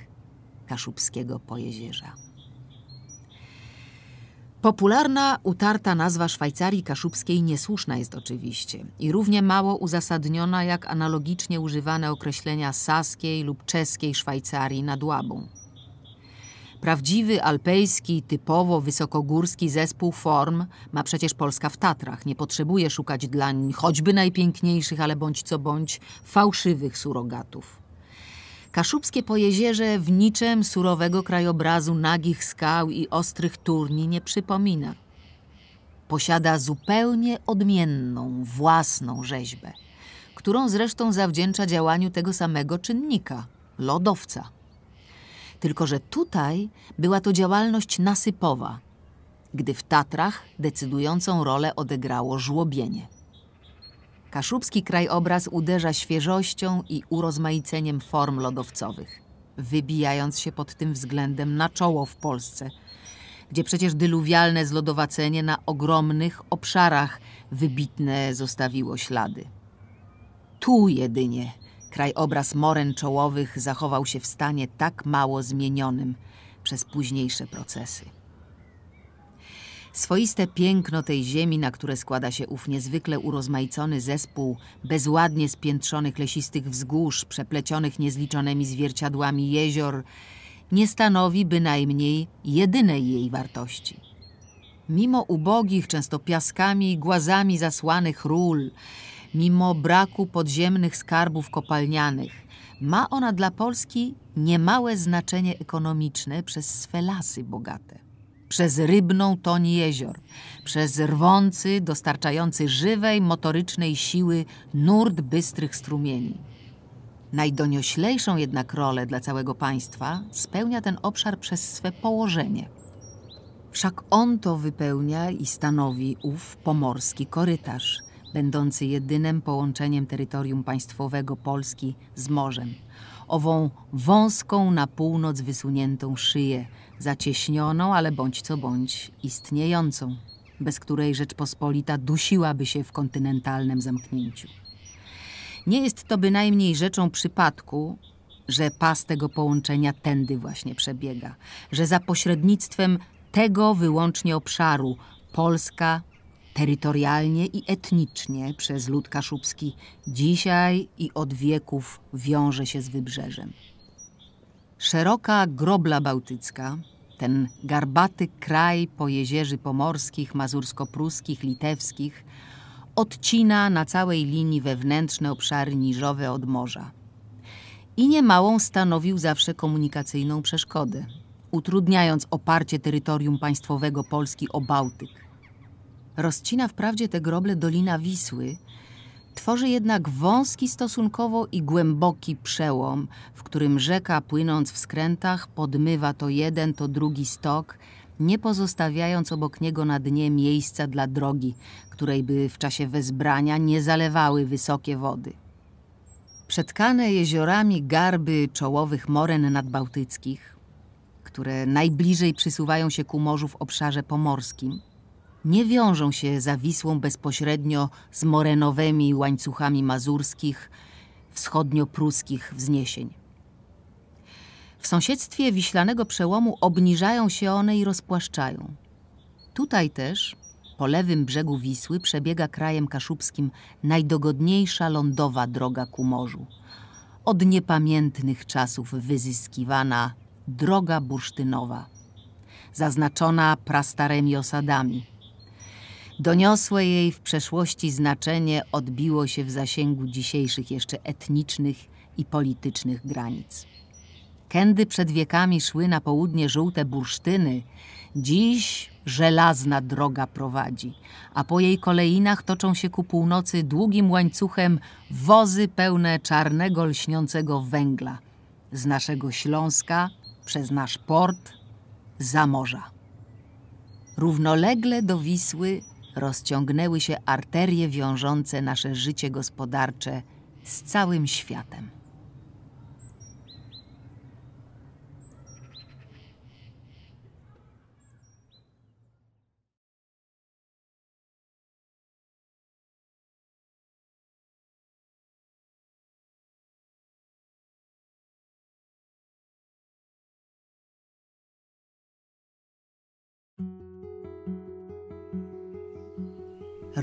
kaszubskiego pojezierza. Popularna, utarta nazwa Szwajcarii kaszubskiej niesłuszna jest oczywiście i równie mało uzasadniona jak analogicznie używane określenia saskiej lub czeskiej Szwajcarii nad Łabą. Prawdziwy alpejski, typowo wysokogórski zespół form ma przecież Polska w Tatrach. Nie potrzebuje szukać dlań choćby najpiękniejszych, ale bądź co bądź fałszywych surogatów. Kaszubskie pojezierze w niczym surowego krajobrazu nagich skał i ostrych turni nie przypomina. Posiada zupełnie odmienną, własną rzeźbę, którą zresztą zawdzięcza działaniu tego samego czynnika lodowca. Tylko, że tutaj była to działalność nasypowa, gdy w Tatrach decydującą rolę odegrało żłobienie. Kaszubski krajobraz uderza świeżością i urozmaiceniem form lodowcowych, wybijając się pod tym względem na czoło w Polsce, gdzie przecież dyluwialne zlodowacenie na ogromnych obszarach wybitne zostawiło ślady. Tu jedynie krajobraz moren czołowych zachował się w stanie tak mało zmienionym przez późniejsze procesy. Swoiste piękno tej ziemi, na które składa się ów niezwykle urozmaicony zespół bezładnie spiętrzonych lesistych wzgórz, przeplecionych niezliczonymi zwierciadłami jezior, nie stanowi bynajmniej jedynej jej wartości. Mimo ubogich, często piaskami i głazami zasłanych ról, mimo braku podziemnych skarbów kopalnianych, ma ona dla Polski niemałe znaczenie ekonomiczne przez swe lasy bogate przez rybną toń jezior, przez rwący, dostarczający żywej, motorycznej siły nurt bystrych strumieni. Najdonioślejszą jednak rolę dla całego państwa spełnia ten obszar przez swe położenie. Wszak on to wypełnia i stanowi ów pomorski korytarz, będący jedynym połączeniem terytorium państwowego Polski z morzem ową wąską na północ wysuniętą szyję, zacieśnioną, ale bądź co bądź istniejącą, bez której Rzeczpospolita dusiłaby się w kontynentalnym zamknięciu. Nie jest to bynajmniej rzeczą przypadku, że pas tego połączenia tędy właśnie przebiega, że za pośrednictwem tego wyłącznie obszaru Polska terytorialnie i etnicznie przez lud kaszubski, dzisiaj i od wieków wiąże się z wybrzeżem. Szeroka grobla bałtycka, ten garbaty kraj pojezierzy pomorskich, mazursko-pruskich, litewskich, odcina na całej linii wewnętrzne obszary niżowe od morza. I niemałą stanowił zawsze komunikacyjną przeszkodę, utrudniając oparcie terytorium państwowego Polski o Bałtyk. Rozcina wprawdzie te groble Dolina Wisły, tworzy jednak wąski stosunkowo i głęboki przełom, w którym rzeka płynąc w skrętach podmywa to jeden, to drugi stok, nie pozostawiając obok niego na dnie miejsca dla drogi, której by w czasie wezbrania nie zalewały wysokie wody. Przetkane jeziorami garby czołowych moren nadbałtyckich, które najbliżej przysuwają się ku morzu w obszarze pomorskim – nie wiążą się za Wisłą bezpośrednio z morenowymi łańcuchami mazurskich, wschodnio-pruskich wzniesień. W sąsiedztwie wiślanego przełomu obniżają się one i rozpłaszczają. Tutaj też, po lewym brzegu Wisły, przebiega krajem kaszubskim najdogodniejsza lądowa droga ku morzu. Od niepamiętnych czasów wyzyskiwana droga bursztynowa, zaznaczona prastarymi osadami – Doniosłe jej w przeszłości znaczenie odbiło się w zasięgu dzisiejszych jeszcze etnicznych i politycznych granic. Kędy przed wiekami szły na południe żółte bursztyny, dziś żelazna droga prowadzi, a po jej kolejinach toczą się ku północy długim łańcuchem wozy pełne czarnego lśniącego węgla z naszego Śląska przez nasz port za morza. Równolegle do Wisły rozciągnęły się arterie wiążące nasze życie gospodarcze z całym światem.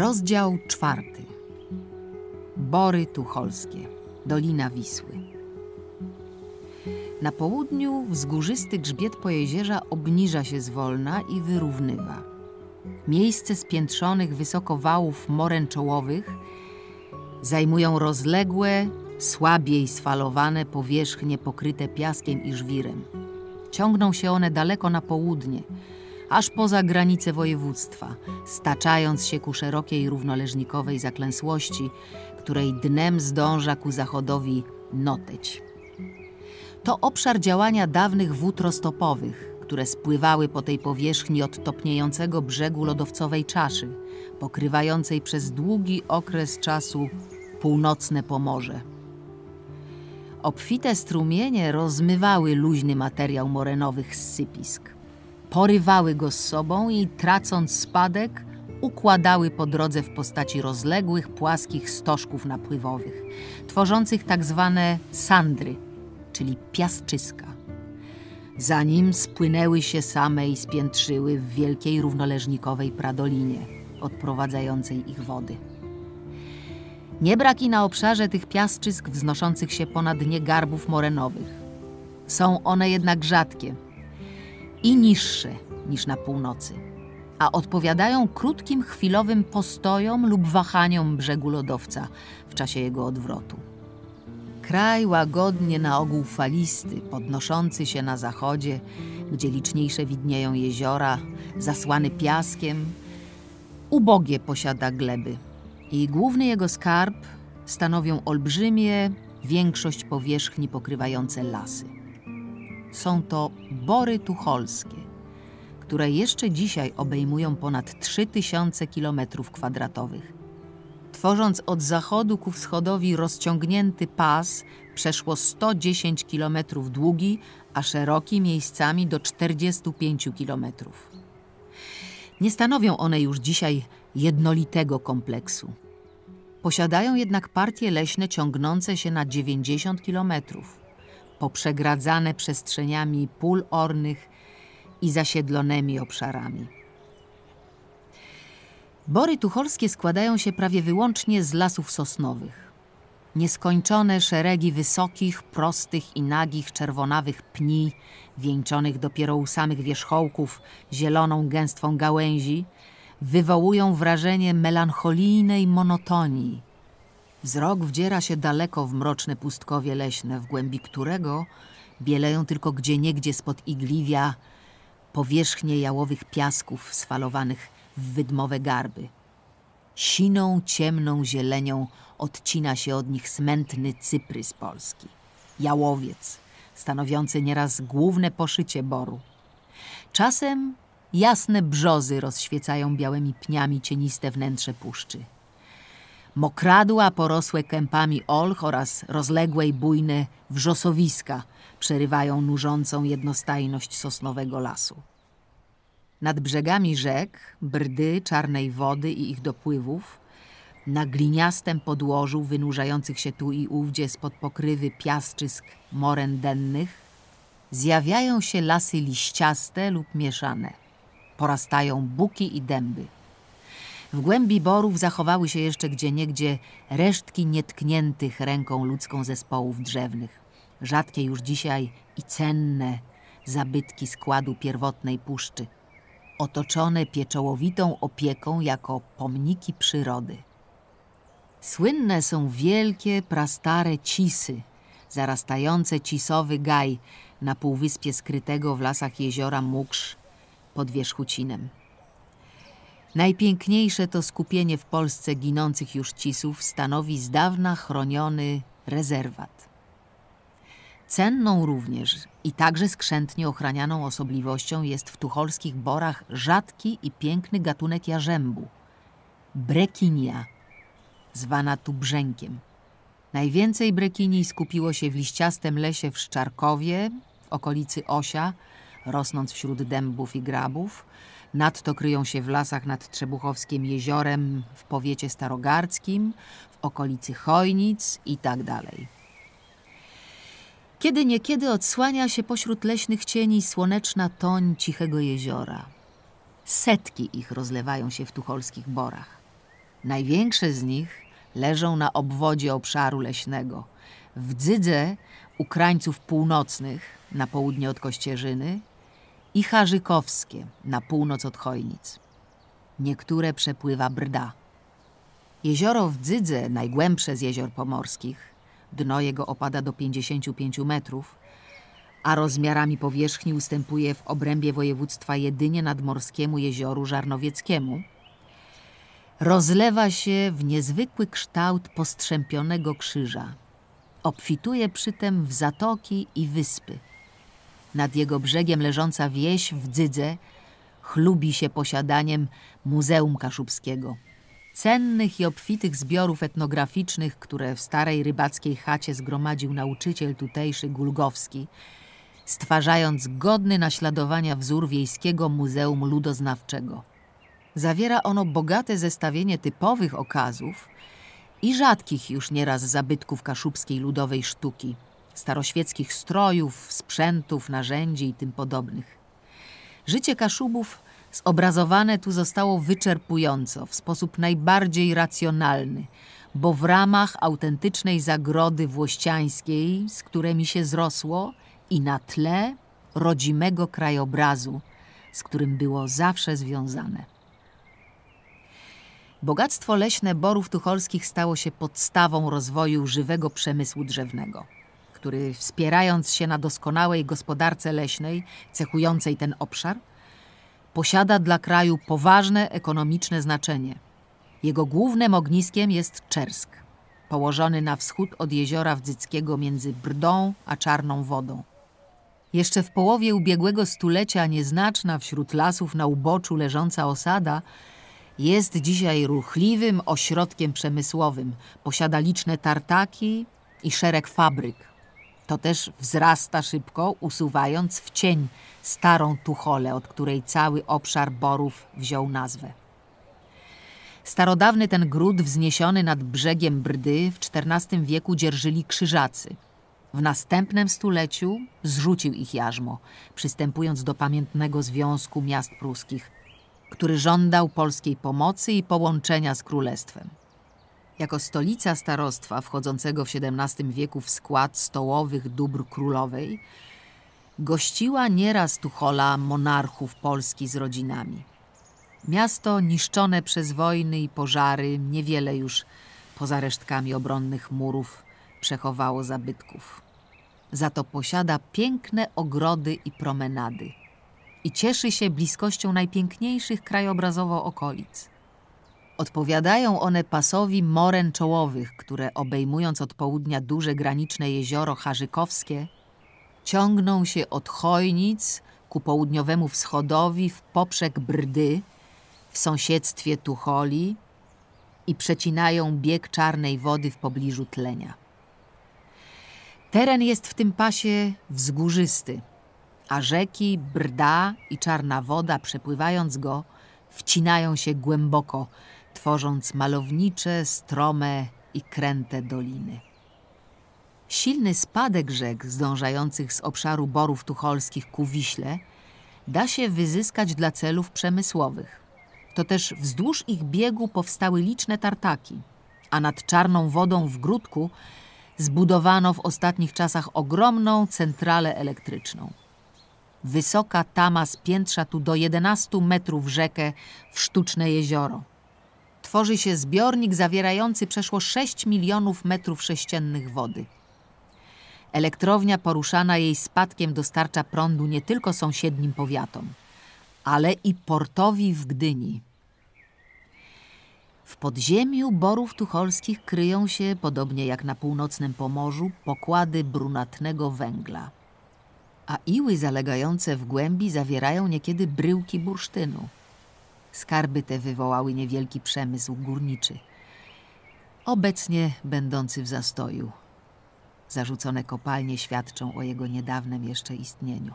Rozdział czwarty. Bory Tucholskie, Dolina Wisły. Na południu wzgórzysty grzbiet pojezierza obniża się zwolna i wyrównywa. Miejsce spiętrzonych wysoko wałów moręczołowych zajmują rozległe, słabiej sfalowane powierzchnie pokryte piaskiem i żwirem. Ciągną się one daleko na południe – aż poza granice województwa, staczając się ku szerokiej równoleżnikowej zaklęsłości, której dnem zdąża ku zachodowi Noteć. To obszar działania dawnych wód roztopowych, które spływały po tej powierzchni od topniejącego brzegu lodowcowej czaszy, pokrywającej przez długi okres czasu północne Pomorze. Obfite strumienie rozmywały luźny materiał morenowych sypisk porywały go z sobą i tracąc spadek, układały po drodze w postaci rozległych, płaskich stożków napływowych, tworzących tak zwane sandry, czyli piasczyska. Zanim spłynęły się same i spiętrzyły w wielkiej równoleżnikowej pradolinie, odprowadzającej ich wody. Nie brak i na obszarze tych piasczysk wznoszących się ponad dnie garbów morenowych. Są one jednak rzadkie – i niższe niż na północy, a odpowiadają krótkim chwilowym postojom lub wahaniom brzegu lodowca w czasie jego odwrotu. Kraj łagodnie na ogół falisty, podnoszący się na zachodzie, gdzie liczniejsze widnieją jeziora, zasłany piaskiem, ubogie posiada gleby. I główny jego skarb stanowią olbrzymie, większość powierzchni pokrywające lasy. Są to bory tucholskie, które jeszcze dzisiaj obejmują ponad 3000 km2. Tworząc od zachodu ku wschodowi rozciągnięty pas, przeszło 110 km długi, a szeroki miejscami do 45 km. Nie stanowią one już dzisiaj jednolitego kompleksu. Posiadają jednak partie leśne ciągnące się na 90 kilometrów poprzegradzane przestrzeniami pól ornych i zasiedlonymi obszarami. Bory tucholskie składają się prawie wyłącznie z lasów sosnowych. Nieskończone szeregi wysokich, prostych i nagich, czerwonawych pni, wieńczonych dopiero u samych wierzchołków zieloną gęstwą gałęzi, wywołują wrażenie melancholijnej monotonii, Wzrok wdziera się daleko w mroczne pustkowie leśne, w głębi którego bieleją tylko gdzieniegdzie spod igliwia powierzchnie jałowych piasków sfalowanych w wydmowe garby. Siną, ciemną zielenią odcina się od nich smętny cyprys polski, jałowiec, stanowiący nieraz główne poszycie boru. Czasem jasne brzozy rozświecają białymi pniami cieniste wnętrze puszczy mokradła porosłe kępami olch oraz rozległe i bujne wrzosowiska przerywają nużącą jednostajność sosnowego lasu. Nad brzegami rzek, brdy, czarnej wody i ich dopływów, na gliniastym podłożu wynurzających się tu i ówdzie spod pokrywy piasczysk moren dennych, zjawiają się lasy liściaste lub mieszane. Porastają buki i dęby. W głębi borów zachowały się jeszcze gdzieniegdzie resztki nietkniętych ręką ludzką zespołów drzewnych. Rzadkie już dzisiaj i cenne zabytki składu pierwotnej puszczy, otoczone pieczołowitą opieką jako pomniki przyrody. Słynne są wielkie, prastare cisy, zarastające cisowy gaj na półwyspie skrytego w lasach jeziora Muksz pod Wierzchucinem. Najpiękniejsze to skupienie w Polsce ginących już cisów stanowi z dawna chroniony rezerwat. Cenną również i także skrzętnie ochranianą osobliwością jest w tucholskich borach rzadki i piękny gatunek jarzębu – brekinia, zwana tu brzękiem. Najwięcej brekinii skupiło się w liściastym lesie w Szczarkowie, w okolicy Osia, rosnąc wśród dębów i grabów – Nadto kryją się w lasach nad Trzebuchowskim jeziorem, w powiecie starogardzkim, w okolicy Chojnic i tak dalej. Kiedy niekiedy odsłania się pośród leśnych cieni słoneczna toń cichego jeziora. Setki ich rozlewają się w tucholskich borach. Największe z nich leżą na obwodzie obszaru leśnego. W Dzydze Ukraińców północnych, na południe od Kościerzyny, i Harzykowskie na północ od Chojnic. Niektóre przepływa Brda. Jezioro w Dzydze, najgłębsze z jezior pomorskich, dno jego opada do 55 metrów, a rozmiarami powierzchni ustępuje w obrębie województwa jedynie nadmorskiemu jezioru Żarnowieckiemu, rozlewa się w niezwykły kształt postrzępionego krzyża. Obfituje przytem w zatoki i wyspy – nad jego brzegiem leżąca wieś w Dzydze chlubi się posiadaniem Muzeum Kaszubskiego. Cennych i obfitych zbiorów etnograficznych, które w starej rybackiej chacie zgromadził nauczyciel tutejszy Gulgowski, stwarzając godny naśladowania wzór wiejskiego Muzeum Ludoznawczego. Zawiera ono bogate zestawienie typowych okazów i rzadkich już nieraz zabytków kaszubskiej ludowej sztuki – staroświeckich strojów, sprzętów, narzędzi i tym podobnych. Życie Kaszubów zobrazowane tu zostało wyczerpująco, w sposób najbardziej racjonalny, bo w ramach autentycznej zagrody włościańskiej, z którymi się zrosło, i na tle rodzimego krajobrazu, z którym było zawsze związane. Bogactwo leśne borów tucholskich stało się podstawą rozwoju żywego przemysłu drzewnego który wspierając się na doskonałej gospodarce leśnej, cechującej ten obszar, posiada dla kraju poważne ekonomiczne znaczenie. Jego głównym ogniskiem jest Czersk, położony na wschód od jeziora Wdzyckiego między Brdą a Czarną Wodą. Jeszcze w połowie ubiegłego stulecia nieznaczna wśród lasów na uboczu leżąca osada jest dzisiaj ruchliwym ośrodkiem przemysłowym. Posiada liczne tartaki i szereg fabryk to też wzrasta szybko, usuwając w cień starą tucholę, od której cały obszar borów wziął nazwę. Starodawny ten gród wzniesiony nad brzegiem Brdy w XIV wieku dzierżyli krzyżacy. W następnym stuleciu zrzucił ich jarzmo, przystępując do pamiętnego Związku Miast Pruskich, który żądał polskiej pomocy i połączenia z królestwem. Jako stolica starostwa wchodzącego w XVII wieku w skład stołowych dóbr królowej, gościła nieraz Tuchola monarchów Polski z rodzinami. Miasto niszczone przez wojny i pożary niewiele już poza resztkami obronnych murów przechowało zabytków. Za to posiada piękne ogrody i promenady i cieszy się bliskością najpiękniejszych krajobrazowo okolic. Odpowiadają one pasowi moren czołowych, które obejmując od południa duże graniczne jezioro Harzykowskie, ciągną się od Chojnic ku południowemu wschodowi w poprzek Brdy, w sąsiedztwie Tucholi i przecinają bieg czarnej wody w pobliżu tlenia. Teren jest w tym pasie wzgórzysty, a rzeki Brda i Czarna Woda, przepływając go, wcinają się głęboko tworząc malownicze, strome i kręte doliny. Silny spadek rzek zdążających z obszaru borów tucholskich ku Wiśle da się wyzyskać dla celów przemysłowych. To też wzdłuż ich biegu powstały liczne tartaki, a nad czarną wodą w Grudku zbudowano w ostatnich czasach ogromną centralę elektryczną. Wysoka tama spiętrza tu do 11 metrów rzekę w sztuczne jezioro tworzy się zbiornik zawierający przeszło 6 milionów metrów sześciennych wody. Elektrownia poruszana jej spadkiem dostarcza prądu nie tylko sąsiednim powiatom, ale i portowi w Gdyni. W podziemiu borów tucholskich kryją się, podobnie jak na północnym Pomorzu, pokłady brunatnego węgla. A iły zalegające w głębi zawierają niekiedy bryłki bursztynu. Skarby te wywołały niewielki przemysł górniczy, obecnie będący w zastoju. Zarzucone kopalnie świadczą o jego niedawnym jeszcze istnieniu.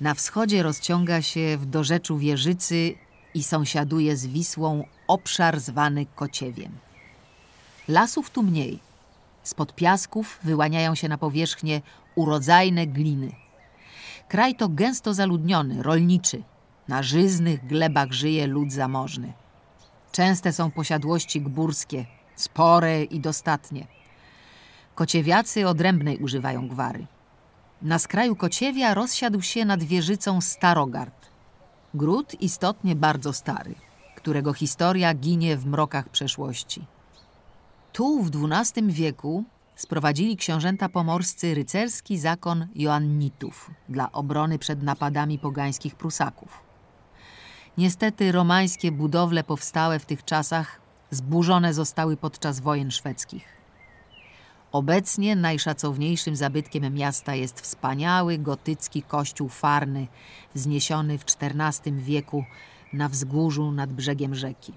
Na wschodzie rozciąga się w dorzeczu Wieżycy i sąsiaduje z Wisłą obszar zwany Kociewiem. Lasów tu mniej. Spod piasków wyłaniają się na powierzchnię urodzajne gliny. Kraj to gęsto zaludniony, rolniczy – na żyznych glebach żyje lud zamożny. Częste są posiadłości gburskie, spore i dostatnie. Kociewiacy odrębnej używają gwary. Na skraju Kociewia rozsiadł się nad wieżycą Starogard. Gród istotnie bardzo stary, którego historia ginie w mrokach przeszłości. Tu w XII wieku sprowadzili książęta pomorscy rycerski zakon Joannitów dla obrony przed napadami pogańskich Prusaków. Niestety romańskie budowle powstałe w tych czasach zburzone zostały podczas wojen szwedzkich. Obecnie najszacowniejszym zabytkiem miasta jest wspaniały gotycki kościół farny, wzniesiony w XIV wieku na wzgórzu nad brzegiem rzeki.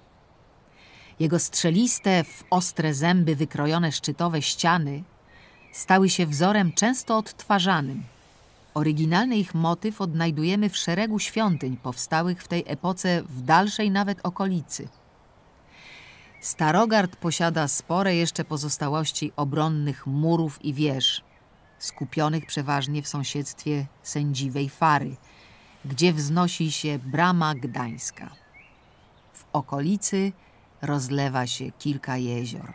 Jego strzeliste, w ostre zęby wykrojone szczytowe ściany stały się wzorem często odtwarzanym – Oryginalny ich motyw odnajdujemy w szeregu świątyń powstałych w tej epoce w dalszej nawet okolicy. Starogard posiada spore jeszcze pozostałości obronnych murów i wież, skupionych przeważnie w sąsiedztwie sędziwej fary, gdzie wznosi się brama gdańska. W okolicy rozlewa się kilka jezior.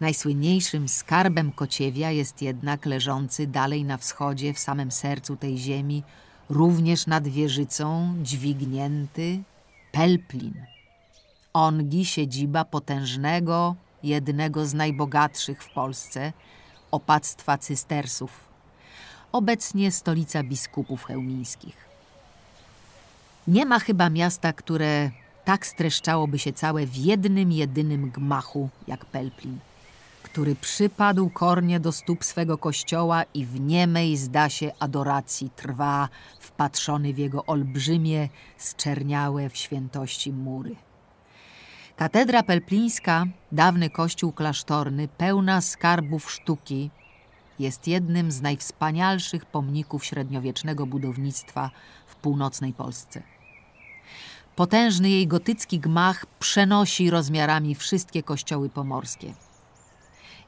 Najsłynniejszym skarbem Kociewia jest jednak leżący dalej na wschodzie, w samym sercu tej ziemi, również nad wieżycą, dźwignięty Pelplin. Ongi siedziba potężnego, jednego z najbogatszych w Polsce, opactwa cystersów, obecnie stolica biskupów chełmińskich. Nie ma chyba miasta, które tak streszczałoby się całe w jednym jedynym gmachu jak Pelplin – który przypadł kornie do stóp swego kościoła i w niemej zda się adoracji trwa, wpatrzony w jego olbrzymie, zczerniałe w świętości mury. Katedra Pelplińska, dawny kościół klasztorny, pełna skarbów sztuki, jest jednym z najwspanialszych pomników średniowiecznego budownictwa w północnej Polsce. Potężny jej gotycki gmach przenosi rozmiarami wszystkie kościoły pomorskie –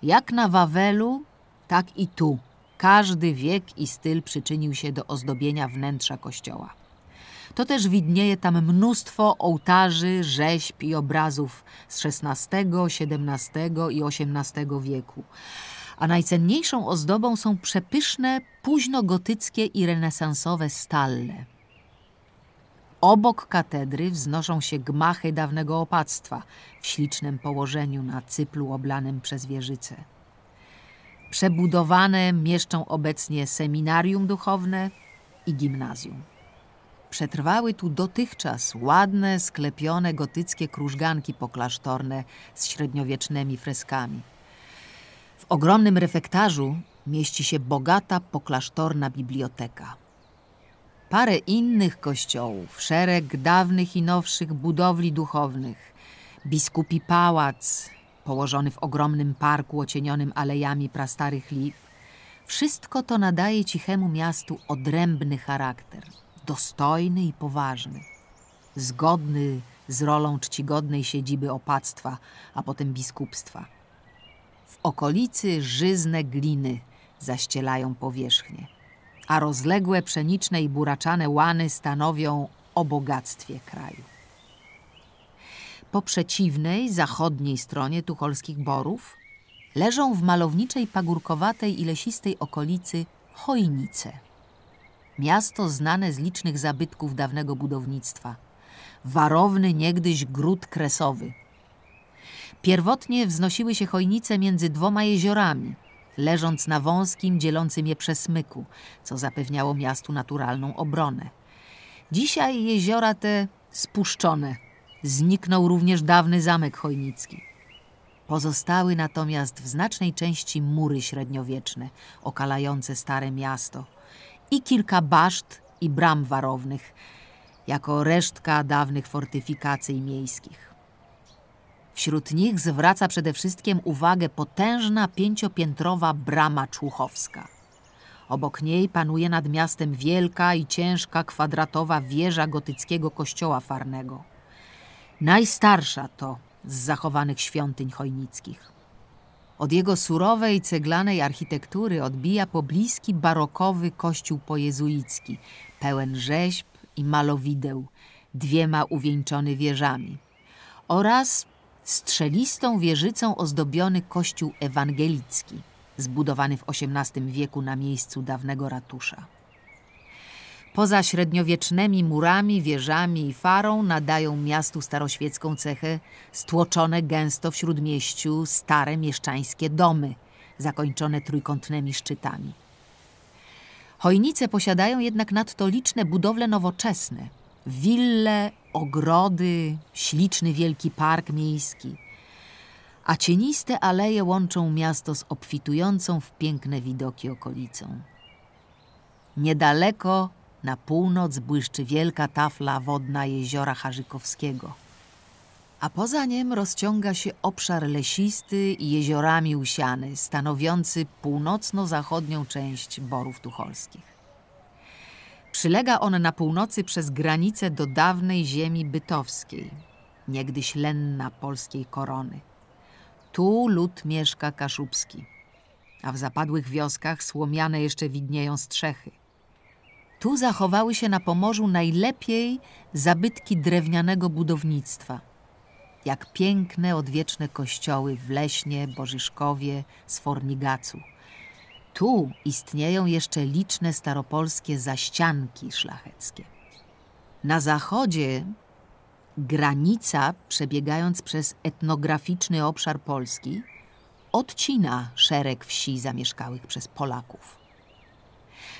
jak na Wawelu, tak i tu. Każdy wiek i styl przyczynił się do ozdobienia wnętrza kościoła. To też widnieje tam mnóstwo ołtarzy, rzeźb i obrazów z XVI, XVII i XVIII wieku. A najcenniejszą ozdobą są przepyszne, późnogotyckie i renesansowe stalle – Obok katedry wznoszą się gmachy dawnego opactwa w ślicznym położeniu na cyplu oblanym przez wieżyce. Przebudowane mieszczą obecnie seminarium duchowne i gimnazjum. Przetrwały tu dotychczas ładne, sklepione gotyckie krużganki poklasztorne z średniowiecznymi freskami. W ogromnym refektarzu mieści się bogata poklasztorna biblioteka parę innych kościołów, szereg dawnych i nowszych budowli duchownych, biskupi pałac położony w ogromnym parku ocienionym alejami prastarych lip. Wszystko to nadaje cichemu miastu odrębny charakter, dostojny i poważny, zgodny z rolą czcigodnej siedziby opactwa, a potem biskupstwa. W okolicy żyzne gliny zaścielają powierzchnię a rozległe pszeniczne i buraczane łany stanowią o bogactwie kraju. Po przeciwnej, zachodniej stronie tucholskich borów leżą w malowniczej, pagórkowatej i lesistej okolicy Chojnice. Miasto znane z licznych zabytków dawnego budownictwa. Warowny niegdyś gród kresowy. Pierwotnie wznosiły się chojnice między dwoma jeziorami, leżąc na wąskim, dzielącym je przesmyku, co zapewniało miastu naturalną obronę. Dzisiaj jeziora te spuszczone. Zniknął również dawny zamek chojnicki. Pozostały natomiast w znacznej części mury średniowieczne, okalające stare miasto i kilka baszt i bram warownych, jako resztka dawnych fortyfikacji miejskich. Wśród nich zwraca przede wszystkim uwagę potężna pięciopiętrowa brama człuchowska. Obok niej panuje nad miastem wielka i ciężka kwadratowa wieża gotyckiego kościoła farnego. Najstarsza to z zachowanych świątyń chojnickich. Od jego surowej, ceglanej architektury odbija pobliski barokowy kościół pojezuicki, pełen rzeźb i malowideł, dwiema uwieńczony wieżami, oraz strzelistą wieżycą ozdobiony kościół ewangelicki, zbudowany w XVIII wieku na miejscu dawnego ratusza. Poza średniowiecznymi murami, wieżami i farą nadają miastu staroświecką cechę stłoczone gęsto w śródmieściu stare mieszczańskie domy, zakończone trójkątnymi szczytami. Chojnice posiadają jednak nadto liczne budowle nowoczesne, wille ogrody, śliczny wielki park miejski, a cieniste aleje łączą miasto z obfitującą w piękne widoki okolicą. Niedaleko na północ błyszczy wielka tafla wodna jeziora Harzykowskiego, a poza nim rozciąga się obszar lesisty i jeziorami usiany, stanowiący północno-zachodnią część Borów Tucholskich. Przylega on na północy przez granicę do dawnej ziemi bytowskiej, niegdyś lenna polskiej korony. Tu lud mieszka kaszubski, a w zapadłych wioskach słomiane jeszcze widnieją strzechy. Tu zachowały się na Pomorzu najlepiej zabytki drewnianego budownictwa, jak piękne odwieczne kościoły w Leśnie, Bożyszkowie, Sfornigacu. Tu istnieją jeszcze liczne staropolskie zaścianki szlacheckie. Na zachodzie granica, przebiegając przez etnograficzny obszar Polski, odcina szereg wsi zamieszkałych przez Polaków.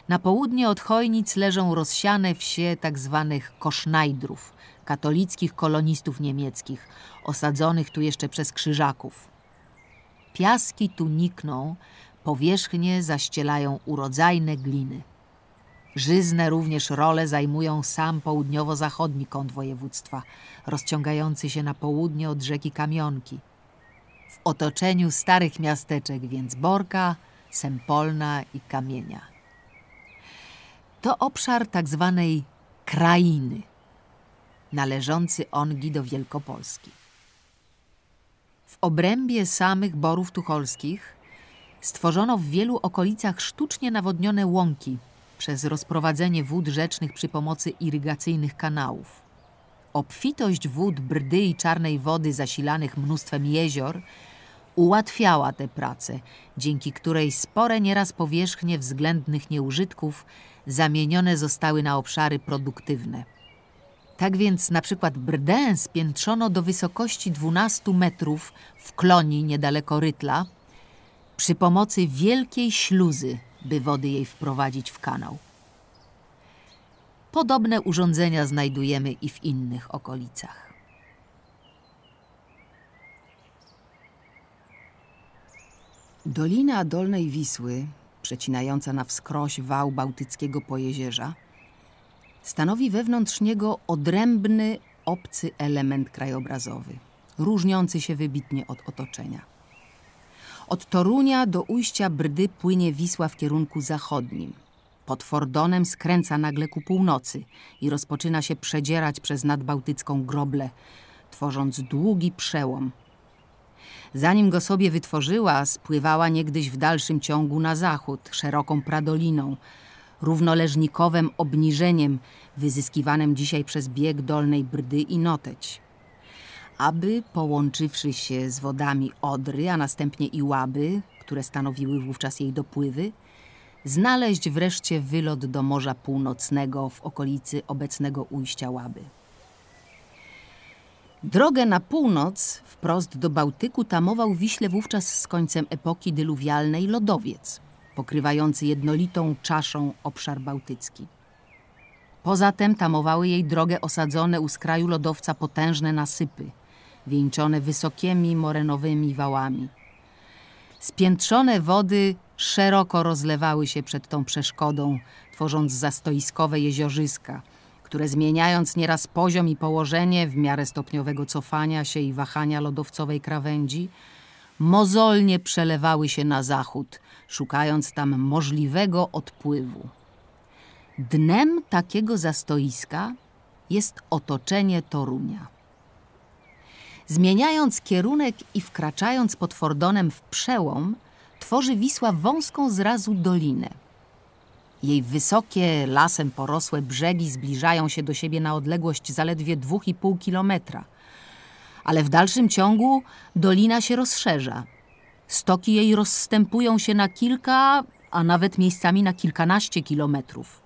Na południe od Chojnic leżą rozsiane wsie tzw. Tak kosznajdrów, katolickich kolonistów niemieckich, osadzonych tu jeszcze przez krzyżaków. Piaski tu nikną Powierzchnie zaścielają urodzajne gliny. Żyzne również role zajmują sam południowo-zachodni kąt województwa, rozciągający się na południe od rzeki Kamionki. W otoczeniu starych miasteczek więc Borka, Sempolna i Kamienia. To obszar tak zwanej krainy, należący ongi do Wielkopolski. W obrębie samych borów tucholskich stworzono w wielu okolicach sztucznie nawodnione łąki przez rozprowadzenie wód rzecznych przy pomocy irygacyjnych kanałów. Obfitość wód brdy i czarnej wody zasilanych mnóstwem jezior ułatwiała tę pracę, dzięki której spore nieraz powierzchnie względnych nieużytków zamienione zostały na obszary produktywne. Tak więc na przykład Brdę spiętrzono do wysokości 12 metrów w Kloni niedaleko Rytla, przy pomocy wielkiej śluzy, by wody jej wprowadzić w kanał. Podobne urządzenia znajdujemy i w innych okolicach. Dolina Dolnej Wisły, przecinająca na wskroś wał bałtyckiego pojezierza, stanowi wewnątrz niego odrębny, obcy element krajobrazowy, różniący się wybitnie od otoczenia. Od Torunia do ujścia Brdy płynie Wisła w kierunku zachodnim. Pod Fordonem skręca nagle ku północy i rozpoczyna się przedzierać przez nadbałtycką groblę, tworząc długi przełom. Zanim go sobie wytworzyła, spływała niegdyś w dalszym ciągu na zachód, szeroką pradoliną, równoleżnikowym obniżeniem, wyzyskiwanym dzisiaj przez bieg Dolnej Brdy i Noteć aby połączywszy się z wodami Odry, a następnie i Łaby, które stanowiły wówczas jej dopływy, znaleźć wreszcie wylot do Morza Północnego w okolicy obecnego ujścia Łaby. Drogę na północ, wprost do Bałtyku, tamował Wiśle wówczas z końcem epoki dyluwialnej lodowiec, pokrywający jednolitą czaszą obszar bałtycki. Poza tym tamowały jej drogę osadzone u skraju lodowca potężne nasypy – wieńczone wysokimi morenowymi wałami. Spiętrzone wody szeroko rozlewały się przed tą przeszkodą, tworząc zastoiskowe jeziorzyska, które zmieniając nieraz poziom i położenie w miarę stopniowego cofania się i wahania lodowcowej krawędzi, mozolnie przelewały się na zachód, szukając tam możliwego odpływu. Dnem takiego zastoiska jest otoczenie Torunia. Zmieniając kierunek i wkraczając pod Fordonem w przełom, tworzy Wisła wąską zrazu dolinę. Jej wysokie, lasem porosłe brzegi zbliżają się do siebie na odległość zaledwie 2,5 kilometra. Ale w dalszym ciągu dolina się rozszerza. Stoki jej rozstępują się na kilka, a nawet miejscami na kilkanaście kilometrów.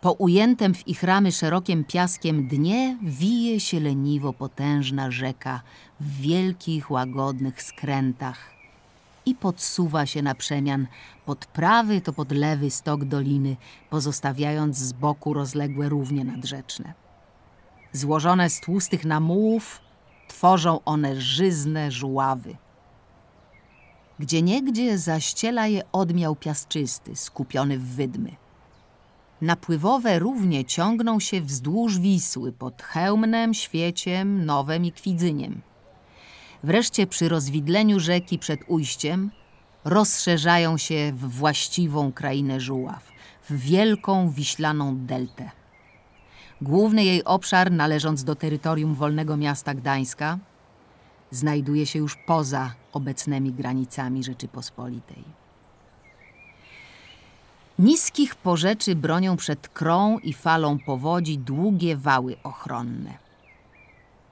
Po ujętym w ich ramy szerokim piaskiem dnie wije się leniwo potężna rzeka w wielkich, łagodnych skrętach i podsuwa się na przemian pod prawy to pod lewy stok doliny, pozostawiając z boku rozległe równie nadrzeczne. Złożone z tłustych namułów tworzą one żyzne żuławy. Gdzieniegdzie zaściela je odmiał piasczysty, skupiony w wydmy. Napływowe równie ciągną się wzdłuż Wisły pod Chełmnem, Świeciem, Nowem i Kwidzyniem. Wreszcie przy rozwidleniu rzeki przed ujściem rozszerzają się w właściwą krainę żuław, w wielką wiślaną deltę. Główny jej obszar, należąc do terytorium wolnego miasta Gdańska, znajduje się już poza obecnymi granicami Rzeczypospolitej. Niskich porzeczy bronią przed krą i falą powodzi długie wały ochronne.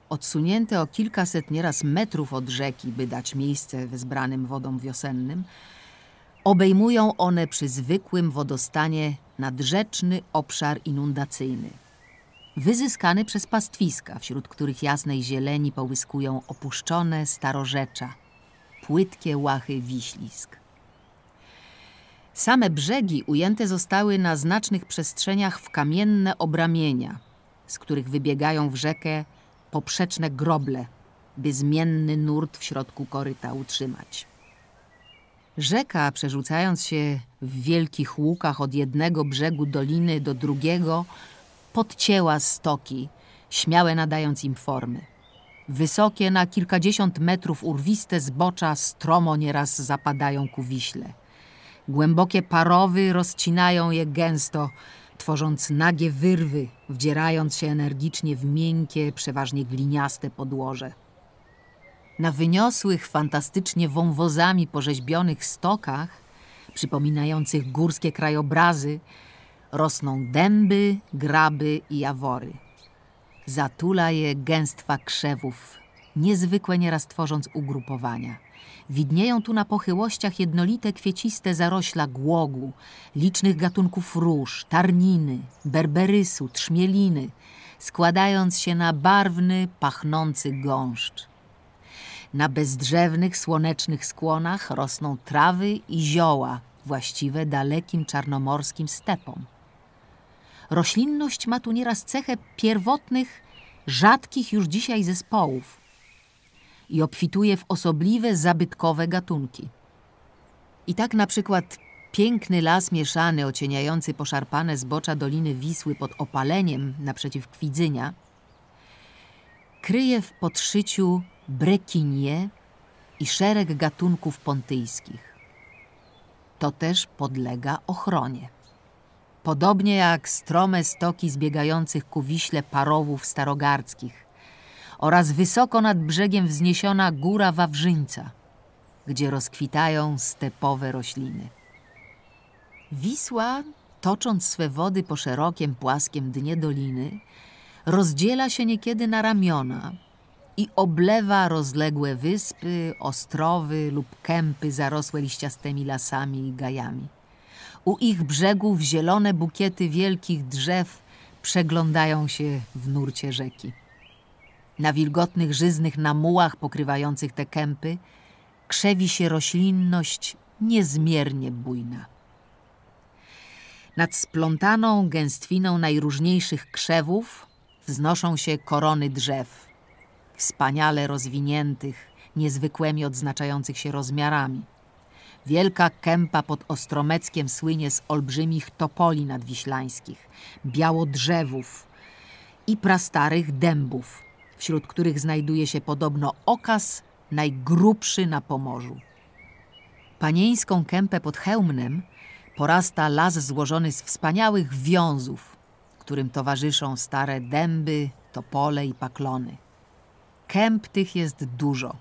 Odsunięte o kilkaset nieraz metrów od rzeki, by dać miejsce wezbranym wodom wiosennym, obejmują one przy zwykłym wodostanie nadrzeczny obszar inundacyjny, wyzyskany przez pastwiska, wśród których jasnej zieleni połyskują opuszczone starorzecza, płytkie łachy wiślisk. Same brzegi ujęte zostały na znacznych przestrzeniach w kamienne obramienia, z których wybiegają w rzekę poprzeczne groble, by zmienny nurt w środku koryta utrzymać. Rzeka, przerzucając się w wielkich łukach od jednego brzegu doliny do drugiego, podcięła stoki, śmiałe nadając im formy. Wysokie na kilkadziesiąt metrów urwiste zbocza stromo nieraz zapadają ku wiśle – Głębokie parowy rozcinają je gęsto, tworząc nagie wyrwy, wdzierając się energicznie w miękkie, przeważnie gliniaste podłoże. Na wyniosłych, fantastycznie wąwozami porzeźbionych stokach, przypominających górskie krajobrazy, rosną dęby, graby i jawory. Zatula je gęstwa krzewów, niezwykłe nieraz tworząc ugrupowania. Widnieją tu na pochyłościach jednolite kwieciste zarośla głogu, licznych gatunków róż, tarniny, berberysu, trzmieliny, składając się na barwny, pachnący gąszcz. Na bezdrzewnych, słonecznych skłonach rosną trawy i zioła właściwe dalekim czarnomorskim stepom. Roślinność ma tu nieraz cechę pierwotnych, rzadkich już dzisiaj zespołów – i obfituje w osobliwe, zabytkowe gatunki. I tak na przykład piękny las mieszany ocieniający poszarpane zbocza Doliny Wisły pod opaleniem naprzeciw Kwidzynia kryje w podszyciu brekinie i szereg gatunków pontyjskich. To też podlega ochronie. Podobnie jak strome stoki zbiegających ku Wiśle parowów starogardzkich, oraz wysoko nad brzegiem wzniesiona góra Wawrzyńca, gdzie rozkwitają stepowe rośliny. Wisła, tocząc swe wody po szerokim, płaskim dnie doliny, rozdziela się niekiedy na ramiona i oblewa rozległe wyspy, ostrowy lub kępy zarosłe liściastymi lasami i gajami. U ich brzegów zielone bukiety wielkich drzew przeglądają się w nurcie rzeki. Na wilgotnych, żyznych namułach pokrywających te kępy krzewi się roślinność niezmiernie bujna. Nad splątaną gęstwiną najróżniejszych krzewów wznoszą się korony drzew, wspaniale rozwiniętych, niezwykłymi odznaczających się rozmiarami. Wielka kępa pod Ostromeckiem słynie z olbrzymich topoli nadwiślańskich, białodrzewów i prastarych dębów – wśród których znajduje się podobno okaz najgrubszy na Pomorzu. Panieńską kępę pod hełmnem porasta las złożony z wspaniałych wiązów, którym towarzyszą stare dęby, topole i paklony. Kęp tych jest dużo.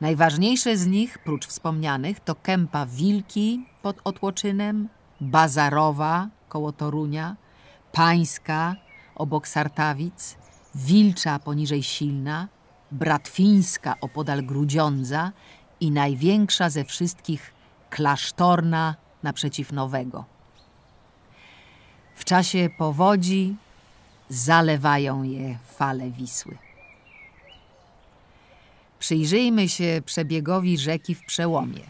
Najważniejsze z nich, prócz wspomnianych, to kępa Wilki pod Otłoczynem, Bazarowa koło Torunia, Pańska obok Sartawic, Wilcza poniżej Silna, Bratwińska opodal Grudziądza i największa ze wszystkich Klasztorna naprzeciw Nowego. W czasie powodzi zalewają je fale Wisły. Przyjrzyjmy się przebiegowi rzeki w przełomie.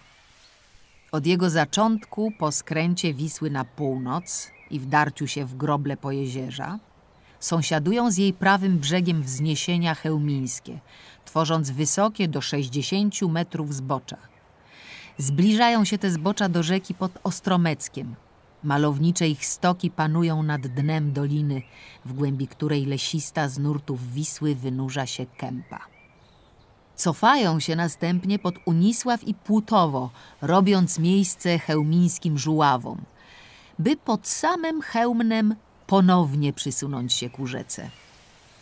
Od jego zaczątku po skręcie Wisły na północ i wdarciu się w groble Pojezierza – sąsiadują z jej prawym brzegiem wzniesienia chełmińskie, tworząc wysokie do 60 metrów zbocza. Zbliżają się te zbocza do rzeki pod Ostromeckiem. Malownicze ich stoki panują nad dnem doliny, w głębi której lesista z nurtów Wisły wynurza się kępa. Cofają się następnie pod Unisław i Płutowo, robiąc miejsce chełmińskim żuławom, by pod samym hełmnem ponownie przysunąć się ku rzece.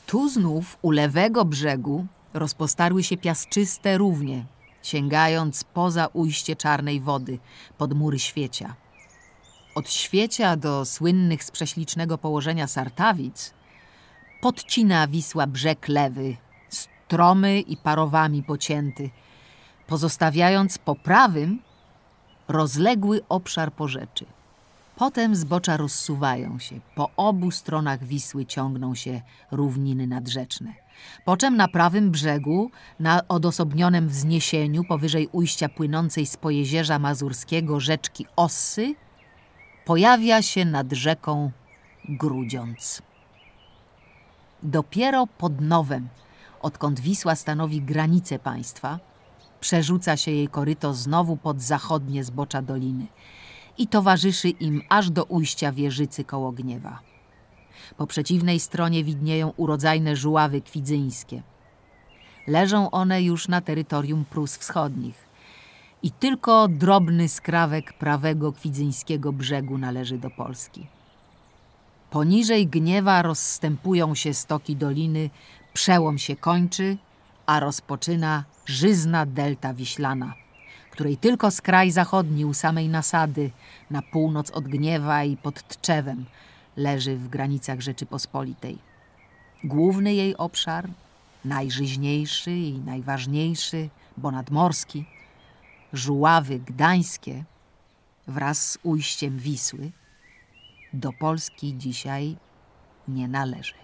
Tu znów u lewego brzegu rozpostarły się piasczyste równie, sięgając poza ujście czarnej wody pod mury świecia. Od świecia do słynnych z prześlicznego położenia Sartawic podcina Wisła brzeg lewy, stromy i parowami pocięty, pozostawiając po prawym rozległy obszar po rzeczy. Potem zbocza rozsuwają się, po obu stronach Wisły ciągną się równiny nadrzeczne. Po czym na prawym brzegu, na odosobnionym wzniesieniu powyżej ujścia płynącej z pojezierza mazurskiego rzeczki Ossy, pojawia się nad rzeką Grudziąc. Dopiero pod Nowem, odkąd Wisła stanowi granicę państwa, przerzuca się jej koryto znowu pod zachodnie zbocza doliny – i towarzyszy im aż do ujścia wieżycy koło gniewa. Po przeciwnej stronie widnieją urodzajne żuławy kwidzyńskie. Leżą one już na terytorium Prus Wschodnich i tylko drobny skrawek prawego kwidzyńskiego brzegu należy do Polski. Poniżej gniewa rozstępują się stoki doliny, przełom się kończy, a rozpoczyna żyzna delta wiślana której tylko skraj zachodni u samej nasady, na północ od Gniewa i pod Tczewem, leży w granicach Rzeczypospolitej. Główny jej obszar, najżyźniejszy i najważniejszy, bo nadmorski, żuławy gdańskie wraz z ujściem Wisły, do Polski dzisiaj nie należy.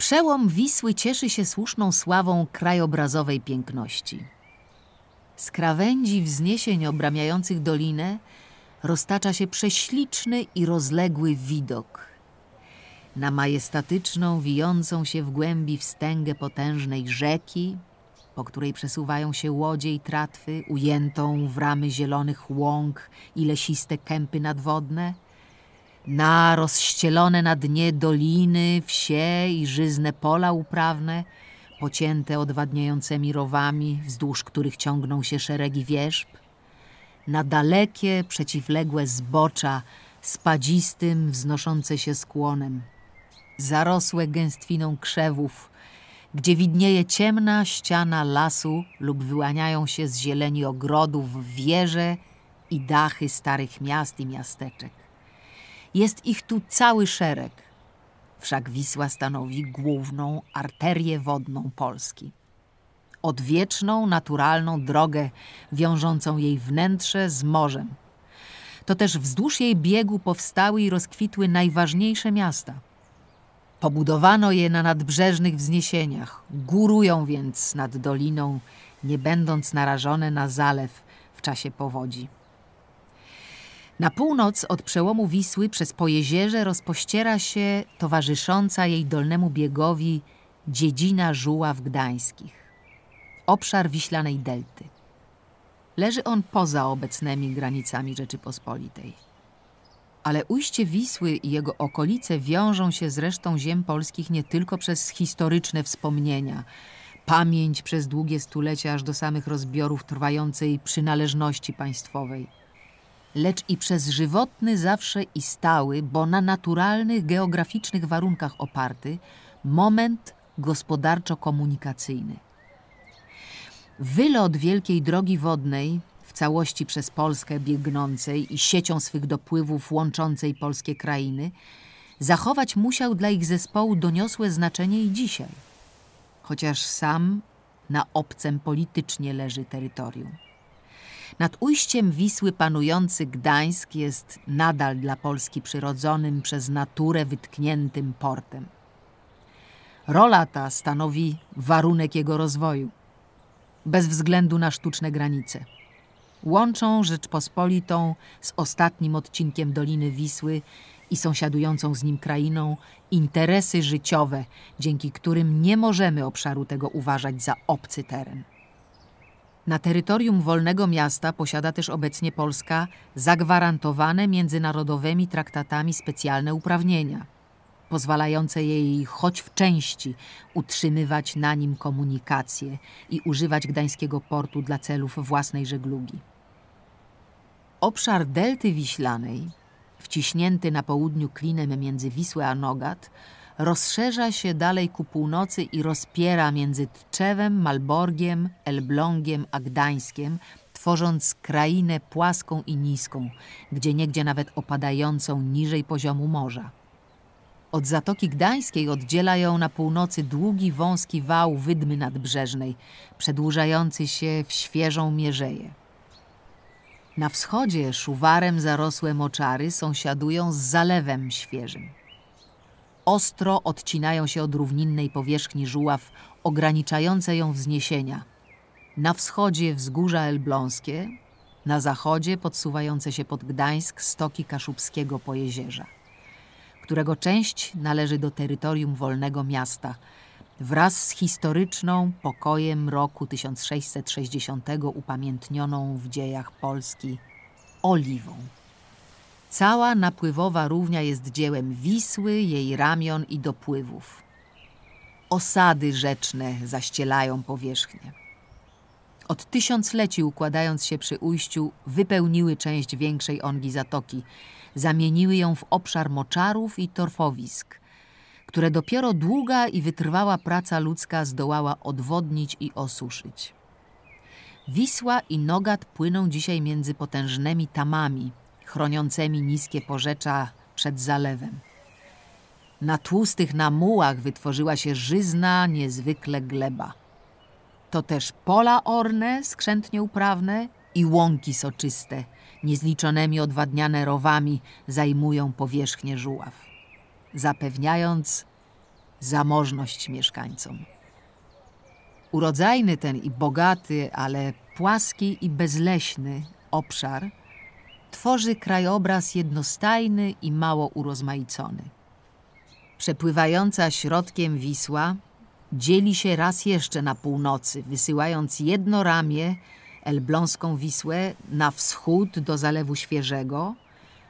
Przełom Wisły cieszy się słuszną sławą krajobrazowej piękności. Z krawędzi wzniesień obramiających dolinę roztacza się prześliczny i rozległy widok. Na majestatyczną, wijącą się w głębi wstęgę potężnej rzeki, po której przesuwają się łodzie i tratwy, ujętą w ramy zielonych łąk i lesiste kępy nadwodne – na rozścielone na dnie doliny, wsie i żyzne pola uprawne, pocięte odwadniającymi rowami, wzdłuż których ciągną się szeregi wierzb, na dalekie, przeciwległe zbocza, spadzistym, wznoszące się skłonem, zarosłe gęstwiną krzewów, gdzie widnieje ciemna ściana lasu lub wyłaniają się z zieleni ogrodów wieże i dachy starych miast i miasteczek. Jest ich tu cały szereg. Wszak Wisła stanowi główną arterię wodną Polski. Odwieczną, naturalną drogę wiążącą jej wnętrze z morzem. To też wzdłuż jej biegu powstały i rozkwitły najważniejsze miasta – Pobudowano je na nadbrzeżnych wzniesieniach, górują więc nad doliną, nie będąc narażone na zalew w czasie powodzi. Na północ od przełomu Wisły przez Pojezierze rozpościera się towarzysząca jej dolnemu biegowi dziedzina Żuław Gdańskich, obszar Wiślanej Delty. Leży on poza obecnymi granicami Rzeczypospolitej. Ale ujście Wisły i jego okolice wiążą się z resztą ziem polskich nie tylko przez historyczne wspomnienia, pamięć przez długie stulecia aż do samych rozbiorów trwającej przynależności państwowej – lecz i przez żywotny zawsze i stały, bo na naturalnych geograficznych warunkach oparty, moment gospodarczo-komunikacyjny. Wylot Wielkiej Drogi Wodnej, w całości przez Polskę biegnącej i siecią swych dopływów łączącej polskie krainy, zachować musiał dla ich zespołu doniosłe znaczenie i dzisiaj, chociaż sam na obcym politycznie leży terytorium. Nad ujściem Wisły panujący Gdańsk jest nadal dla Polski przyrodzonym przez naturę wytkniętym portem. Rola ta stanowi warunek jego rozwoju, bez względu na sztuczne granice. Łączą Rzeczpospolitą z ostatnim odcinkiem Doliny Wisły i sąsiadującą z nim krainą interesy życiowe, dzięki którym nie możemy obszaru tego uważać za obcy teren. Na terytorium Wolnego Miasta posiada też obecnie Polska zagwarantowane międzynarodowymi traktatami specjalne uprawnienia, pozwalające jej choć w części utrzymywać na nim komunikację i używać gdańskiego portu dla celów własnej żeglugi. Obszar Delty Wiślanej, wciśnięty na południu klinem między Wisłę a Nogat, rozszerza się dalej ku północy i rozpiera między Tczewem, Malborgiem, Elblągiem a Gdańskiem, tworząc krainę płaską i niską, gdzie niegdzie nawet opadającą niżej poziomu morza. Od Zatoki Gdańskiej oddziela ją na północy długi, wąski wał wydmy nadbrzeżnej, przedłużający się w świeżą mierzeję. Na wschodzie szuwarem zarosłe moczary sąsiadują z zalewem świeżym ostro odcinają się od równinnej powierzchni żuław, ograniczające ją wzniesienia. Na wschodzie wzgórza elbląskie, na zachodzie podsuwające się pod Gdańsk stoki kaszubskiego pojezierza, którego część należy do terytorium wolnego miasta wraz z historyczną pokojem roku 1660 upamiętnioną w dziejach Polski oliwą. Cała napływowa równia jest dziełem Wisły, jej ramion i dopływów. Osady rzeczne zaścielają powierzchnię. Od tysiącleci układając się przy ujściu, wypełniły część większej ongi zatoki. Zamieniły ją w obszar moczarów i torfowisk, które dopiero długa i wytrwała praca ludzka zdołała odwodnić i osuszyć. Wisła i Nogat płyną dzisiaj między potężnymi tamami – chroniącymi niskie porzecza przed zalewem. Na tłustych namułach wytworzyła się żyzna, niezwykle gleba. To też pola orne, skrzętnie uprawne i łąki soczyste, niezliczonymi odwadniane rowami zajmują powierzchnię żuław, zapewniając zamożność mieszkańcom. Urodzajny ten i bogaty, ale płaski i bezleśny obszar tworzy krajobraz jednostajny i mało urozmaicony. Przepływająca środkiem Wisła dzieli się raz jeszcze na północy, wysyłając jedno ramię Elbląską Wisłę na wschód do Zalewu Świeżego,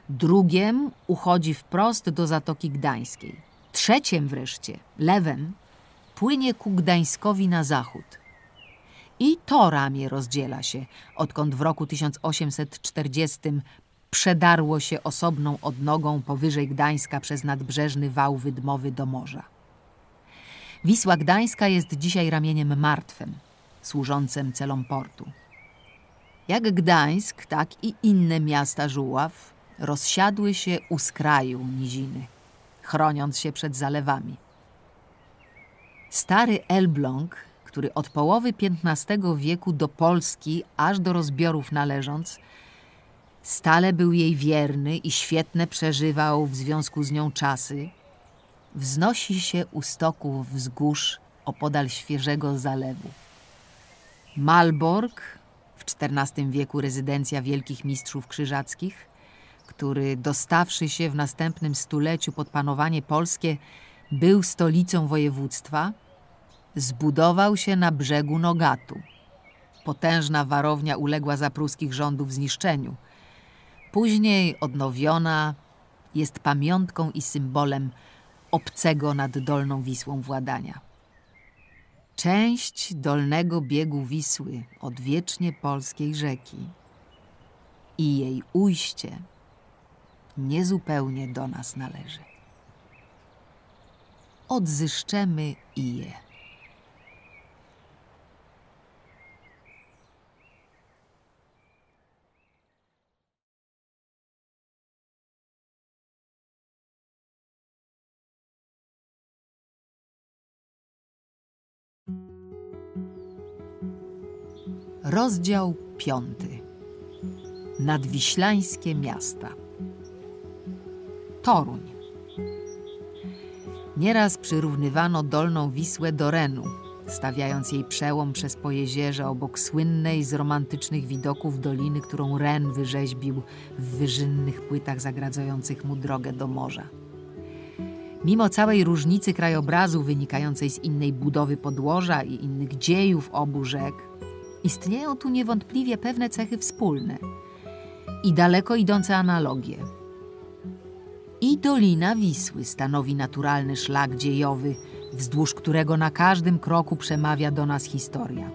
drugiem uchodzi wprost do Zatoki Gdańskiej. Trzeciem wreszcie, lewem, płynie ku Gdańskowi na zachód – i to ramię rozdziela się, odkąd w roku 1840 przedarło się osobną odnogą powyżej Gdańska przez nadbrzeżny wał wydmowy do morza. Wisła Gdańska jest dzisiaj ramieniem martwym, służącym celom portu. Jak Gdańsk, tak i inne miasta Żuław rozsiadły się u skraju niziny, chroniąc się przed zalewami. Stary Elbląg który od połowy XV wieku do Polski, aż do rozbiorów należąc, stale był jej wierny i świetne przeżywał w związku z nią czasy, wznosi się u stoków wzgórz opodal świeżego zalewu. Malborg, w XIV wieku rezydencja wielkich mistrzów krzyżackich, który dostawszy się w następnym stuleciu pod panowanie polskie, był stolicą województwa, zbudował się na brzegu Nogatu. Potężna warownia uległa za pruskich rządów zniszczeniu. Później odnowiona jest pamiątką i symbolem obcego nad Dolną Wisłą władania. Część dolnego biegu Wisły, odwiecznie polskiej rzeki i jej ujście niezupełnie do nas należy odzyszczemy i je. Rozdział 5. Nadwiślańskie miasta. Toruń. Nieraz przyrównywano dolną Wisłę do Renu, stawiając jej przełom przez pojezierze obok słynnej z romantycznych widoków doliny, którą Ren wyrzeźbił w wyżynnych płytach zagradzających mu drogę do morza. Mimo całej różnicy krajobrazu wynikającej z innej budowy podłoża i innych dziejów obu rzek, Istnieją tu niewątpliwie pewne cechy wspólne i daleko idące analogie. I Dolina Wisły stanowi naturalny szlak dziejowy, wzdłuż którego na każdym kroku przemawia do nas historia.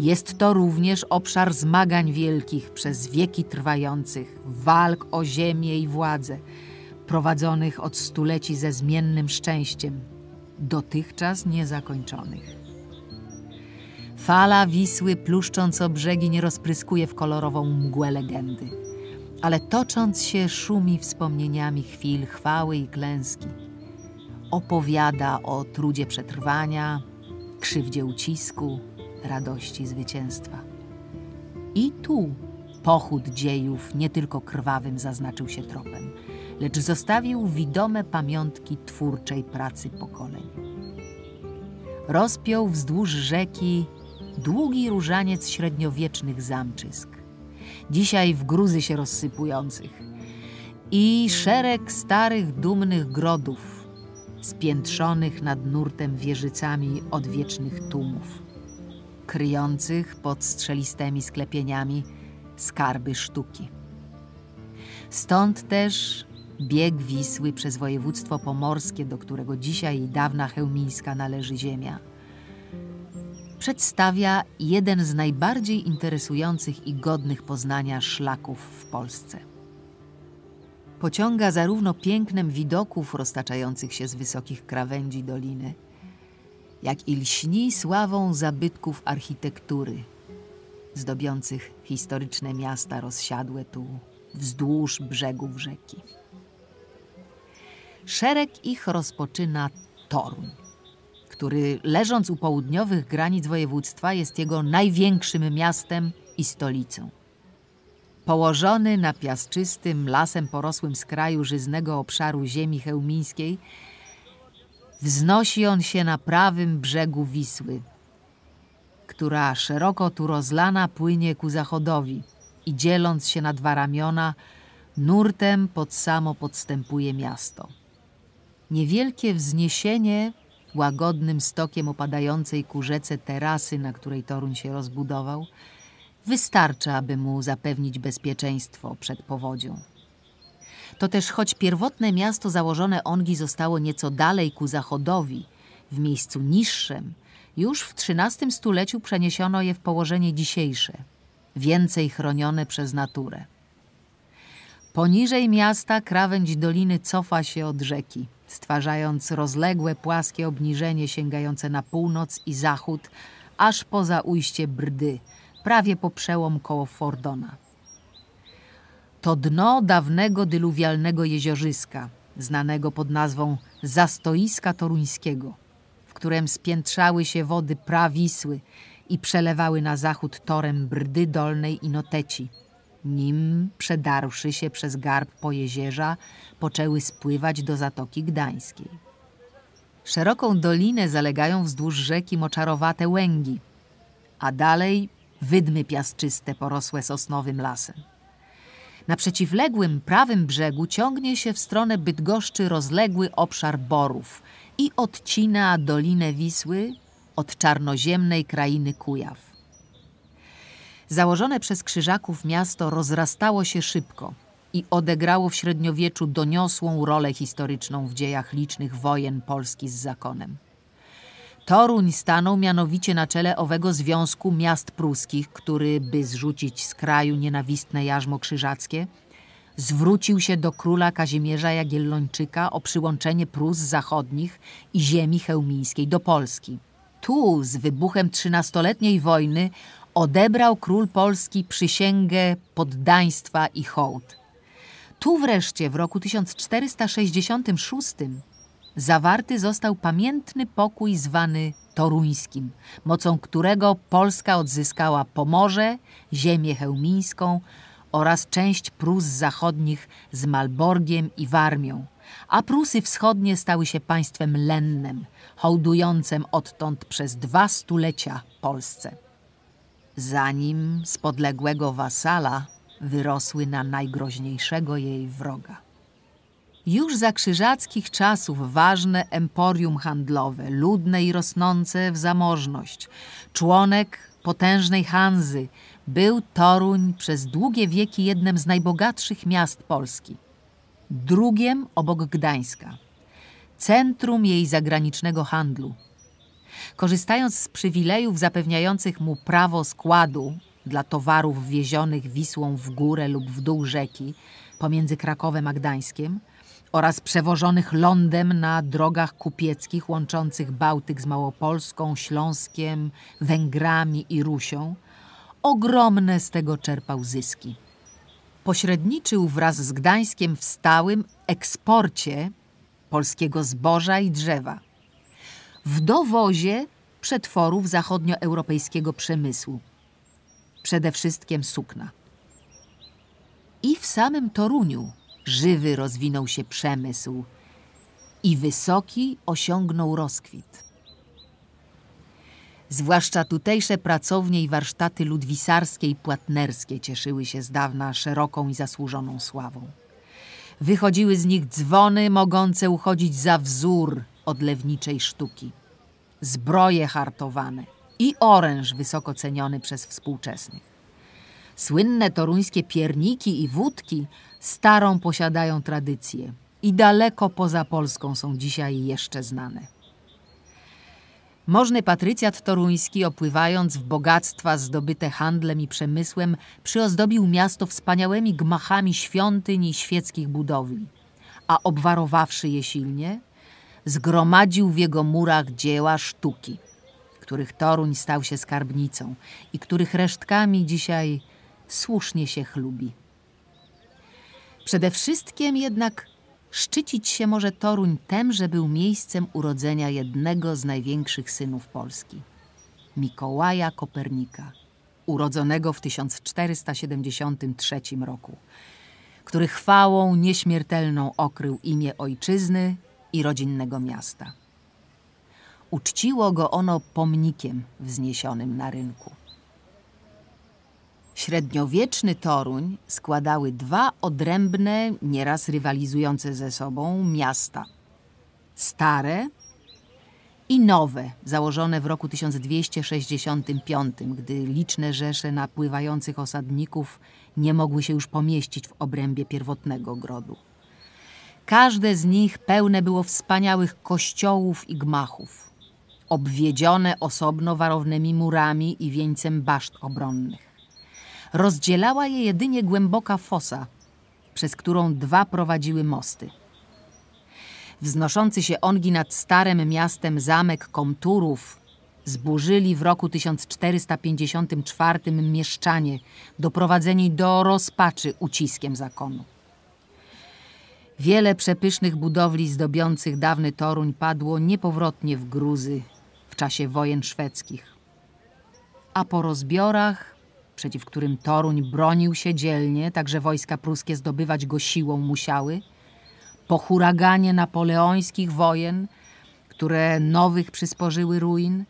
Jest to również obszar zmagań wielkich, przez wieki trwających, walk o ziemię i władzę, prowadzonych od stuleci ze zmiennym szczęściem, dotychczas niezakończonych. Fala Wisły, pluszcząc o brzegi, nie rozpryskuje w kolorową mgłę legendy, ale tocząc się szumi wspomnieniami chwil chwały i klęski. Opowiada o trudzie przetrwania, krzywdzie ucisku, radości zwycięstwa. I tu pochód dziejów nie tylko krwawym zaznaczył się tropem, lecz zostawił widome pamiątki twórczej pracy pokoleń. Rozpiął wzdłuż rzeki długi różaniec średniowiecznych zamczysk, dzisiaj w gruzy się rozsypujących, i szereg starych, dumnych grodów, spiętrzonych nad nurtem wieżycami odwiecznych tumów, kryjących pod strzelistemi sklepieniami skarby sztuki. Stąd też bieg Wisły przez województwo pomorskie, do którego dzisiaj i dawna chełmińska należy ziemia przedstawia jeden z najbardziej interesujących i godnych poznania szlaków w Polsce. Pociąga zarówno pięknem widoków roztaczających się z wysokich krawędzi doliny, jak i lśni sławą zabytków architektury, zdobiących historyczne miasta rozsiadłe tu wzdłuż brzegów rzeki. Szereg ich rozpoczyna Toruń który leżąc u południowych granic województwa jest jego największym miastem i stolicą. Położony na piaszczystym, lasem porosłym z kraju żyznego obszaru ziemi chełmińskiej, wznosi on się na prawym brzegu Wisły, która szeroko tu rozlana płynie ku zachodowi i dzieląc się na dwa ramiona, nurtem pod samo podstępuje miasto. Niewielkie wzniesienie łagodnym stokiem opadającej ku rzece terasy, na której Toruń się rozbudował, wystarcza, aby mu zapewnić bezpieczeństwo przed powodzią. To też choć pierwotne miasto założone Ongi zostało nieco dalej ku zachodowi, w miejscu niższym, już w XIII stuleciu przeniesiono je w położenie dzisiejsze, więcej chronione przez naturę. Poniżej miasta krawędź doliny cofa się od rzeki stwarzając rozległe płaskie obniżenie sięgające na północ i zachód, aż poza ujście Brdy, prawie po przełom koło Fordona. To dno dawnego dyluwialnego jeziorzyska, znanego pod nazwą Zastoiska Toruńskiego, w którym spiętrzały się wody prawisły i przelewały na zachód torem Brdy Dolnej i Noteci – nim, przedarłszy się przez garb po poczęły spływać do Zatoki Gdańskiej. Szeroką dolinę zalegają wzdłuż rzeki moczarowate łęgi, a dalej wydmy piasczyste porosłe sosnowym lasem. Na przeciwległym prawym brzegu ciągnie się w stronę Bydgoszczy rozległy obszar borów i odcina Dolinę Wisły od czarnoziemnej krainy Kujaw. Założone przez Krzyżaków miasto rozrastało się szybko i odegrało w średniowieczu doniosłą rolę historyczną w dziejach licznych wojen Polski z zakonem. Toruń stanął mianowicie na czele owego związku miast pruskich, który, by zrzucić z kraju nienawistne jarzmo krzyżackie, zwrócił się do króla Kazimierza Jagiellończyka o przyłączenie Prus zachodnich i ziemi chełmińskiej do Polski. Tu z wybuchem trzynastoletniej wojny odebrał król polski przysięgę poddaństwa i hołd. Tu wreszcie w roku 1466 zawarty został pamiętny pokój zwany Toruńskim, mocą którego Polska odzyskała Pomorze, ziemię hełmińską oraz część Prus zachodnich z Malborgiem i Warmią, a Prusy wschodnie stały się państwem lennem, hołdującym odtąd przez dwa stulecia Polsce zanim z podległego wasala wyrosły na najgroźniejszego jej wroga. Już za krzyżackich czasów ważne emporium handlowe, ludne i rosnące w zamożność, członek potężnej Hanzy, był Toruń przez długie wieki jednym z najbogatszych miast Polski, drugiem obok Gdańska, centrum jej zagranicznego handlu – Korzystając z przywilejów zapewniających mu prawo składu dla towarów wiezionych Wisłą w górę lub w dół rzeki pomiędzy Krakowem a Gdańskiem oraz przewożonych lądem na drogach kupieckich łączących Bałtyk z Małopolską, Śląskiem, Węgrami i Rusią, ogromne z tego czerpał zyski. Pośredniczył wraz z Gdańskiem w stałym eksporcie polskiego zboża i drzewa – w dowozie przetworów zachodnioeuropejskiego przemysłu, przede wszystkim sukna. I w samym Toruniu żywy rozwinął się przemysł i wysoki osiągnął rozkwit. Zwłaszcza tutejsze pracownie i warsztaty ludwisarskie i płatnerskie cieszyły się z dawna szeroką i zasłużoną sławą. Wychodziły z nich dzwony mogące uchodzić za wzór odlewniczej sztuki, zbroje hartowane i oręż wysoko ceniony przez współczesnych. Słynne toruńskie pierniki i wódki starą posiadają tradycję i daleko poza Polską są dzisiaj jeszcze znane. Możny patrycjat toruński, opływając w bogactwa zdobyte handlem i przemysłem, przyozdobił miasto wspaniałymi gmachami świątyń i świeckich budowli, a obwarowawszy je silnie, zgromadził w jego murach dzieła sztuki, których Toruń stał się skarbnicą i których resztkami dzisiaj słusznie się chlubi. Przede wszystkim jednak szczycić się może Toruń tem, że był miejscem urodzenia jednego z największych synów Polski Mikołaja Kopernika, urodzonego w 1473 roku, który chwałą nieśmiertelną okrył imię ojczyzny i rodzinnego miasta. Uczciło go ono pomnikiem wzniesionym na rynku. Średniowieczny Toruń składały dwa odrębne, nieraz rywalizujące ze sobą miasta. Stare i nowe, założone w roku 1265, gdy liczne rzesze napływających osadników nie mogły się już pomieścić w obrębie pierwotnego grodu. Każde z nich pełne było wspaniałych kościołów i gmachów, obwiedzione osobno warownymi murami i wieńcem baszt obronnych. Rozdzielała je jedynie głęboka fosa, przez którą dwa prowadziły mosty. Wznoszący się ongi nad starym miastem zamek Komturów zburzyli w roku 1454 mieszczanie, doprowadzeni do rozpaczy uciskiem zakonu. Wiele przepysznych budowli zdobiących dawny Toruń padło niepowrotnie w gruzy w czasie wojen szwedzkich. A po rozbiorach, przeciw którym Toruń bronił się dzielnie, także wojska pruskie zdobywać go siłą musiały, po huraganie napoleońskich wojen, które nowych przysporzyły ruin,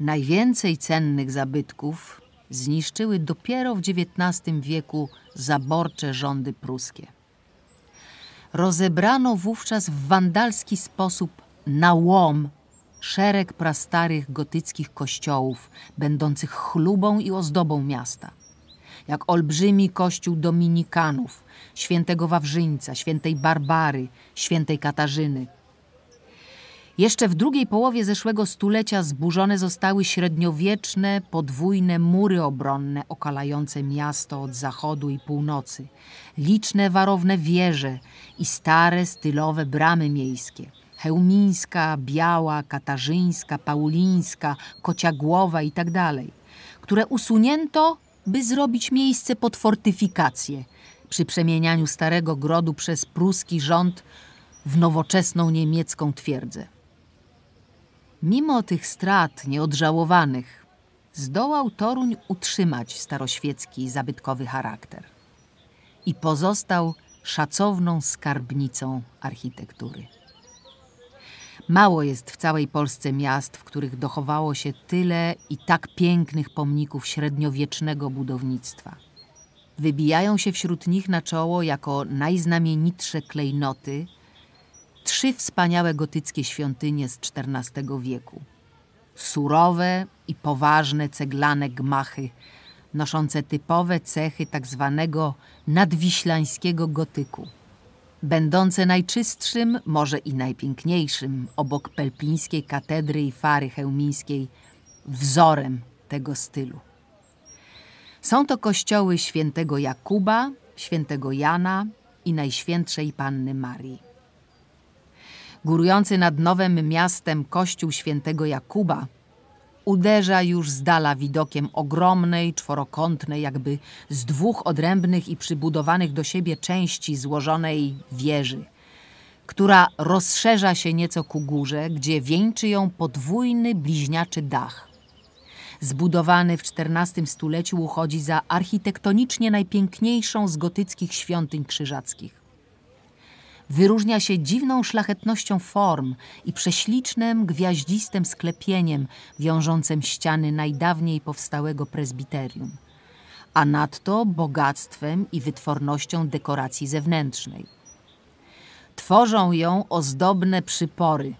najwięcej cennych zabytków zniszczyły dopiero w XIX wieku zaborcze rządy pruskie rozebrano wówczas w wandalski sposób na łom szereg prastarych gotyckich kościołów, będących chlubą i ozdobą miasta. Jak olbrzymi kościół dominikanów, świętego Wawrzyńca, świętej Barbary, świętej Katarzyny – jeszcze w drugiej połowie zeszłego stulecia zburzone zostały średniowieczne, podwójne mury obronne okalające miasto od zachodu i północy, liczne warowne wieże i stare, stylowe bramy miejskie. Hełmińska, Biała, Katarzyńska, Paulińska, Kociagłowa itd., tak które usunięto, by zrobić miejsce pod fortyfikacje przy przemienianiu Starego Grodu przez pruski rząd w nowoczesną niemiecką twierdzę. Mimo tych strat nieodżałowanych, zdołał Toruń utrzymać staroświecki zabytkowy charakter i pozostał szacowną skarbnicą architektury. Mało jest w całej Polsce miast, w których dochowało się tyle i tak pięknych pomników średniowiecznego budownictwa. Wybijają się wśród nich na czoło jako najznamienitsze klejnoty – trzy wspaniałe gotyckie świątynie z XIV wieku. Surowe i poważne ceglane gmachy, noszące typowe cechy tzw. Tak nadwiślańskiego gotyku, będące najczystszym, może i najpiękniejszym, obok pelpińskiej katedry i fary hełmińskiej, wzorem tego stylu. Są to kościoły świętego Jakuba, świętego Jana i Najświętszej Panny Marii górujący nad nowym miastem kościół świętego Jakuba, uderza już z dala widokiem ogromnej, czworokątnej, jakby z dwóch odrębnych i przybudowanych do siebie części złożonej wieży, która rozszerza się nieco ku górze, gdzie wieńczy ją podwójny bliźniaczy dach. Zbudowany w XIV stuleciu uchodzi za architektonicznie najpiękniejszą z gotyckich świątyń krzyżackich wyróżnia się dziwną szlachetnością form i prześlicznym, gwiaździstym sklepieniem wiążącym ściany najdawniej powstałego prezbiterium, a nadto bogactwem i wytwornością dekoracji zewnętrznej. Tworzą ją ozdobne przypory,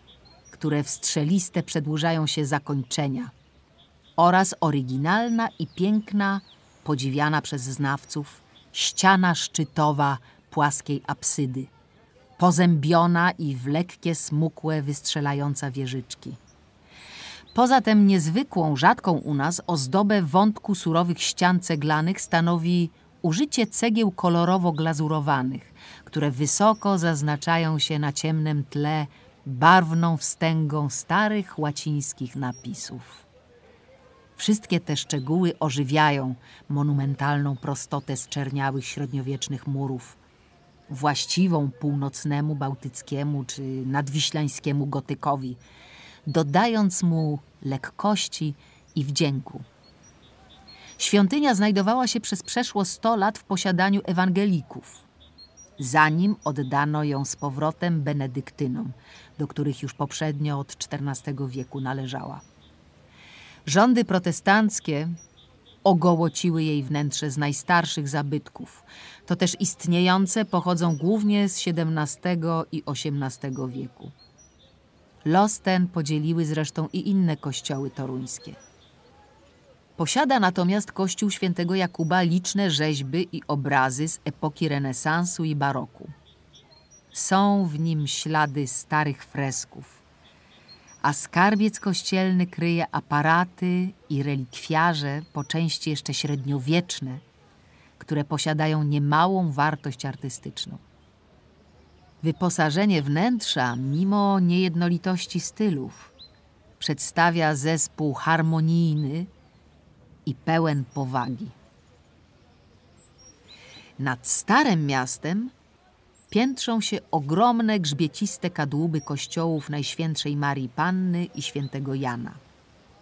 które w strzeliste przedłużają się zakończenia oraz oryginalna i piękna, podziwiana przez znawców, ściana szczytowa płaskiej apsydy pozębiona i w lekkie, smukłe, wystrzelająca wieżyczki. Poza tym niezwykłą, rzadką u nas ozdobę wątku surowych ścian ceglanych stanowi użycie cegieł kolorowo glazurowanych, które wysoko zaznaczają się na ciemnym tle barwną wstęgą starych łacińskich napisów. Wszystkie te szczegóły ożywiają monumentalną prostotę zczerniałych średniowiecznych murów – właściwą północnemu bałtyckiemu czy nadwiślańskiemu gotykowi, dodając mu lekkości i wdzięku. Świątynia znajdowała się przez przeszło 100 lat w posiadaniu ewangelików, zanim oddano ją z powrotem benedyktynom, do których już poprzednio od XIV wieku należała. Rządy protestanckie ogołociły jej wnętrze z najstarszych zabytków. To też istniejące pochodzą głównie z XVII i XVIII wieku. Los ten podzieliły zresztą i inne kościoły toruńskie. Posiada natomiast kościół świętego Jakuba liczne rzeźby i obrazy z epoki renesansu i baroku. Są w nim ślady starych fresków, a skarbiec kościelny kryje aparaty i relikwiarze, po części jeszcze średniowieczne, które posiadają niemałą wartość artystyczną. Wyposażenie wnętrza, mimo niejednolitości stylów, przedstawia zespół harmonijny i pełen powagi. Nad Starym Miastem piętrzą się ogromne grzbieciste kadłuby kościołów Najświętszej Marii Panny i Świętego Jana.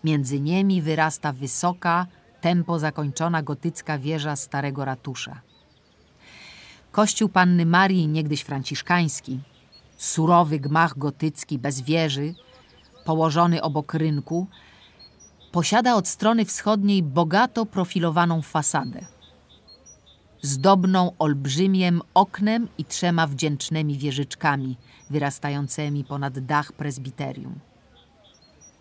Między nimi wyrasta wysoka, tempo zakończona gotycka wieża starego ratusza. Kościół Panny Marii, niegdyś franciszkański, surowy gmach gotycki bez wieży, położony obok rynku, posiada od strony wschodniej bogato profilowaną fasadę – zdobną olbrzymiem oknem i trzema wdzięcznymi wieżyczkami wyrastającymi ponad dach prezbiterium.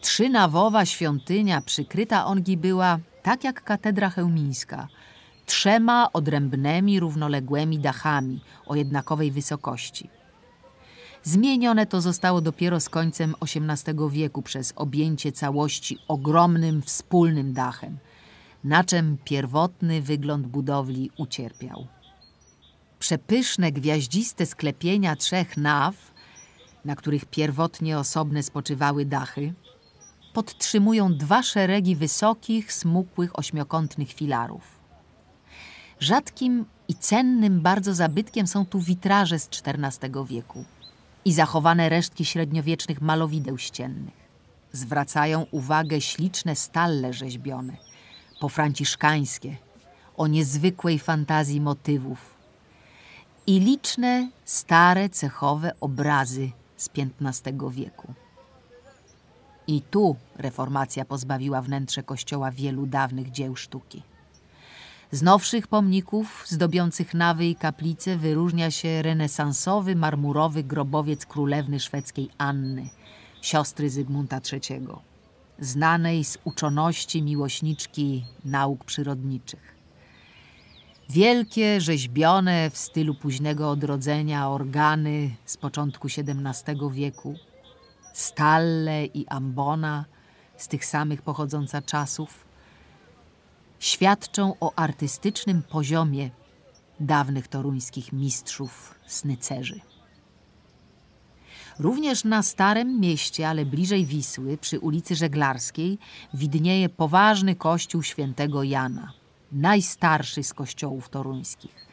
Trzynawowa świątynia przykryta ongi była, tak jak katedra chełmińska, trzema odrębnymi, równoległymi dachami o jednakowej wysokości. Zmienione to zostało dopiero z końcem XVIII wieku przez objęcie całości ogromnym wspólnym dachem – na czym pierwotny wygląd budowli ucierpiał. Przepyszne, gwiaździste sklepienia trzech naw, na których pierwotnie osobne spoczywały dachy, podtrzymują dwa szeregi wysokich, smukłych, ośmiokątnych filarów. Rzadkim i cennym bardzo zabytkiem są tu witraże z XIV wieku i zachowane resztki średniowiecznych malowideł ściennych. Zwracają uwagę śliczne stalle rzeźbione – pofranciszkańskie, o niezwykłej fantazji motywów i liczne stare cechowe obrazy z XV wieku. I tu reformacja pozbawiła wnętrze kościoła wielu dawnych dzieł sztuki. Z nowszych pomników zdobiących nawy i kaplice wyróżnia się renesansowy marmurowy grobowiec królewny szwedzkiej Anny, siostry Zygmunta III znanej z uczoności miłośniczki nauk przyrodniczych. Wielkie, rzeźbione w stylu późnego odrodzenia organy z początku XVII wieku, stalle i ambona z tych samych pochodząca czasów, świadczą o artystycznym poziomie dawnych toruńskich mistrzów snycerzy. Również na Starym Mieście, ale bliżej Wisły, przy ulicy Żeglarskiej, widnieje poważny kościół świętego Jana, najstarszy z kościołów toruńskich,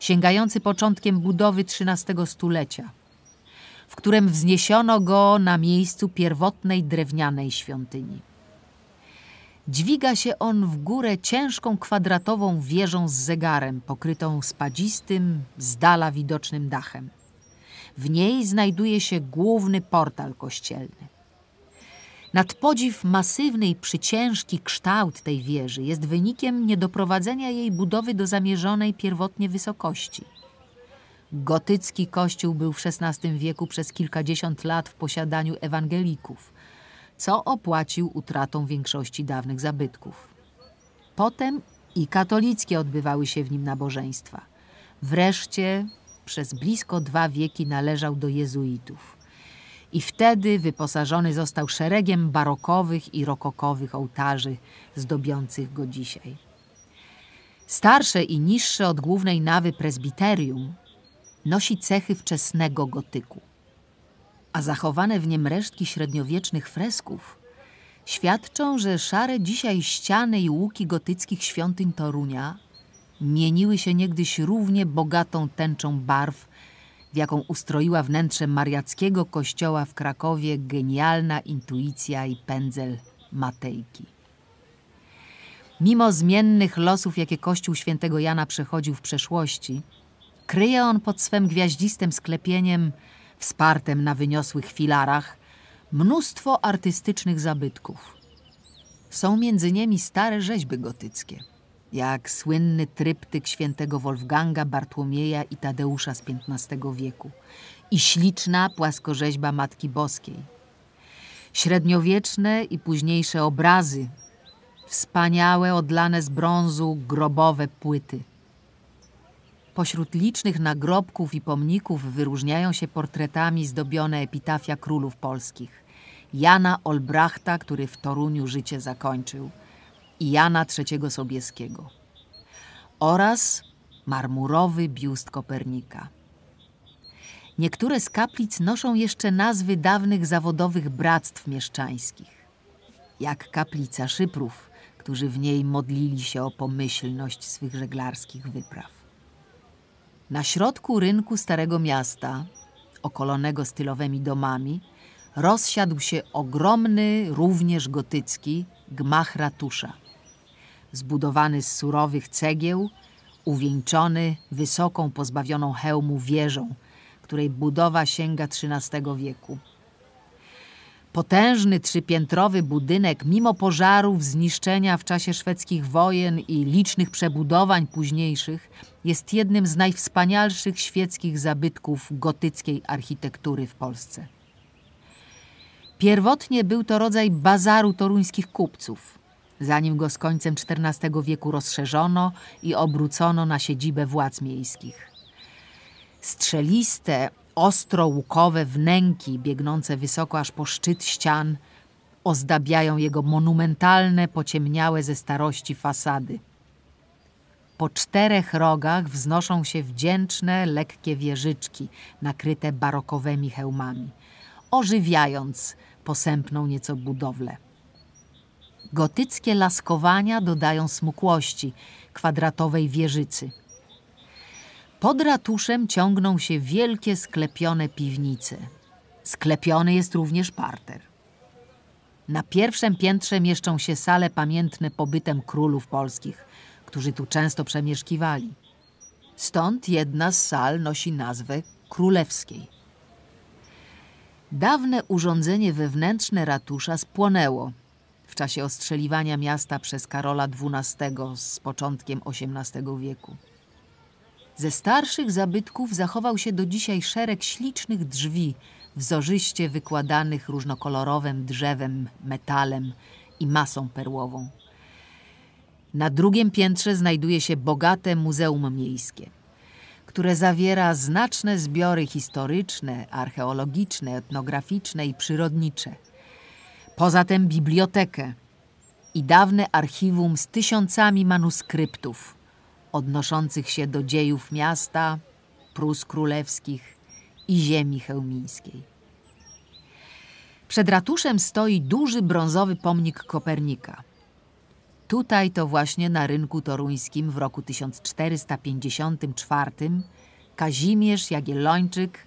sięgający początkiem budowy XIII stulecia, w którym wzniesiono go na miejscu pierwotnej drewnianej świątyni. Dźwiga się on w górę ciężką kwadratową wieżą z zegarem, pokrytą spadzistym, z dala widocznym dachem. W niej znajduje się główny portal kościelny. Nad podziw masywny i przyciężki kształt tej wieży jest wynikiem niedoprowadzenia jej budowy do zamierzonej pierwotnie wysokości. Gotycki kościół był w XVI wieku przez kilkadziesiąt lat w posiadaniu ewangelików, co opłacił utratą większości dawnych zabytków. Potem i katolickie odbywały się w nim nabożeństwa. Wreszcie przez blisko dwa wieki należał do jezuitów. I wtedy wyposażony został szeregiem barokowych i rokokowych ołtarzy zdobiących go dzisiaj. Starsze i niższe od głównej nawy prezbiterium nosi cechy wczesnego gotyku, a zachowane w nim resztki średniowiecznych fresków świadczą, że szare dzisiaj ściany i łuki gotyckich świątyń Torunia mieniły się niegdyś równie bogatą tęczą barw, w jaką ustroiła wnętrze mariackiego kościoła w Krakowie genialna intuicja i pędzel Matejki. Mimo zmiennych losów, jakie kościół świętego Jana przechodził w przeszłości, kryje on pod swym gwiaździstym sklepieniem, wspartym na wyniosłych filarach, mnóstwo artystycznych zabytków. Są między nimi stare rzeźby gotyckie – jak słynny tryptyk świętego Wolfganga, Bartłomieja i Tadeusza z XV wieku i śliczna płaskorzeźba Matki Boskiej. Średniowieczne i późniejsze obrazy, wspaniałe odlane z brązu grobowe płyty. Pośród licznych nagrobków i pomników wyróżniają się portretami zdobione epitafia królów polskich. Jana Olbrachta, który w Toruniu życie zakończył – Jana III Sobieskiego oraz marmurowy biust Kopernika. Niektóre z kaplic noszą jeszcze nazwy dawnych zawodowych bractw mieszczańskich, jak kaplica Szyprów, którzy w niej modlili się o pomyślność swych żeglarskich wypraw. Na środku rynku Starego Miasta, okolonego stylowymi domami, rozsiadł się ogromny, również gotycki, gmach ratusza – zbudowany z surowych cegieł, uwieńczony wysoką, pozbawioną hełmu wieżą, której budowa sięga XIII wieku. Potężny trzypiętrowy budynek, mimo pożarów, zniszczenia w czasie szwedzkich wojen i licznych przebudowań późniejszych, jest jednym z najwspanialszych świeckich zabytków gotyckiej architektury w Polsce. Pierwotnie był to rodzaj bazaru toruńskich kupców – zanim go z końcem XIV wieku rozszerzono i obrócono na siedzibę władz miejskich. Strzeliste, łukowe wnęki biegnące wysoko aż po szczyt ścian ozdabiają jego monumentalne, pociemniałe ze starości fasady. Po czterech rogach wznoszą się wdzięczne, lekkie wieżyczki nakryte barokowymi hełmami, ożywiając posępną nieco budowlę. Gotyckie laskowania dodają smukłości kwadratowej wieżycy. Pod ratuszem ciągną się wielkie sklepione piwnice. Sklepiony jest również parter. Na pierwszym piętrze mieszczą się sale pamiętne pobytem królów polskich, którzy tu często przemieszkiwali. Stąd jedna z sal nosi nazwę królewskiej. Dawne urządzenie wewnętrzne ratusza spłonęło w czasie ostrzeliwania miasta przez Karola XII z początkiem XVIII wieku. Ze starszych zabytków zachował się do dzisiaj szereg ślicznych drzwi, wzorzyście wykładanych różnokolorowym drzewem, metalem i masą perłową. Na drugim piętrze znajduje się bogate Muzeum Miejskie, które zawiera znaczne zbiory historyczne, archeologiczne, etnograficzne i przyrodnicze – Poza tym bibliotekę i dawne archiwum z tysiącami manuskryptów odnoszących się do dziejów miasta, Prus Królewskich i ziemi chełmińskiej. Przed ratuszem stoi duży brązowy pomnik Kopernika. Tutaj to właśnie na rynku toruńskim w roku 1454 Kazimierz Jagiellończyk,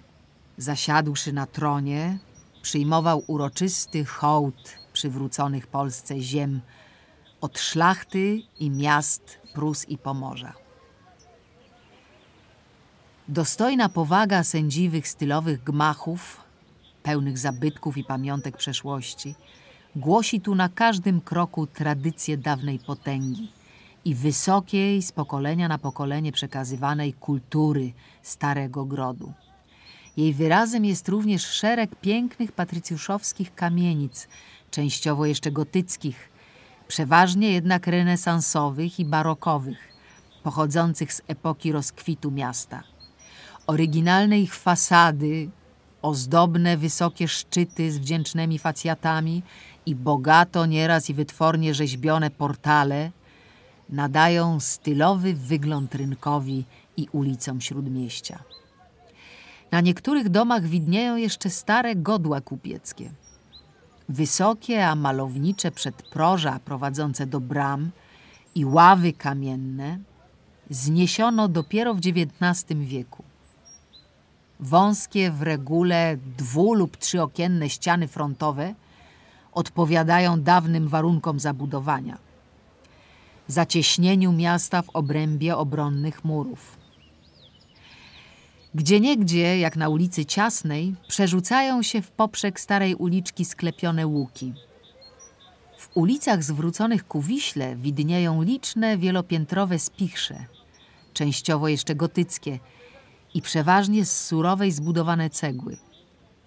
zasiadłszy na tronie, przyjmował uroczysty hołd przywróconych Polsce ziem od szlachty i miast Prus i Pomorza. Dostojna powaga sędziwych stylowych gmachów, pełnych zabytków i pamiątek przeszłości, głosi tu na każdym kroku tradycję dawnej potęgi i wysokiej z pokolenia na pokolenie przekazywanej kultury Starego Grodu. Jej wyrazem jest również szereg pięknych patrycjuszowskich kamienic, częściowo jeszcze gotyckich, przeważnie jednak renesansowych i barokowych, pochodzących z epoki rozkwitu miasta. Oryginalne ich fasady, ozdobne wysokie szczyty z wdzięcznymi facjatami i bogato nieraz i wytwornie rzeźbione portale nadają stylowy wygląd rynkowi i ulicom śródmieścia. Na niektórych domach widnieją jeszcze stare godła kupieckie. Wysokie, a malownicze przedproża prowadzące do bram i ławy kamienne zniesiono dopiero w XIX wieku. Wąskie w regule dwu- lub trzyokienne ściany frontowe odpowiadają dawnym warunkom zabudowania – zacieśnieniu miasta w obrębie obronnych murów. Gdzieniegdzie, jak na ulicy Ciasnej, przerzucają się w poprzek starej uliczki sklepione łuki. W ulicach zwróconych ku Wiśle widnieją liczne wielopiętrowe spichrze, częściowo jeszcze gotyckie i przeważnie z surowej zbudowane cegły.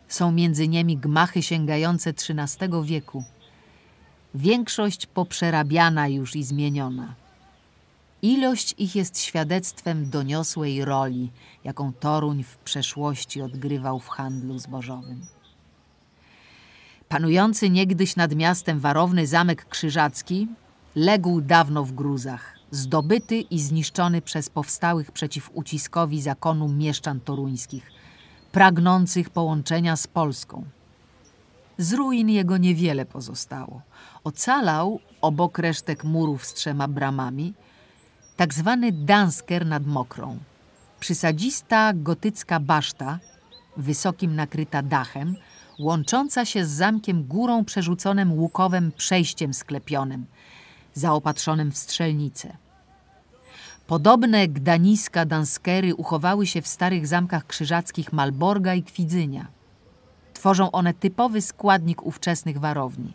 Są między nimi gmachy sięgające XIII wieku. Większość poprzerabiana już i zmieniona. Ilość ich jest świadectwem doniosłej roli, jaką Toruń w przeszłości odgrywał w handlu zbożowym. Panujący niegdyś nad miastem warowny zamek krzyżacki legł dawno w gruzach, zdobyty i zniszczony przez powstałych przeciw uciskowi zakonu mieszczan toruńskich, pragnących połączenia z Polską. Z ruin jego niewiele pozostało. Ocalał, obok resztek murów z trzema bramami – tak zwany Dansker nad Mokrą. Przysadzista gotycka baszta, wysokim nakryta dachem, łącząca się z zamkiem górą przerzuconym łukowym przejściem sklepionym, zaopatrzonym w strzelnice. Podobne gdaniska danskery uchowały się w starych zamkach krzyżackich Malborga i Kwidzynia. Tworzą one typowy składnik ówczesnych warowni.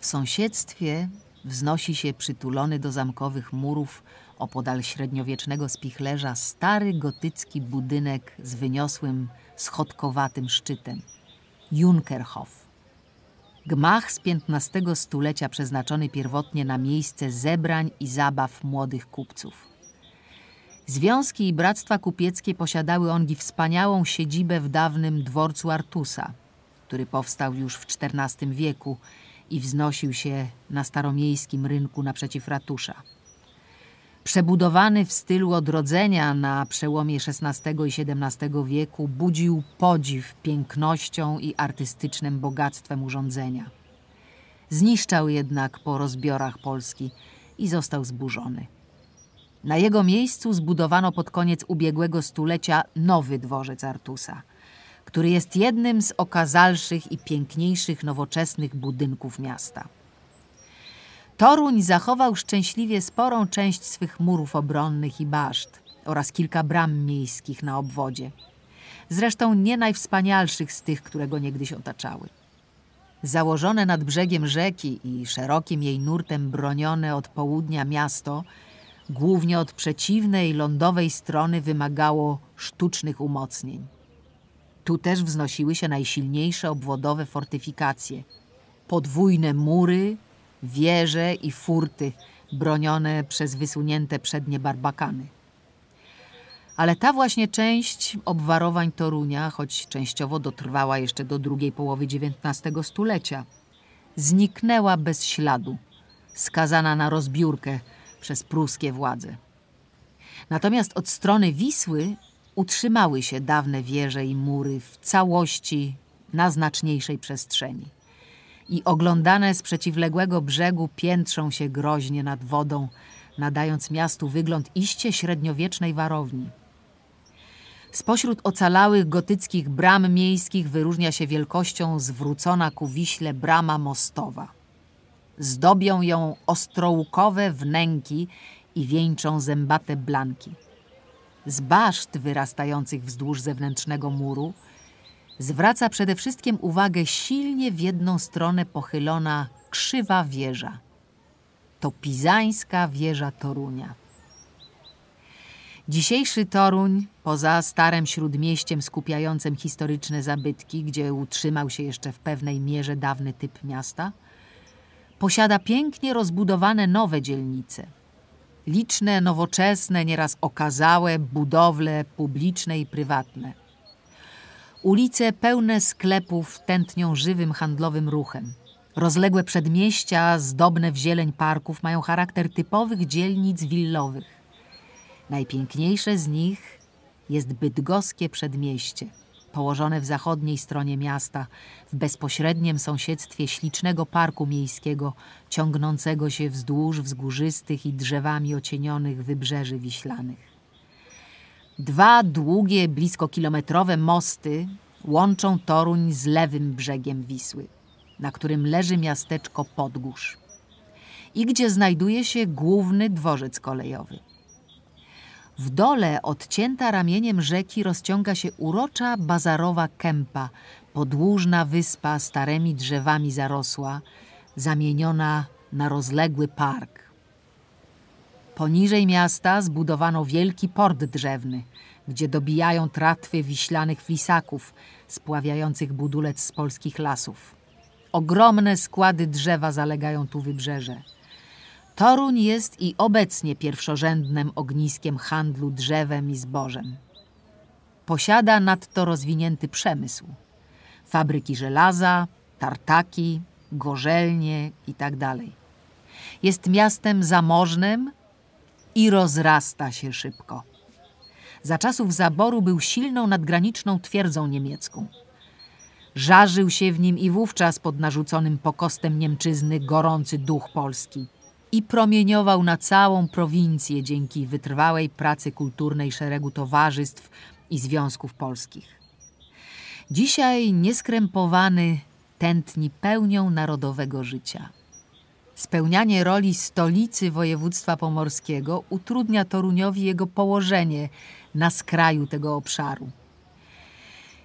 W sąsiedztwie wznosi się przytulony do zamkowych murów opodal średniowiecznego spichlerza stary gotycki budynek z wyniosłym, schodkowatym szczytem Junkerhof. Gmach z XV stulecia przeznaczony pierwotnie na miejsce zebrań i zabaw młodych kupców. Związki i bractwa kupieckie posiadały ongi wspaniałą siedzibę w dawnym dworcu Artusa, który powstał już w XIV wieku i wznosił się na staromiejskim rynku naprzeciw ratusza. Przebudowany w stylu odrodzenia na przełomie XVI i XVII wieku budził podziw pięknością i artystycznym bogactwem urządzenia. Zniszczał jednak po rozbiorach Polski i został zburzony. Na jego miejscu zbudowano pod koniec ubiegłego stulecia nowy dworzec Artusa – który jest jednym z okazalszych i piękniejszych nowoczesnych budynków miasta. Toruń zachował szczęśliwie sporą część swych murów obronnych i baszt oraz kilka bram miejskich na obwodzie. Zresztą nie najwspanialszych z tych, które go niegdyś otaczały. Założone nad brzegiem rzeki i szerokim jej nurtem bronione od południa miasto, głównie od przeciwnej lądowej strony wymagało sztucznych umocnień. Tu też wznosiły się najsilniejsze obwodowe fortyfikacje. Podwójne mury, wieże i furty bronione przez wysunięte przednie barbakany. Ale ta właśnie część obwarowań Torunia, choć częściowo dotrwała jeszcze do drugiej połowy XIX stulecia, zniknęła bez śladu, skazana na rozbiórkę przez pruskie władze. Natomiast od strony Wisły utrzymały się dawne wieże i mury w całości na znaczniejszej przestrzeni. I oglądane z przeciwległego brzegu piętrzą się groźnie nad wodą, nadając miastu wygląd iście średniowiecznej warowni. Spośród ocalałych gotyckich bram miejskich wyróżnia się wielkością zwrócona ku Wiśle brama mostowa. Zdobią ją ostrołukowe wnęki i wieńczą zębate blanki z baszt wyrastających wzdłuż zewnętrznego muru, zwraca przede wszystkim uwagę silnie w jedną stronę pochylona krzywa wieża. To pizańska wieża Torunia. Dzisiejszy Toruń, poza starym śródmieściem skupiającym historyczne zabytki, gdzie utrzymał się jeszcze w pewnej mierze dawny typ miasta, posiada pięknie rozbudowane nowe dzielnice – liczne, nowoczesne, nieraz okazałe budowle publiczne i prywatne. Ulice pełne sklepów tętnią żywym handlowym ruchem. Rozległe przedmieścia, zdobne w zieleń parków, mają charakter typowych dzielnic willowych. Najpiękniejsze z nich jest bydgoskie przedmieście – położone w zachodniej stronie miasta, w bezpośrednim sąsiedztwie ślicznego parku miejskiego, ciągnącego się wzdłuż wzgórzystych i drzewami ocienionych wybrzeży wiślanych. Dwa długie, blisko kilometrowe mosty łączą Toruń z lewym brzegiem Wisły, na którym leży miasteczko Podgórz i gdzie znajduje się główny dworzec kolejowy. W dole, odcięta ramieniem rzeki, rozciąga się urocza bazarowa kępa, podłużna wyspa starymi drzewami zarosła, zamieniona na rozległy park. Poniżej miasta zbudowano wielki port drzewny, gdzie dobijają tratwy wiślanych flisaków, spławiających budulec z polskich lasów. Ogromne składy drzewa zalegają tu wybrzeże. Toruń jest i obecnie pierwszorzędnym ogniskiem handlu drzewem i zbożem. Posiada nadto rozwinięty przemysł. Fabryki żelaza, tartaki, gorzelnie itd. Tak jest miastem zamożnym i rozrasta się szybko. Za czasów zaboru był silną nadgraniczną twierdzą niemiecką. Żarzył się w nim i wówczas pod narzuconym pokostem Niemczyzny gorący duch Polski – i promieniował na całą prowincję dzięki wytrwałej pracy kulturnej szeregu towarzystw i związków polskich. Dzisiaj nieskrępowany tętni pełnią narodowego życia. Spełnianie roli stolicy województwa pomorskiego utrudnia Toruniowi jego położenie na skraju tego obszaru.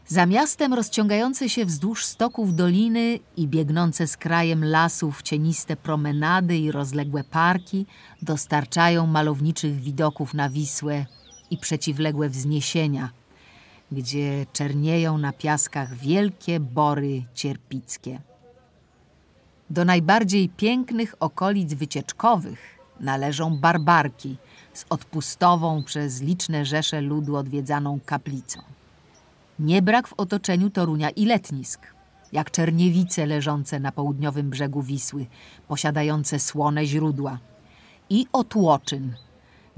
Za miastem rozciągające się wzdłuż stoków doliny i biegnące z krajem lasów cieniste promenady i rozległe parki dostarczają malowniczych widoków na Wisłę i przeciwległe wzniesienia, gdzie czernieją na piaskach wielkie bory cierpickie. Do najbardziej pięknych okolic wycieczkowych należą barbarki z odpustową przez liczne rzesze ludu odwiedzaną kaplicą. Nie brak w otoczeniu Torunia i letnisk, jak Czerniewice leżące na południowym brzegu Wisły, posiadające słone źródła, i Otłoczyn,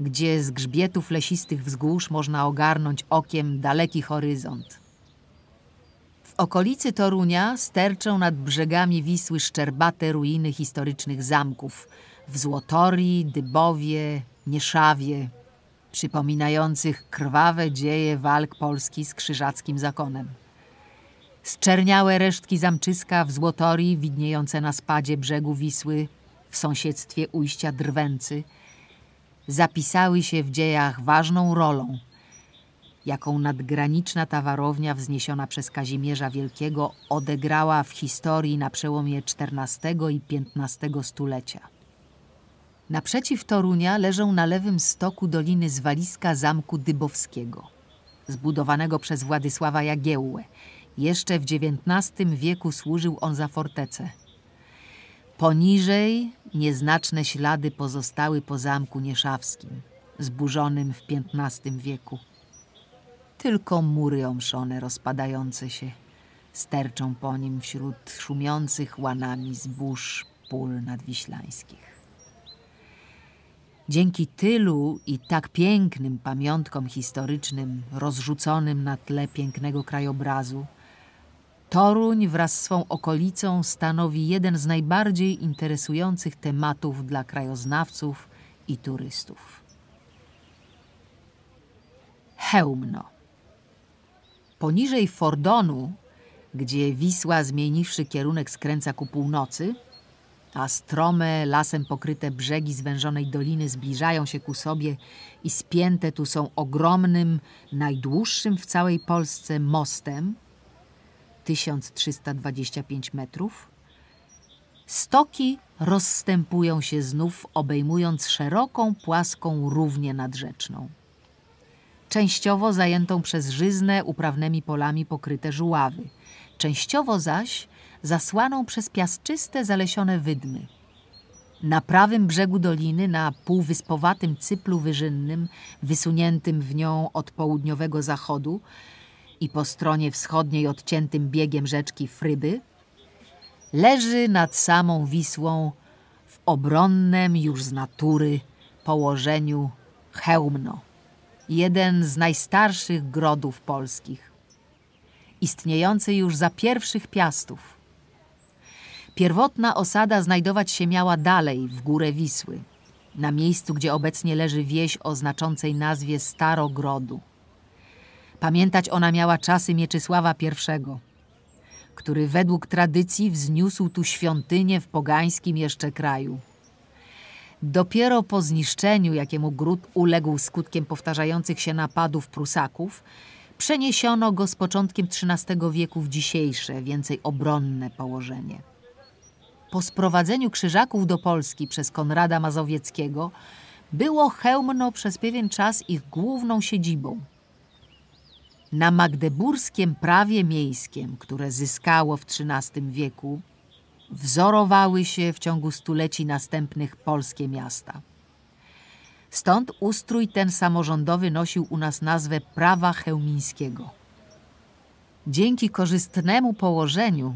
gdzie z grzbietów lesistych wzgórz można ogarnąć okiem daleki horyzont. W okolicy Torunia sterczą nad brzegami Wisły szczerbate ruiny historycznych zamków w Złotorii, Dybowie, Nieszawie, przypominających krwawe dzieje walk Polski z krzyżackim zakonem. Zczerniałe resztki zamczyska w Złotorii widniejące na spadzie brzegu Wisły w sąsiedztwie ujścia Drwęcy zapisały się w dziejach ważną rolą, jaką nadgraniczna tawarownia wzniesiona przez Kazimierza Wielkiego odegrała w historii na przełomie XIV i XV stulecia. Naprzeciw Torunia leżą na lewym stoku doliny zwaliska zamku Dybowskiego, zbudowanego przez Władysława Jagiełłę. Jeszcze w XIX wieku służył on za fortecę. Poniżej nieznaczne ślady pozostały po zamku nieszawskim, zburzonym w XV wieku. Tylko mury omszone rozpadające się sterczą po nim wśród szumiących łanami zbóż pól nadwiślańskich. Dzięki tylu i tak pięknym pamiątkom historycznym rozrzuconym na tle pięknego krajobrazu, Toruń wraz z swą okolicą stanowi jeden z najbardziej interesujących tematów dla krajoznawców i turystów. Hełmno. Poniżej Fordonu, gdzie Wisła zmieniwszy kierunek skręca ku północy – a strome, lasem pokryte brzegi zwężonej doliny zbliżają się ku sobie i spięte tu są ogromnym, najdłuższym w całej Polsce mostem 1325 metrów. Stoki rozstępują się znów, obejmując szeroką, płaską równię nadrzeczną. Częściowo zajętą przez żyzne, uprawnymi polami pokryte żuławy. Częściowo zaś zasłaną przez piasczyste, zalesione wydmy. Na prawym brzegu doliny, na półwyspowatym cyplu wyżynnym, wysuniętym w nią od południowego zachodu i po stronie wschodniej odciętym biegiem rzeczki Fryby, leży nad samą Wisłą w obronnym już z natury położeniu Chełmno, jeden z najstarszych grodów polskich, istniejący już za pierwszych piastów – Pierwotna osada znajdować się miała dalej, w górę Wisły, na miejscu, gdzie obecnie leży wieś o znaczącej nazwie Starogrodu. Pamiętać ona miała czasy Mieczysława I, który według tradycji wzniósł tu świątynię w pogańskim jeszcze kraju. Dopiero po zniszczeniu, jakiemu gród uległ skutkiem powtarzających się napadów Prusaków, przeniesiono go z początkiem XIII wieku w dzisiejsze, więcej obronne położenie po sprowadzeniu Krzyżaków do Polski przez Konrada Mazowieckiego było Chełmno przez pewien czas ich główną siedzibą. Na magdeburskim prawie miejskim, które zyskało w XIII wieku, wzorowały się w ciągu stuleci następnych polskie miasta. Stąd ustrój ten samorządowy nosił u nas nazwę prawa chełmińskiego. Dzięki korzystnemu położeniu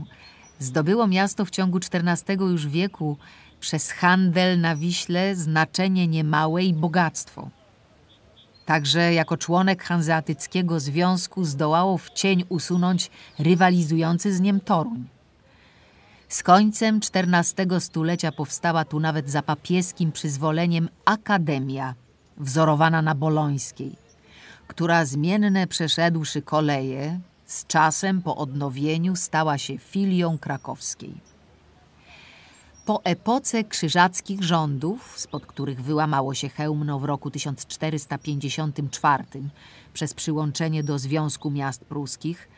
zdobyło miasto w ciągu XIV już wieku przez handel na Wiśle znaczenie niemałe i bogactwo. Także jako członek Hanzeatyckiego Związku zdołało w cień usunąć rywalizujący z nim Toruń. Z końcem XIV stulecia powstała tu nawet za papieskim przyzwoleniem Akademia, wzorowana na bolońskiej, która zmienne przeszedłszy koleje, z czasem po odnowieniu stała się filią krakowskiej. Po epoce krzyżackich rządów, spod których wyłamało się hełmno w roku 1454 przez przyłączenie do Związku Miast Pruskich,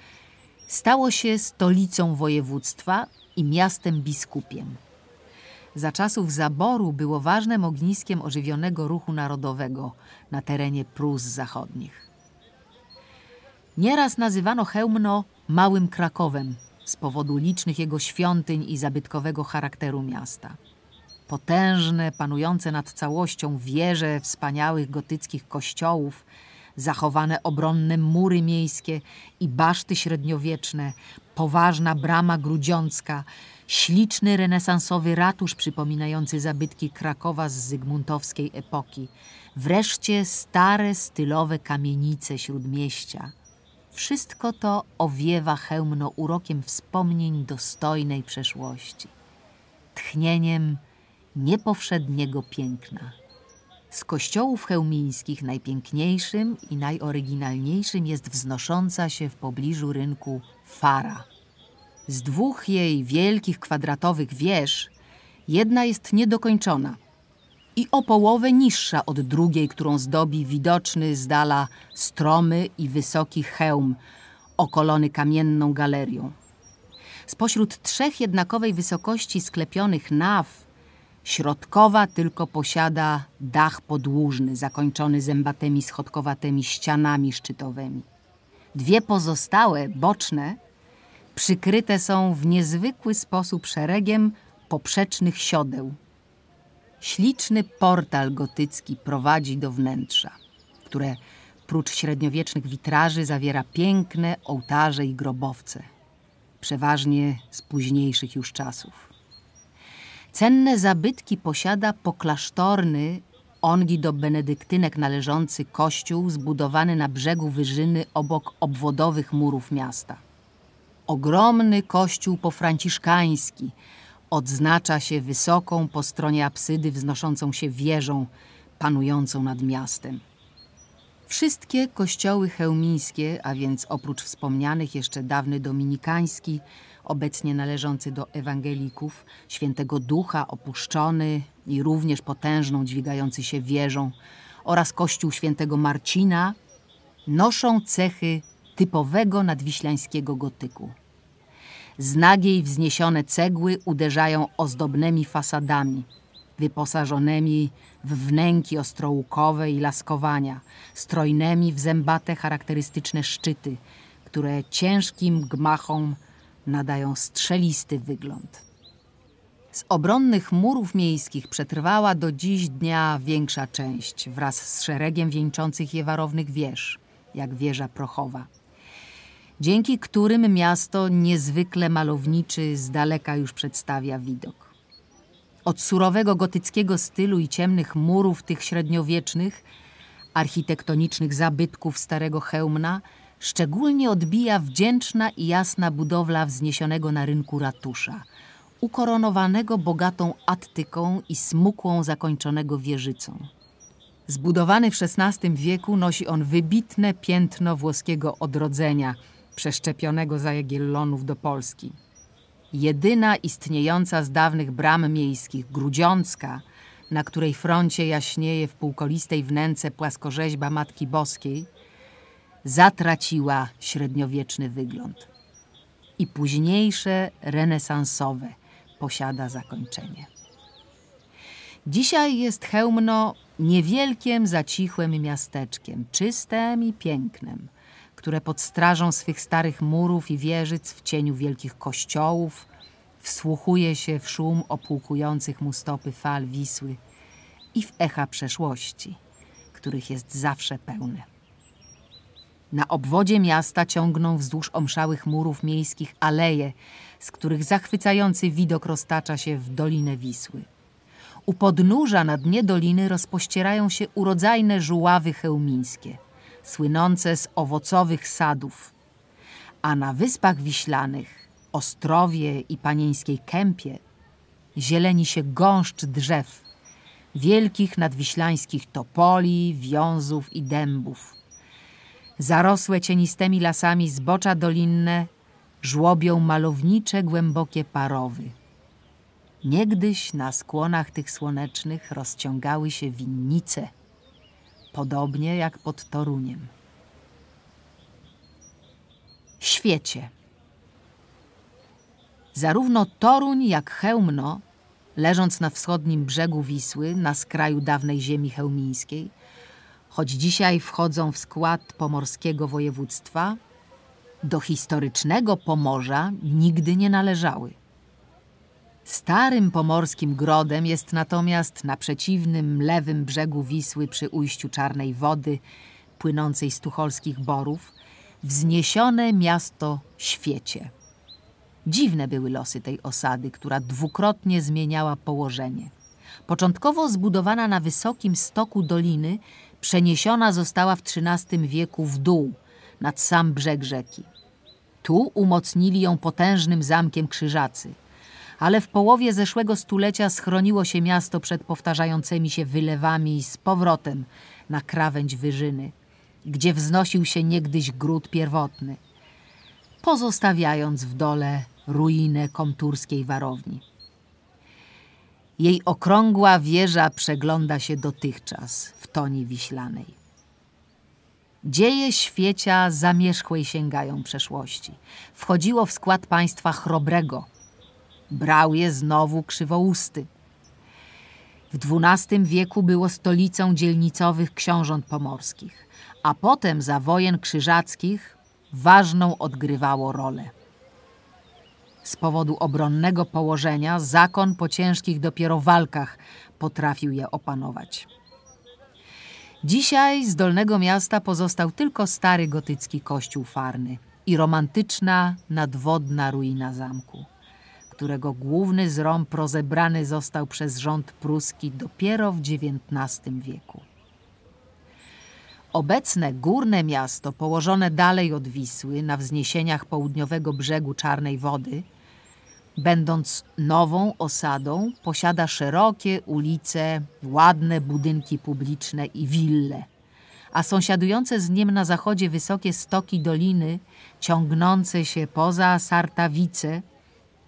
stało się stolicą województwa i miastem biskupiem. Za czasów zaboru było ważnym ogniskiem ożywionego ruchu narodowego na terenie Prus Zachodnich. Nieraz nazywano Chełmno Małym Krakowem z powodu licznych jego świątyń i zabytkowego charakteru miasta. Potężne, panujące nad całością wieże wspaniałych gotyckich kościołów, zachowane obronne mury miejskie i baszty średniowieczne, poważna brama grudziącka, śliczny renesansowy ratusz przypominający zabytki Krakowa z zygmuntowskiej epoki, wreszcie stare, stylowe kamienice śródmieścia – wszystko to owiewa hełmno urokiem wspomnień dostojnej przeszłości, tchnieniem niepowszedniego piękna. Z kościołów chełmińskich najpiękniejszym i najoryginalniejszym jest wznosząca się w pobliżu rynku fara. Z dwóch jej wielkich kwadratowych wież jedna jest niedokończona – i o połowę niższa od drugiej, którą zdobi widoczny z dala stromy i wysoki hełm okolony kamienną galerią. Spośród trzech jednakowej wysokości sklepionych naw, środkowa tylko posiada dach podłużny zakończony zębatymi schodkowatymi ścianami szczytowymi. Dwie pozostałe, boczne, przykryte są w niezwykły sposób szeregiem poprzecznych siodeł – Śliczny portal gotycki prowadzi do wnętrza, które prócz średniowiecznych witraży zawiera piękne ołtarze i grobowce, przeważnie z późniejszych już czasów. Cenne zabytki posiada poklasztorny ongi do benedyktynek należący kościół zbudowany na brzegu wyżyny obok obwodowych murów miasta. Ogromny kościół pofranciszkański – odznacza się wysoką po stronie apsydy wznoszącą się wieżą panującą nad miastem. Wszystkie kościoły chełmińskie, a więc oprócz wspomnianych jeszcze dawny dominikański, obecnie należący do ewangelików, świętego ducha opuszczony i również potężną dźwigający się wieżą, oraz kościół świętego Marcina, noszą cechy typowego nadwiślańskiego gotyku z nagiej wzniesione cegły uderzają ozdobnymi fasadami, wyposażonymi w wnęki ostrołukowe i laskowania, strojnymi w zębate charakterystyczne szczyty, które ciężkim gmachom nadają strzelisty wygląd. Z obronnych murów miejskich przetrwała do dziś dnia większa część wraz z szeregiem wieńczących je warownych wież, jak wieża prochowa dzięki którym miasto niezwykle malowniczy z daleka już przedstawia widok. Od surowego gotyckiego stylu i ciemnych murów tych średniowiecznych, architektonicznych zabytków starego hełmna, szczególnie odbija wdzięczna i jasna budowla wzniesionego na rynku ratusza, ukoronowanego bogatą attyką i smukłą zakończonego wieżycą. Zbudowany w XVI wieku nosi on wybitne piętno włoskiego odrodzenia – przeszczepionego za Jagiellonów do Polski. Jedyna istniejąca z dawnych bram miejskich, Grudziącka, na której froncie jaśnieje w półkolistej wnęce płaskorzeźba Matki Boskiej, zatraciła średniowieczny wygląd. I późniejsze, renesansowe, posiada zakończenie. Dzisiaj jest Chełmno niewielkim, zacichłym miasteczkiem, czystym i pięknym – które pod strażą swych starych murów i wieżyc w cieniu wielkich kościołów wsłuchuje się w szum opłukujących mu stopy fal Wisły i w echa przeszłości, których jest zawsze pełne. Na obwodzie miasta ciągną wzdłuż omszałych murów miejskich aleje, z których zachwycający widok roztacza się w Dolinę Wisły. U podnóża na dnie doliny rozpościerają się urodzajne żuławy chełmińskie – słynące z owocowych sadów. A na Wyspach Wiślanych, Ostrowie i Panieńskiej Kępie zieleni się gąszcz drzew, wielkich nadwiślańskich topoli, wiązów i dębów. Zarosłe cienistymi lasami zbocza dolinne żłobią malownicze głębokie parowy. Niegdyś na skłonach tych słonecznych rozciągały się winnice – podobnie jak pod Toruniem. Świecie. Zarówno Toruń jak Hełmno, leżąc na wschodnim brzegu Wisły, na skraju dawnej ziemi chełmińskiej, choć dzisiaj wchodzą w skład pomorskiego województwa, do historycznego Pomorza nigdy nie należały. Starym pomorskim grodem jest natomiast na przeciwnym, lewym brzegu Wisły przy ujściu Czarnej Wody, płynącej z tucholskich borów, wzniesione miasto Świecie. Dziwne były losy tej osady, która dwukrotnie zmieniała położenie. Początkowo zbudowana na wysokim stoku doliny, przeniesiona została w XIII wieku w dół, nad sam brzeg rzeki. Tu umocnili ją potężnym zamkiem krzyżacy – ale w połowie zeszłego stulecia schroniło się miasto przed powtarzającymi się wylewami z powrotem na krawędź wyżyny, gdzie wznosił się niegdyś gród pierwotny, pozostawiając w dole ruinę komturskiej warowni. Jej okrągła wieża przegląda się dotychczas w toni wiślanej. Dzieje świecia zamierzchłej sięgają przeszłości. Wchodziło w skład państwa chrobrego – brał je znowu krzywousty. W XII wieku było stolicą dzielnicowych książąt pomorskich, a potem za wojen krzyżackich ważną odgrywało rolę. Z powodu obronnego położenia zakon po ciężkich dopiero walkach potrafił je opanować. Dzisiaj z Dolnego Miasta pozostał tylko stary gotycki kościół farny i romantyczna nadwodna ruina zamku którego główny zrąb rozebrany został przez rząd pruski dopiero w XIX wieku. Obecne górne miasto, położone dalej od Wisły, na wzniesieniach południowego brzegu Czarnej Wody, będąc nową osadą, posiada szerokie ulice, ładne budynki publiczne i wille, a sąsiadujące z nim na zachodzie wysokie stoki doliny, ciągnące się poza Sartawice,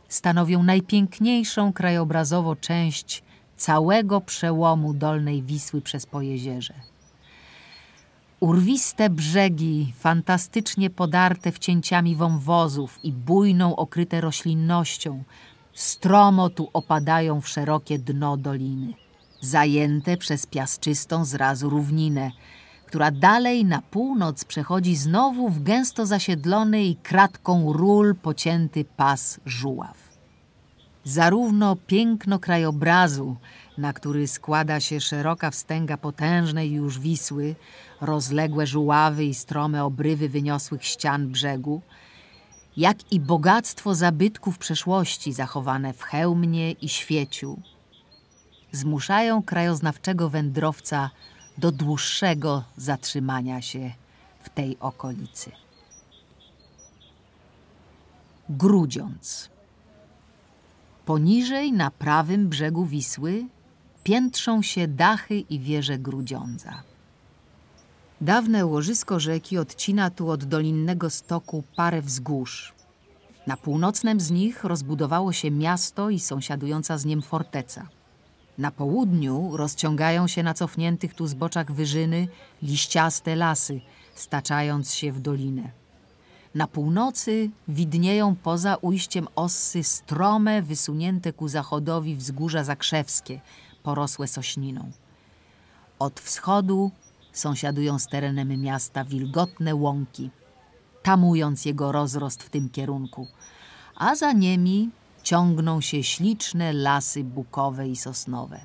stanowią najpiękniejszą krajobrazowo część całego przełomu Dolnej Wisły przez Pojezierze. Urwiste brzegi, fantastycznie podarte wcięciami wąwozów i bujną okryte roślinnością, stromo tu opadają w szerokie dno doliny, zajęte przez piasczystą zrazu równinę – która dalej na północ przechodzi znowu w gęsto zasiedlony i kratką ról pocięty pas żuław. Zarówno piękno krajobrazu, na który składa się szeroka wstęga potężnej już Wisły, rozległe żuławy i strome obrywy wyniosłych ścian brzegu, jak i bogactwo zabytków przeszłości zachowane w hełmie i Świeciu, zmuszają krajoznawczego wędrowca do dłuższego zatrzymania się w tej okolicy. Grudziąc. Poniżej, na prawym brzegu Wisły, piętrzą się dachy i wieże Grudziądza. Dawne łożysko rzeki odcina tu od dolinnego stoku parę wzgórz. Na północnym z nich rozbudowało się miasto i sąsiadująca z nim forteca. Na południu rozciągają się na cofniętych tu zboczach wyżyny liściaste lasy, staczając się w dolinę. Na północy widnieją poza ujściem Ossy strome, wysunięte ku zachodowi wzgórza zakrzewskie, porosłe sośniną. Od wschodu sąsiadują z terenem miasta wilgotne łąki, tamując jego rozrost w tym kierunku, a za nimi ciągną się śliczne lasy bukowe i sosnowe.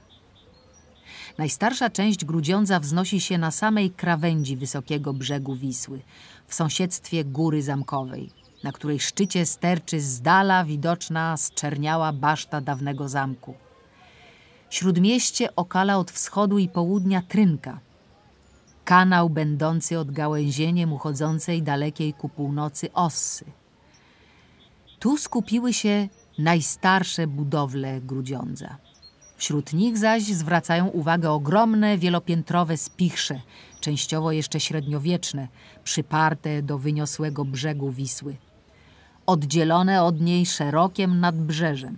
Najstarsza część Grudziądza wznosi się na samej krawędzi wysokiego brzegu Wisły, w sąsiedztwie Góry Zamkowej, na której szczycie sterczy z dala widoczna zczerniała baszta dawnego zamku. Śródmieście okala od wschodu i południa Trynka, kanał będący od gałęzieniem uchodzącej dalekiej ku północy Ossy. Tu skupiły się najstarsze budowle Grudziądza. Wśród nich zaś zwracają uwagę ogromne wielopiętrowe spichrze, częściowo jeszcze średniowieczne, przyparte do wyniosłego brzegu Wisły, oddzielone od niej szerokiem nadbrzeżem.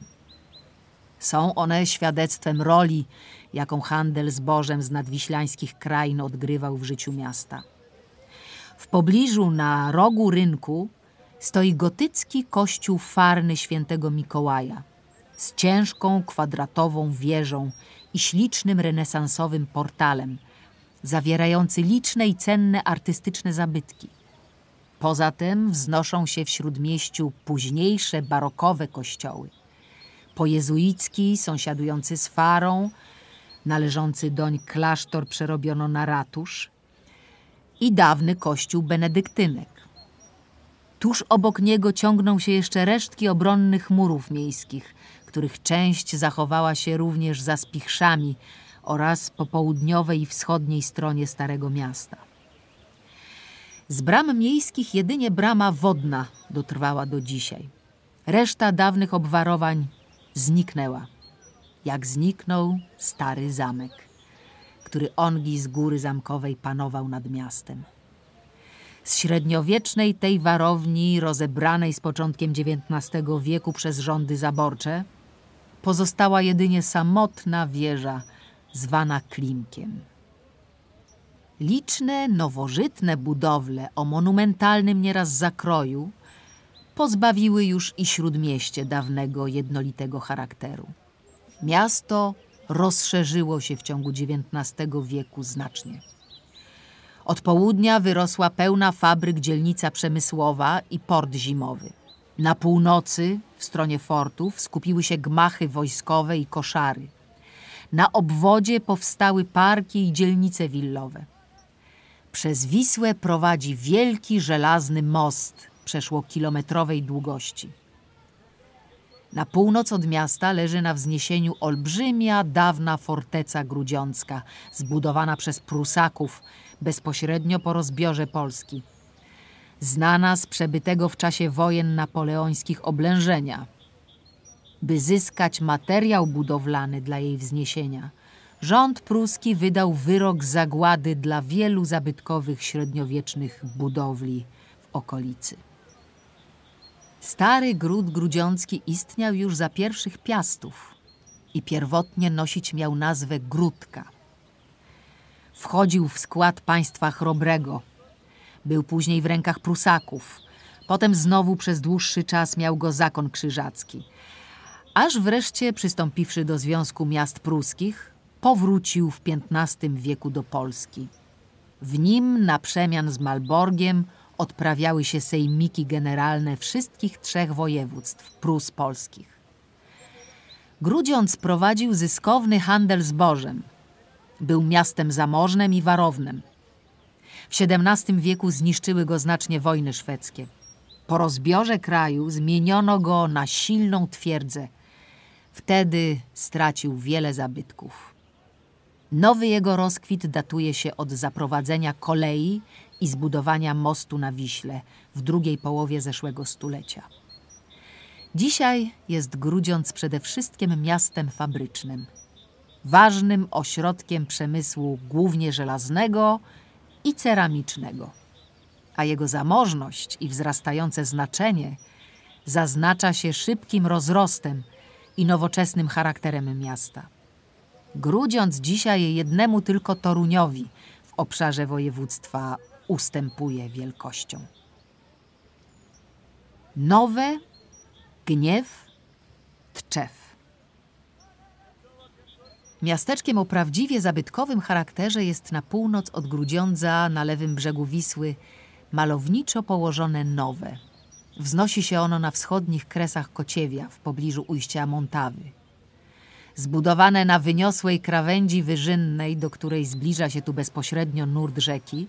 Są one świadectwem roli, jaką handel zbożem z nadwiślańskich krain odgrywał w życiu miasta. W pobliżu na rogu rynku stoi gotycki kościół farny świętego Mikołaja z ciężką kwadratową wieżą i ślicznym renesansowym portalem, zawierający liczne i cenne artystyczne zabytki. Poza tym wznoszą się w śródmieściu późniejsze barokowe kościoły. Pojezuicki, sąsiadujący z Farą, należący doń klasztor przerobiono na ratusz i dawny kościół benedyktynek. Tuż obok niego ciągną się jeszcze resztki obronnych murów miejskich, których część zachowała się również za spichrzami oraz po południowej i wschodniej stronie Starego Miasta. Z bram miejskich jedynie brama wodna dotrwała do dzisiaj. Reszta dawnych obwarowań zniknęła, jak zniknął stary zamek, który ongi z góry zamkowej panował nad miastem z średniowiecznej tej warowni rozebranej z początkiem XIX wieku przez rządy zaborcze pozostała jedynie samotna wieża zwana Klimkiem. Liczne nowożytne budowle o monumentalnym nieraz zakroju pozbawiły już i śródmieście dawnego jednolitego charakteru. Miasto rozszerzyło się w ciągu XIX wieku znacznie. Od południa wyrosła pełna fabryk dzielnica przemysłowa i port zimowy. Na północy, w stronie fortów, skupiły się gmachy wojskowe i koszary. Na obwodzie powstały parki i dzielnice willowe. Przez Wisłę prowadzi wielki żelazny most przeszło kilometrowej długości. Na północ od miasta leży na wzniesieniu olbrzymia, dawna forteca grudziącka, zbudowana przez Prusaków – bezpośrednio po rozbiorze Polski. Znana z przebytego w czasie wojen napoleońskich oblężenia. By zyskać materiał budowlany dla jej wzniesienia, rząd pruski wydał wyrok zagłady dla wielu zabytkowych średniowiecznych budowli w okolicy. Stary gród grudziącki istniał już za pierwszych piastów i pierwotnie nosić miał nazwę Grudka – wchodził w skład państwa Chrobrego. Był później w rękach Prusaków. Potem znowu przez dłuższy czas miał go zakon krzyżacki. Aż wreszcie, przystąpiwszy do Związku Miast Pruskich, powrócił w XV wieku do Polski. W nim na przemian z Malborgiem odprawiały się sejmiki generalne wszystkich trzech województw Prus polskich. Grudziądz prowadził zyskowny handel zbożem – był miastem zamożnym i warownym. W XVII wieku zniszczyły go znacznie wojny szwedzkie. Po rozbiorze kraju zmieniono go na silną twierdzę. Wtedy stracił wiele zabytków. Nowy jego rozkwit datuje się od zaprowadzenia kolei i zbudowania mostu na Wiśle w drugiej połowie zeszłego stulecia. Dzisiaj jest Grudziądz przede wszystkim miastem fabrycznym – ważnym ośrodkiem przemysłu głównie żelaznego i ceramicznego. A jego zamożność i wzrastające znaczenie zaznacza się szybkim rozrostem i nowoczesnym charakterem miasta. Grudziąc dzisiaj jednemu tylko Toruniowi w obszarze województwa ustępuje wielkością. Nowe, Gniew, Tczew. Miasteczkiem o prawdziwie zabytkowym charakterze jest na północ od Grudziądza, na lewym brzegu Wisły, malowniczo położone Nowe. Wznosi się ono na wschodnich kresach Kociewia, w pobliżu ujścia Montawy. Zbudowane na wyniosłej krawędzi wyżynnej, do której zbliża się tu bezpośrednio nurt rzeki,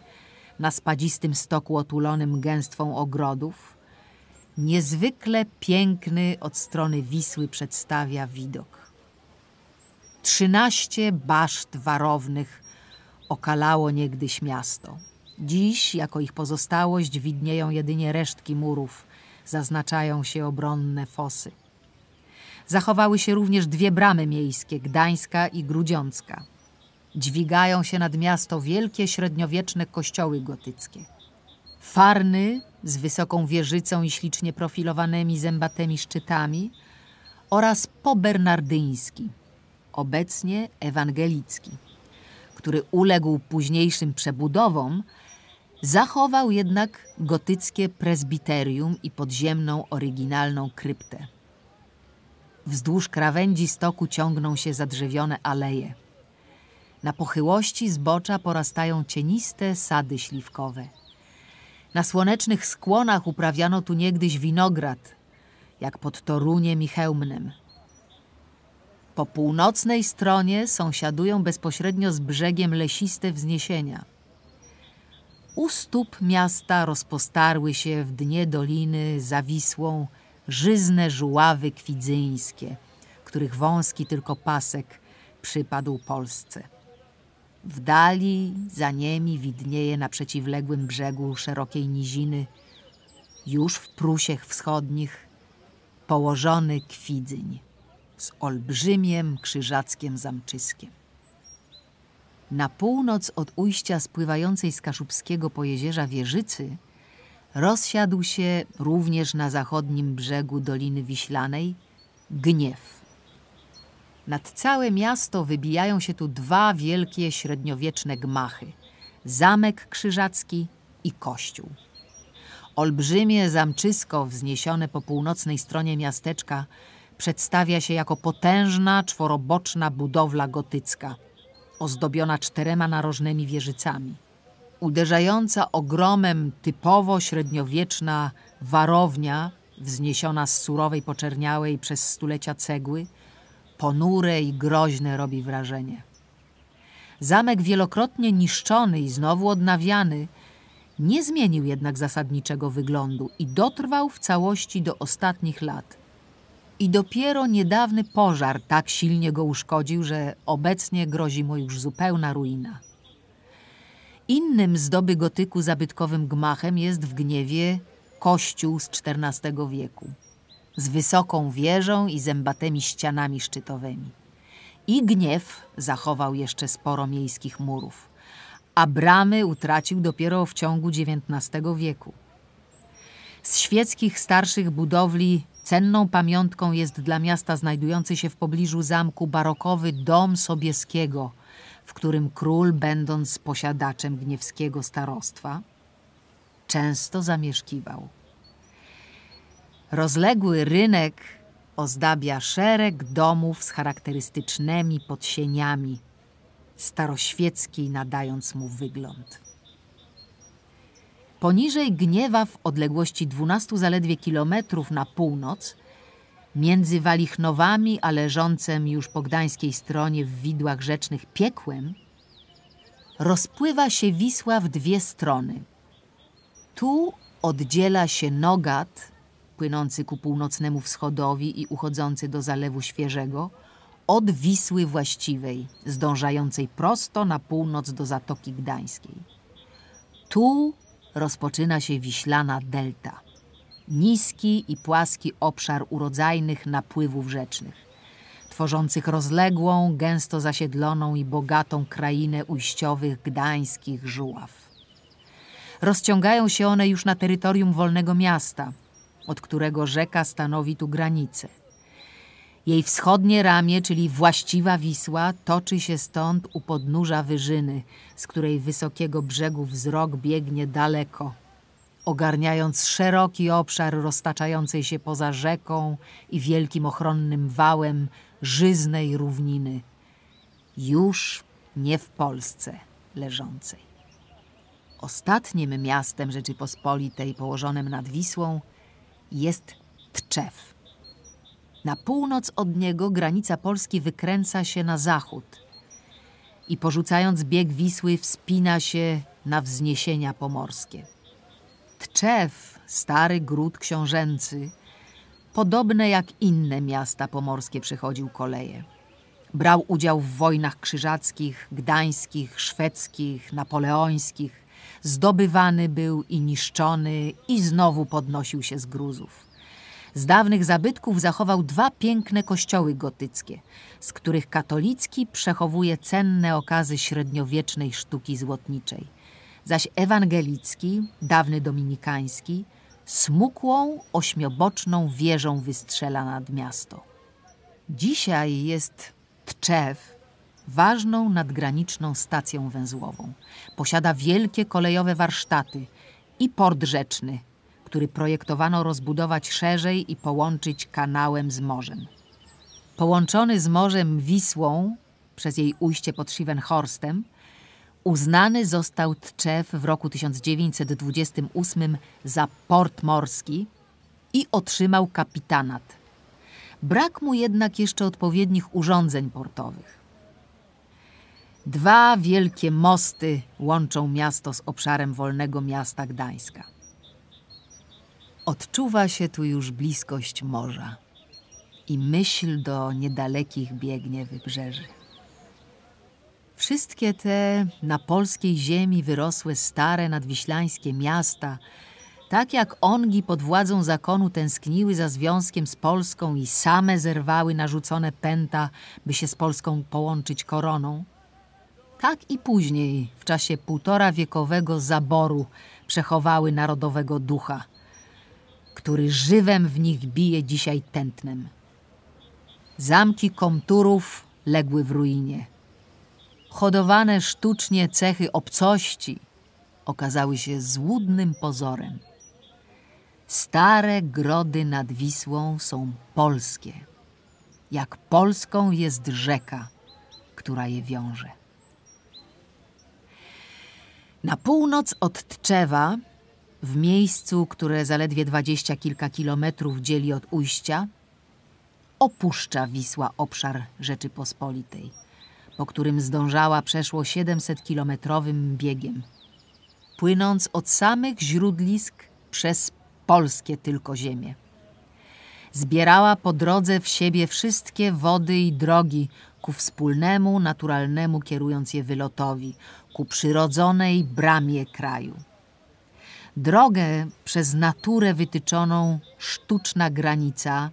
na spadzistym stoku otulonym gęstwą ogrodów, niezwykle piękny od strony Wisły przedstawia widok. Trzynaście baszt warownych okalało niegdyś miasto. Dziś, jako ich pozostałość, widnieją jedynie resztki murów, zaznaczają się obronne fosy. Zachowały się również dwie bramy miejskie, Gdańska i Grudziącka. Dźwigają się nad miasto wielkie średniowieczne kościoły gotyckie. Farny z wysoką wieżycą i ślicznie profilowanymi zębatymi szczytami oraz pobernardyński – obecnie ewangelicki, który uległ późniejszym przebudowom, zachował jednak gotyckie prezbiterium i podziemną oryginalną kryptę. Wzdłuż krawędzi stoku ciągną się zadrzewione aleje. Na pochyłości zbocza porastają cieniste sady śliwkowe. Na słonecznych skłonach uprawiano tu niegdyś winograt, jak pod Toruniem i Chełmnem. Po północnej stronie sąsiadują bezpośrednio z brzegiem lesiste wzniesienia. U stóp miasta rozpostarły się w dnie doliny zawisłą żyzne żuławy kwidzyńskie, których wąski tylko pasek przypadł Polsce. W dali za niemi widnieje na przeciwległym brzegu szerokiej niziny, już w prusiech wschodnich, położony kwidzyń z olbrzymiem krzyżackiem zamczyskiem. Na północ od ujścia spływającej z Kaszubskiego pojezierza Wieżycy rozsiadł się również na zachodnim brzegu Doliny Wiślanej gniew. Nad całe miasto wybijają się tu dwa wielkie średniowieczne gmachy – Zamek Krzyżacki i Kościół. Olbrzymie zamczysko wzniesione po północnej stronie miasteczka – przedstawia się jako potężna, czworoboczna budowla gotycka, ozdobiona czterema narożnymi wieżycami. Uderzająca ogromem typowo średniowieczna warownia, wzniesiona z surowej poczerniałej przez stulecia cegły, ponure i groźne robi wrażenie. Zamek wielokrotnie niszczony i znowu odnawiany, nie zmienił jednak zasadniczego wyglądu i dotrwał w całości do ostatnich lat – i dopiero niedawny pożar tak silnie go uszkodził, że obecnie grozi mu już zupełna ruina. Innym z doby gotyku zabytkowym gmachem jest w Gniewie kościół z XIV wieku, z wysoką wieżą i zębatymi ścianami szczytowymi. I Gniew zachował jeszcze sporo miejskich murów, a bramy utracił dopiero w ciągu XIX wieku. Z świeckich starszych budowli Cenną pamiątką jest dla miasta znajdujący się w pobliżu zamku barokowy Dom Sobieskiego, w którym król, będąc posiadaczem gniewskiego starostwa, często zamieszkiwał. Rozległy rynek ozdabia szereg domów z charakterystycznymi podsieniami, staroświeckiej nadając mu wygląd. Poniżej Gniewa w odległości 12 zaledwie kilometrów na północ, między Walichnowami a leżącym już po gdańskiej stronie w widłach rzecznych piekłem, rozpływa się Wisła w dwie strony. Tu oddziela się Nogat, płynący ku północnemu wschodowi i uchodzący do Zalewu Świeżego, od Wisły właściwej, zdążającej prosto na północ do Zatoki Gdańskiej. Tu rozpoczyna się Wiślana Delta. Niski i płaski obszar urodzajnych napływów rzecznych, tworzących rozległą, gęsto zasiedloną i bogatą krainę ujściowych gdańskich żuław. Rozciągają się one już na terytorium wolnego miasta, od którego rzeka stanowi tu granicę – jej wschodnie ramię, czyli właściwa Wisła, toczy się stąd u podnóża wyżyny, z której wysokiego brzegu wzrok biegnie daleko, ogarniając szeroki obszar roztaczającej się poza rzeką i wielkim ochronnym wałem żyznej równiny, już nie w Polsce leżącej. Ostatnim miastem Rzeczypospolitej położonym nad Wisłą jest Tczew. Na północ od niego granica Polski wykręca się na zachód i porzucając bieg Wisły wspina się na wzniesienia pomorskie. Tczew, stary gród książęcy, podobne jak inne miasta pomorskie przechodził koleje. Brał udział w wojnach krzyżackich, gdańskich, szwedzkich, napoleońskich. Zdobywany był i niszczony i znowu podnosił się z gruzów. Z dawnych zabytków zachował dwa piękne kościoły gotyckie, z których katolicki przechowuje cenne okazy średniowiecznej sztuki złotniczej, zaś ewangelicki, dawny dominikański, smukłą, ośmioboczną wieżą wystrzela nad miasto. Dzisiaj jest Tczew, ważną nadgraniczną stacją węzłową. Posiada wielkie kolejowe warsztaty i port rzeczny – który projektowano rozbudować szerzej i połączyć kanałem z morzem. Połączony z morzem Wisłą przez jej ujście pod Schivenhorstem, uznany został Tczew w roku 1928 za port morski i otrzymał kapitanat. Brak mu jednak jeszcze odpowiednich urządzeń portowych. Dwa wielkie mosty łączą miasto z obszarem wolnego miasta Gdańska. Odczuwa się tu już bliskość morza i myśl do niedalekich biegnie wybrzeży. Wszystkie te na polskiej ziemi wyrosłe stare nadwiślańskie miasta, tak jak ongi pod władzą zakonu tęskniły za związkiem z Polską i same zerwały narzucone pęta, by się z Polską połączyć koroną, tak i później, w czasie półtora wiekowego zaboru, przechowały narodowego ducha – który żywem w nich bije dzisiaj tętnem. Zamki komturów legły w ruinie. Hodowane sztucznie cechy obcości okazały się złudnym pozorem. Stare grody nad Wisłą są polskie, jak polską jest rzeka, która je wiąże. Na północ od Tczewa w miejscu, które zaledwie dwadzieścia kilka kilometrów dzieli od ujścia, opuszcza Wisła obszar Rzeczypospolitej, po którym zdążała przeszło 700-kilometrowym biegiem, płynąc od samych źródlisk przez polskie tylko ziemie. Zbierała po drodze w siebie wszystkie wody i drogi ku wspólnemu, naturalnemu kierując je wylotowi, ku przyrodzonej bramie kraju drogę przez naturę wytyczoną sztuczna granica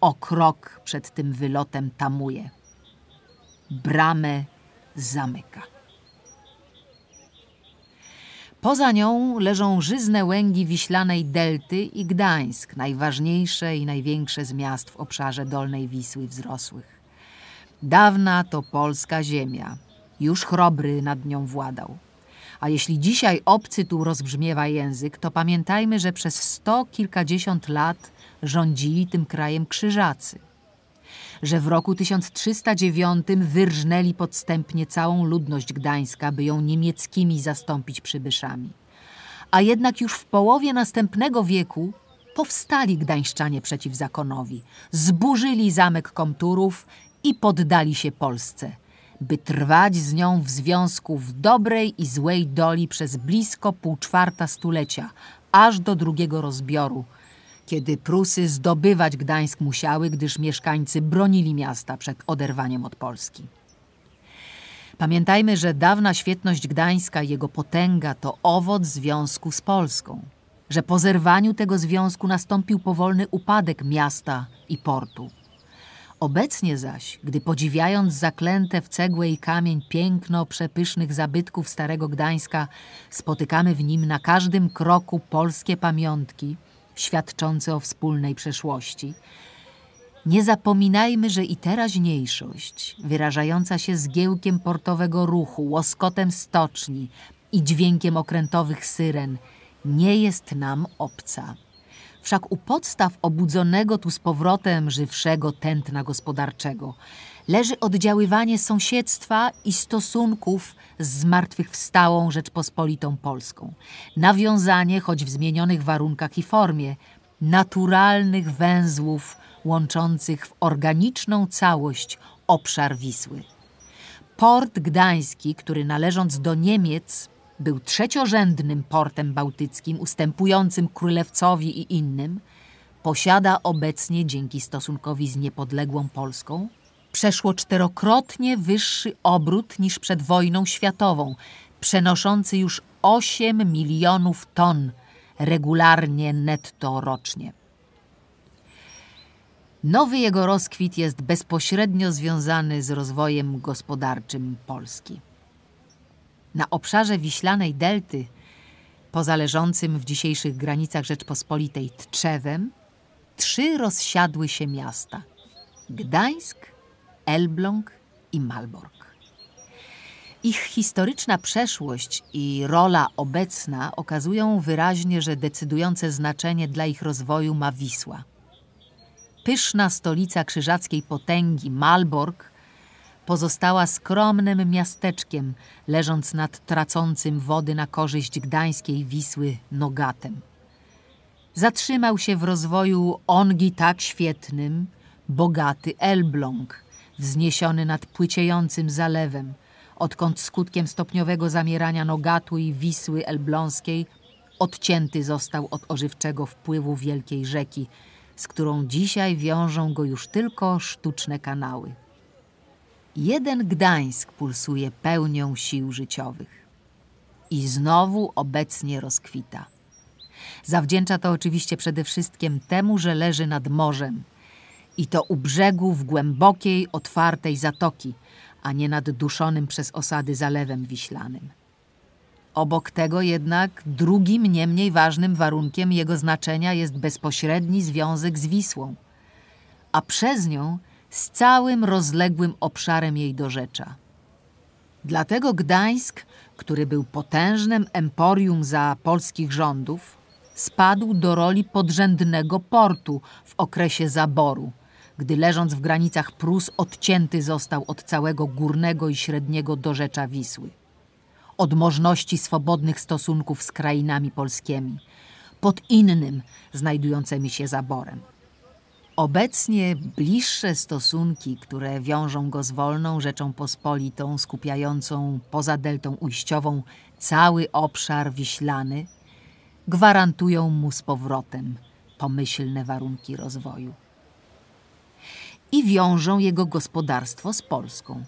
o krok przed tym wylotem tamuje. Bramę zamyka. Poza nią leżą żyzne łęgi wiślanej delty i Gdańsk, najważniejsze i największe z miast w obszarze Dolnej Wisły wzrosłych. Dawna to polska ziemia. Już chrobry nad nią władał. A jeśli dzisiaj obcy tu rozbrzmiewa język, to pamiętajmy, że przez sto kilkadziesiąt lat rządzili tym krajem krzyżacy. Że w roku 1309 wyrżnęli podstępnie całą ludność Gdańska, by ją niemieckimi zastąpić przybyszami. A jednak już w połowie następnego wieku powstali gdańszczanie przeciw zakonowi, zburzyli zamek komturów i poddali się Polsce – by trwać z nią w związku w dobrej i złej doli przez blisko półczwarta stulecia, aż do drugiego rozbioru, kiedy Prusy zdobywać Gdańsk musiały, gdyż mieszkańcy bronili miasta przed oderwaniem od Polski. Pamiętajmy, że dawna świetność Gdańska i jego potęga to owoc związku z Polską, że po zerwaniu tego związku nastąpił powolny upadek miasta i portu. Obecnie zaś, gdy podziwiając zaklęte w cegłę i kamień piękno przepysznych zabytków Starego Gdańska, spotykamy w nim na każdym kroku polskie pamiątki świadczące o wspólnej przeszłości, nie zapominajmy, że i teraźniejszość, wyrażająca się zgiełkiem portowego ruchu, łoskotem stoczni i dźwiękiem okrętowych syren, nie jest nam obca wszak u podstaw obudzonego tu z powrotem żywszego tętna gospodarczego leży oddziaływanie sąsiedztwa i stosunków z zmartwychwstałą Rzeczpospolitą Polską, nawiązanie, choć w zmienionych warunkach i formie, naturalnych węzłów łączących w organiczną całość obszar Wisły. Port Gdański, który należąc do Niemiec był trzeciorzędnym portem bałtyckim ustępującym Królewcowi i innym, posiada obecnie dzięki stosunkowi z niepodległą Polską przeszło czterokrotnie wyższy obrót niż przed wojną światową, przenoszący już 8 milionów ton regularnie netto rocznie. Nowy jego rozkwit jest bezpośrednio związany z rozwojem gospodarczym Polski na obszarze wiślanej delty, poza leżącym w dzisiejszych granicach Rzeczpospolitej Tczewem, trzy rozsiadły się miasta: Gdańsk, Elbląg i Malbork. Ich historyczna przeszłość i rola obecna okazują wyraźnie, że decydujące znaczenie dla ich rozwoju ma Wisła. Pyszna stolica krzyżackiej potęgi Malbork pozostała skromnym miasteczkiem, leżąc nad tracącym wody na korzyść gdańskiej Wisły Nogatem. Zatrzymał się w rozwoju ongi tak świetnym, bogaty Elbląg, wzniesiony nad płyciejącym zalewem, odkąd skutkiem stopniowego zamierania Nogatu i Wisły Elbląskiej odcięty został od ożywczego wpływu wielkiej rzeki, z którą dzisiaj wiążą go już tylko sztuczne kanały jeden Gdańsk pulsuje pełnią sił życiowych. I znowu obecnie rozkwita. Zawdzięcza to oczywiście przede wszystkim temu, że leży nad morzem. I to u brzegu w głębokiej, otwartej zatoki, a nie nad duszonym przez osady zalewem wiślanym. Obok tego jednak drugim nie mniej ważnym warunkiem jego znaczenia jest bezpośredni związek z Wisłą, a przez nią – z całym rozległym obszarem jej dorzecza. Dlatego Gdańsk, który był potężnym emporium za polskich rządów, spadł do roli podrzędnego portu w okresie zaboru, gdy leżąc w granicach Prus odcięty został od całego górnego i średniego dorzecza Wisły. Od możności swobodnych stosunków z krainami polskimi, pod innym znajdującymi się zaborem. Obecnie bliższe stosunki, które wiążą go z wolną Rzeczą Pospolitą, skupiającą poza deltą ujściową cały obszar wiślany, gwarantują mu z powrotem pomyślne warunki rozwoju. I wiążą jego gospodarstwo z Polską.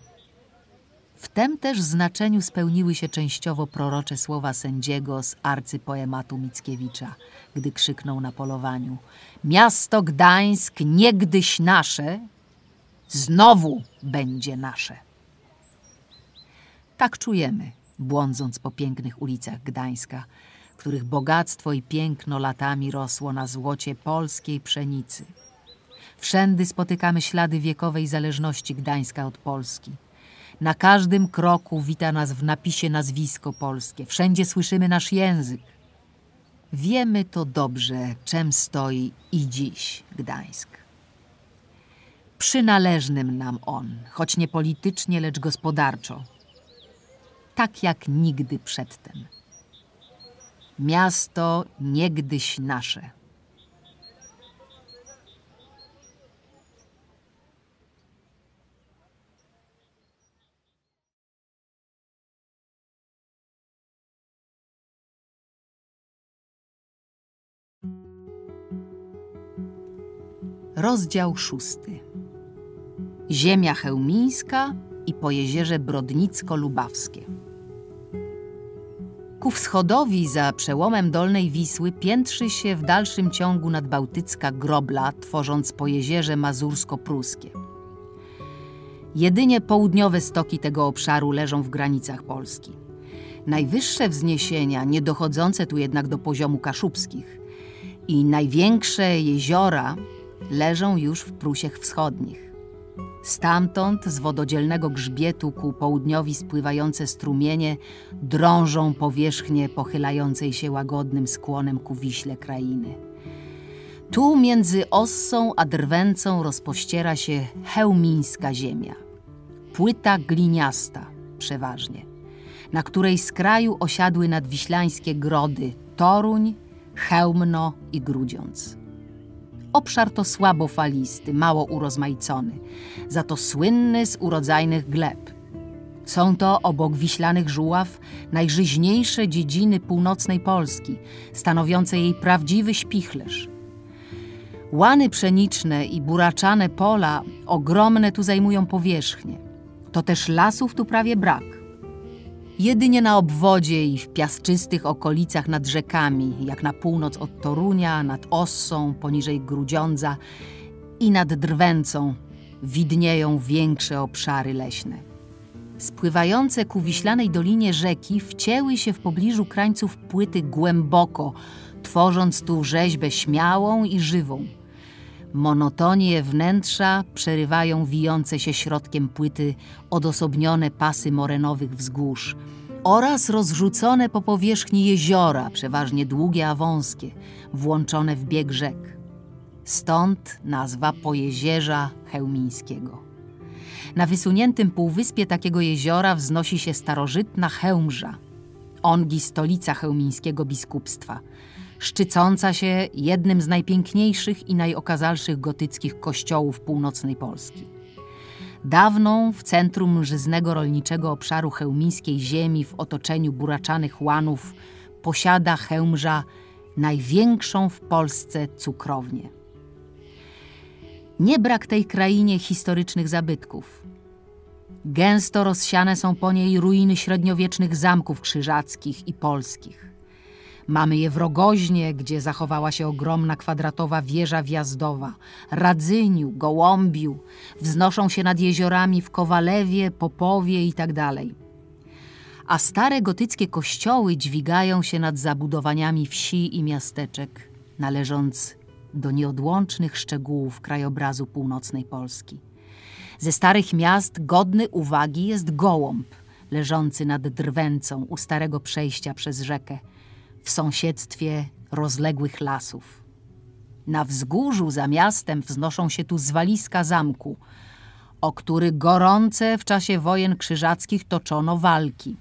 W tem też znaczeniu spełniły się częściowo prorocze słowa sędziego z arcypoematu Mickiewicza, gdy krzyknął na polowaniu: Miasto Gdańsk, niegdyś nasze, znowu będzie nasze. Tak czujemy, błądząc po pięknych ulicach Gdańska, których bogactwo i piękno latami rosło na złocie polskiej pszenicy. Wszędy spotykamy ślady wiekowej zależności Gdańska od Polski – na każdym kroku wita nas w napisie nazwisko polskie. Wszędzie słyszymy nasz język. Wiemy to dobrze, czem stoi i dziś Gdańsk. Przynależnym nam on, choć nie politycznie, lecz gospodarczo. Tak jak nigdy przedtem. Miasto niegdyś nasze. Rozdział szósty. Ziemia chełmińska i pojezierze Brodnicko-Lubawskie. Ku wschodowi za przełomem Dolnej Wisły piętrzy się w dalszym ciągu nadbałtycka grobla, tworząc pojezierze mazursko-pruskie. Jedynie południowe stoki tego obszaru leżą w granicach Polski. Najwyższe wzniesienia, nie dochodzące tu jednak do poziomu kaszubskich, i największe jeziora leżą już w Prusiech Wschodnich. Stamtąd z wododzielnego grzbietu ku południowi spływające strumienie drążą powierzchnię pochylającej się łagodnym skłonem ku wiśle krainy. Tu między Ossą a Drwęcą rozpościera się hełmińska ziemia. Płyta gliniasta przeważnie, na której skraju osiadły nadwiślańskie grody Toruń, Chełmno i Grudziądz. Obszar to słabo falisty, mało urozmaicony, za to słynny z urodzajnych gleb. Są to obok wiślanych żuław najżyźniejsze dziedziny północnej Polski, stanowiące jej prawdziwy śpichlerz. Łany pszeniczne i buraczane pola ogromne tu zajmują powierzchnię. To też lasów tu prawie brak. Jedynie na obwodzie i w piaszczystych okolicach nad rzekami, jak na północ od Torunia, nad Ossą, poniżej Grudziądza i nad Drwęcą, widnieją większe obszary leśne. Spływające ku wiślanej dolinie rzeki wcięły się w pobliżu krańców płyty głęboko, tworząc tu rzeźbę śmiałą i żywą – Monotonie wnętrza przerywają wijące się środkiem płyty odosobnione pasy morenowych wzgórz oraz rozrzucone po powierzchni jeziora, przeważnie długie a wąskie, włączone w bieg rzek. Stąd nazwa pojezierza chełmińskiego. Na wysuniętym półwyspie takiego jeziora wznosi się starożytna Chełmża, ongi stolica chełmińskiego biskupstwa – szczycąca się jednym z najpiękniejszych i najokazalszych gotyckich kościołów północnej Polski. Dawną w centrum żyznego rolniczego obszaru chełmińskiej ziemi w otoczeniu buraczanych łanów posiada Chełmża największą w Polsce cukrownię. Nie brak tej krainie historycznych zabytków. Gęsto rozsiane są po niej ruiny średniowiecznych zamków krzyżackich i polskich. Mamy je w Rogoźnie, gdzie zachowała się ogromna kwadratowa wieża wjazdowa, Radzyniu, Gołąbiu, wznoszą się nad jeziorami w Kowalewie, Popowie itd. Tak A stare gotyckie kościoły dźwigają się nad zabudowaniami wsi i miasteczek, należąc do nieodłącznych szczegółów krajobrazu północnej Polski. Ze starych miast godny uwagi jest Gołąb, leżący nad Drwęcą u starego przejścia przez rzekę – w sąsiedztwie rozległych lasów. Na wzgórzu za miastem wznoszą się tu zwaliska zamku, o który gorące w czasie wojen krzyżackich toczono walki.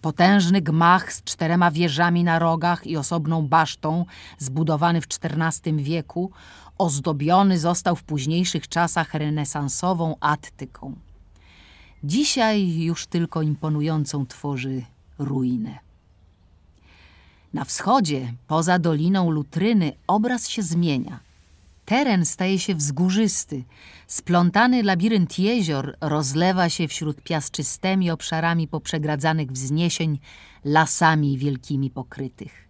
Potężny gmach z czterema wieżami na rogach i osobną basztą, zbudowany w XIV wieku, ozdobiony został w późniejszych czasach renesansową attyką. Dzisiaj już tylko imponującą tworzy ruinę. Na wschodzie, poza doliną Lutryny, obraz się zmienia. Teren staje się wzgórzysty. Splątany labirynt jezior rozlewa się wśród piaszczystymi obszarami poprzegradzanych wzniesień, lasami wielkimi pokrytych.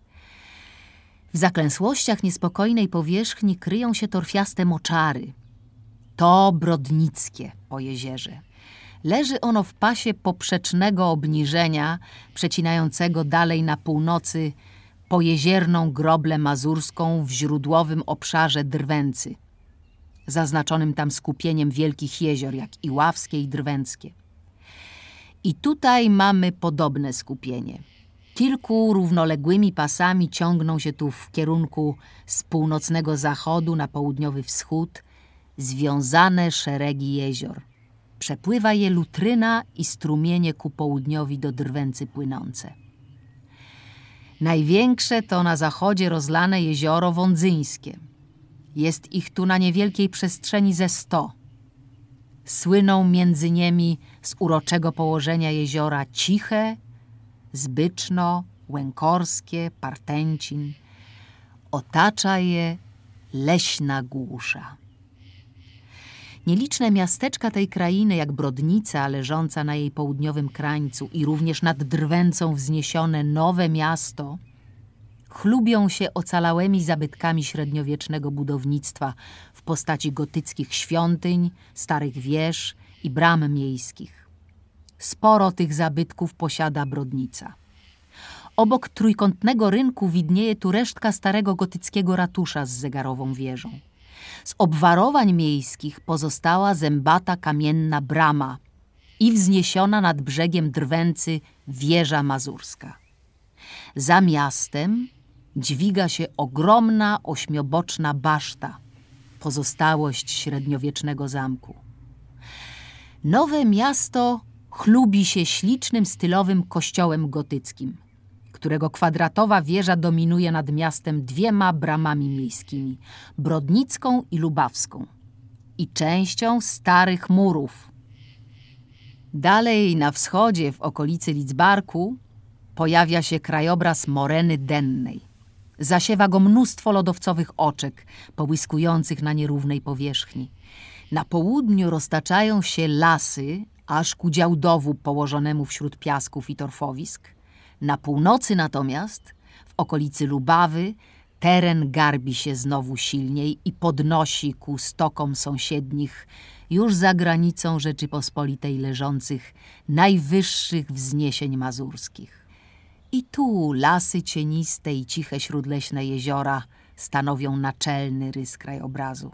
W zaklęsłościach niespokojnej powierzchni kryją się torfiaste moczary. To Brodnickie po jezierze. Leży ono w pasie poprzecznego obniżenia, przecinającego dalej na północy pojezierną groblę mazurską w źródłowym obszarze Drwęcy, zaznaczonym tam skupieniem wielkich jezior, jak Iławskie i Drwęckie. I tutaj mamy podobne skupienie. Kilku równoległymi pasami ciągną się tu w kierunku z północnego zachodu na południowy wschód związane szeregi jezior. Przepływa je lutryna i strumienie ku południowi do drwęcy płynące. Największe to na zachodzie rozlane jezioro Wądzyńskie. Jest ich tu na niewielkiej przestrzeni ze sto. Słyną między nimi z uroczego położenia jeziora Ciche, Zbyczno, Łękorskie, Partęcin. Otacza je leśna głusza. Nieliczne miasteczka tej krainy, jak Brodnica, leżąca na jej południowym krańcu i również nad Drwęcą wzniesione nowe miasto, chlubią się ocalałymi zabytkami średniowiecznego budownictwa w postaci gotyckich świątyń, starych wież i bram miejskich. Sporo tych zabytków posiada Brodnica. Obok trójkątnego rynku widnieje tu resztka starego gotyckiego ratusza z zegarową wieżą. Z obwarowań miejskich pozostała zębata kamienna brama i wzniesiona nad brzegiem drwęcy wieża mazurska. Za miastem dźwiga się ogromna ośmioboczna baszta, pozostałość średniowiecznego zamku. Nowe miasto chlubi się ślicznym stylowym kościołem gotyckim – którego kwadratowa wieża dominuje nad miastem dwiema bramami miejskimi Brodnicką i Lubawską i częścią starych murów. Dalej na wschodzie, w okolicy Lidzbarku, pojawia się krajobraz Moreny Dennej. Zasiewa go mnóstwo lodowcowych oczek, połyskujących na nierównej powierzchni. Na południu roztaczają się lasy, aż ku działdowu położonemu wśród piasków i torfowisk. Na północy natomiast, w okolicy Lubawy, teren garbi się znowu silniej i podnosi ku stokom sąsiednich, już za granicą Rzeczypospolitej leżących, najwyższych wzniesień mazurskich. I tu lasy cieniste i ciche śródleśne jeziora stanowią naczelny rys krajobrazu.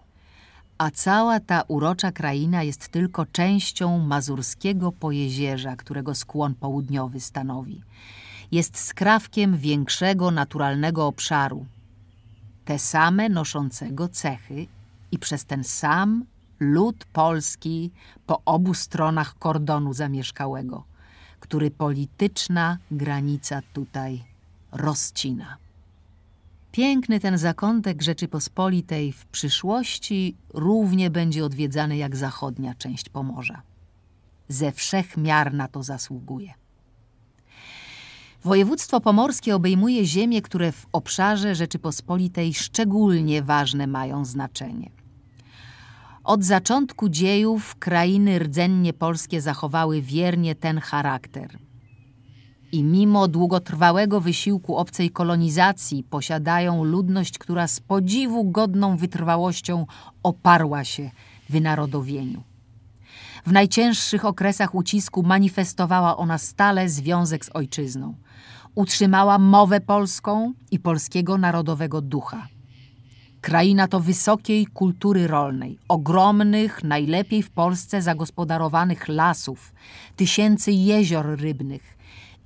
A cała ta urocza kraina jest tylko częścią mazurskiego pojezierza, którego skłon południowy stanowi – jest skrawkiem większego naturalnego obszaru, te same noszącego cechy i przez ten sam lud polski po obu stronach kordonu zamieszkałego, który polityczna granica tutaj rozcina. Piękny ten zakątek Rzeczypospolitej w przyszłości równie będzie odwiedzany jak zachodnia część Pomorza. Ze wszech miar na to zasługuje. Województwo pomorskie obejmuje ziemie, które w obszarze Rzeczypospolitej szczególnie ważne mają znaczenie. Od zaczątku dziejów krainy rdzennie polskie zachowały wiernie ten charakter. I mimo długotrwałego wysiłku obcej kolonizacji posiadają ludność, która z podziwu godną wytrwałością oparła się wynarodowieniu. W najcięższych okresach ucisku manifestowała ona stale związek z ojczyzną. Utrzymała mowę polską i polskiego narodowego ducha. Kraina to wysokiej kultury rolnej, ogromnych, najlepiej w Polsce zagospodarowanych lasów, tysięcy jezior rybnych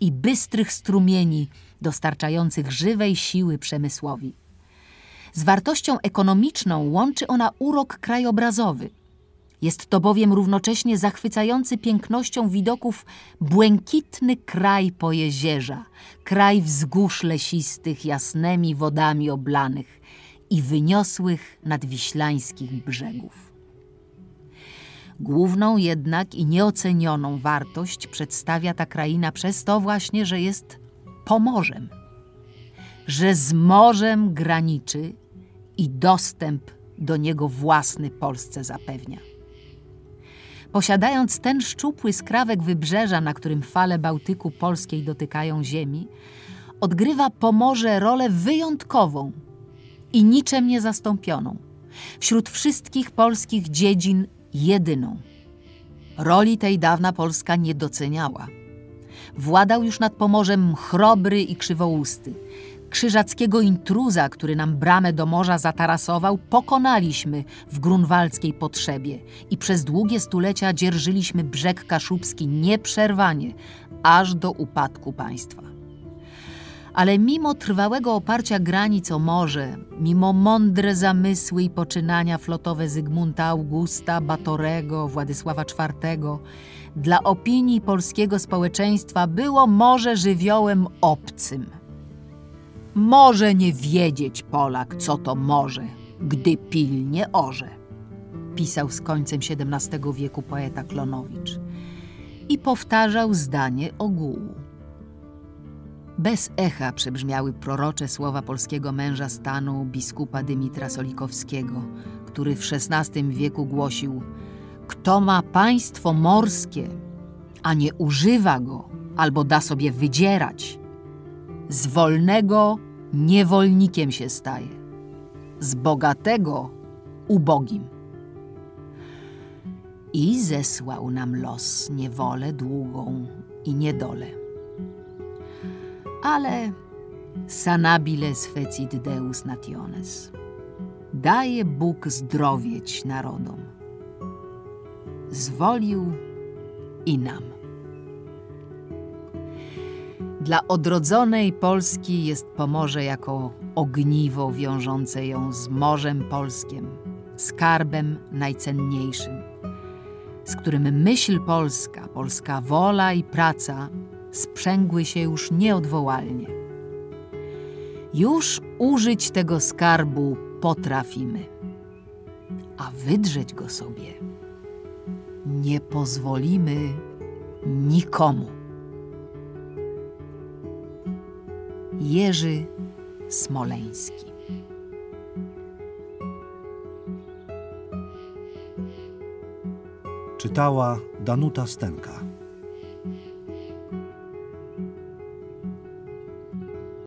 i bystrych strumieni dostarczających żywej siły przemysłowi. Z wartością ekonomiczną łączy ona urok krajobrazowy – jest to bowiem równocześnie zachwycający pięknością widoków błękitny kraj pojezierza, kraj wzgórz lesistych, jasnymi wodami oblanych i wyniosłych nadwiślańskich brzegów. Główną jednak i nieocenioną wartość przedstawia ta kraina przez to właśnie, że jest pomorzem, że z morzem graniczy i dostęp do niego własny Polsce zapewnia. Posiadając ten szczupły skrawek wybrzeża, na którym fale Bałtyku polskiej dotykają ziemi, odgrywa Pomorze rolę wyjątkową i niczym niezastąpioną. Wśród wszystkich polskich dziedzin jedyną. Roli tej dawna Polska nie doceniała. Władał już nad Pomorzem chrobry i krzywołusty krzyżackiego intruza, który nam bramę do morza zatarasował, pokonaliśmy w grunwaldzkiej potrzebie i przez długie stulecia dzierżyliśmy brzeg kaszubski nieprzerwanie, aż do upadku państwa. Ale mimo trwałego oparcia granic o morze, mimo mądre zamysły i poczynania flotowe Zygmunta Augusta, Batorego, Władysława IV, dla opinii polskiego społeczeństwa było morze żywiołem obcym – może nie wiedzieć Polak, co to może, gdy pilnie orze. Pisał z końcem XVII wieku poeta Klonowicz i powtarzał zdanie ogółu. Bez echa przebrzmiały prorocze słowa polskiego męża stanu biskupa Dymitra Solikowskiego, który w XVI wieku głosił: Kto ma państwo morskie, a nie używa go albo da sobie wydzierać, z wolnego niewolnikiem się staje. Z bogatego ubogim. I zesłał nam los niewolę długą i niedolę. Ale sanabile fecit deus nationes. Daje Bóg zdrowieć narodom. Zwolił i nam. Dla odrodzonej Polski jest Pomorze jako ogniwo wiążące ją z Morzem Polskim, skarbem najcenniejszym, z którym myśl polska, polska wola i praca sprzęgły się już nieodwołalnie. Już użyć tego skarbu potrafimy, a wydrzeć go sobie nie pozwolimy nikomu. Jerzy Smoleński. Czytała Danuta Stenka.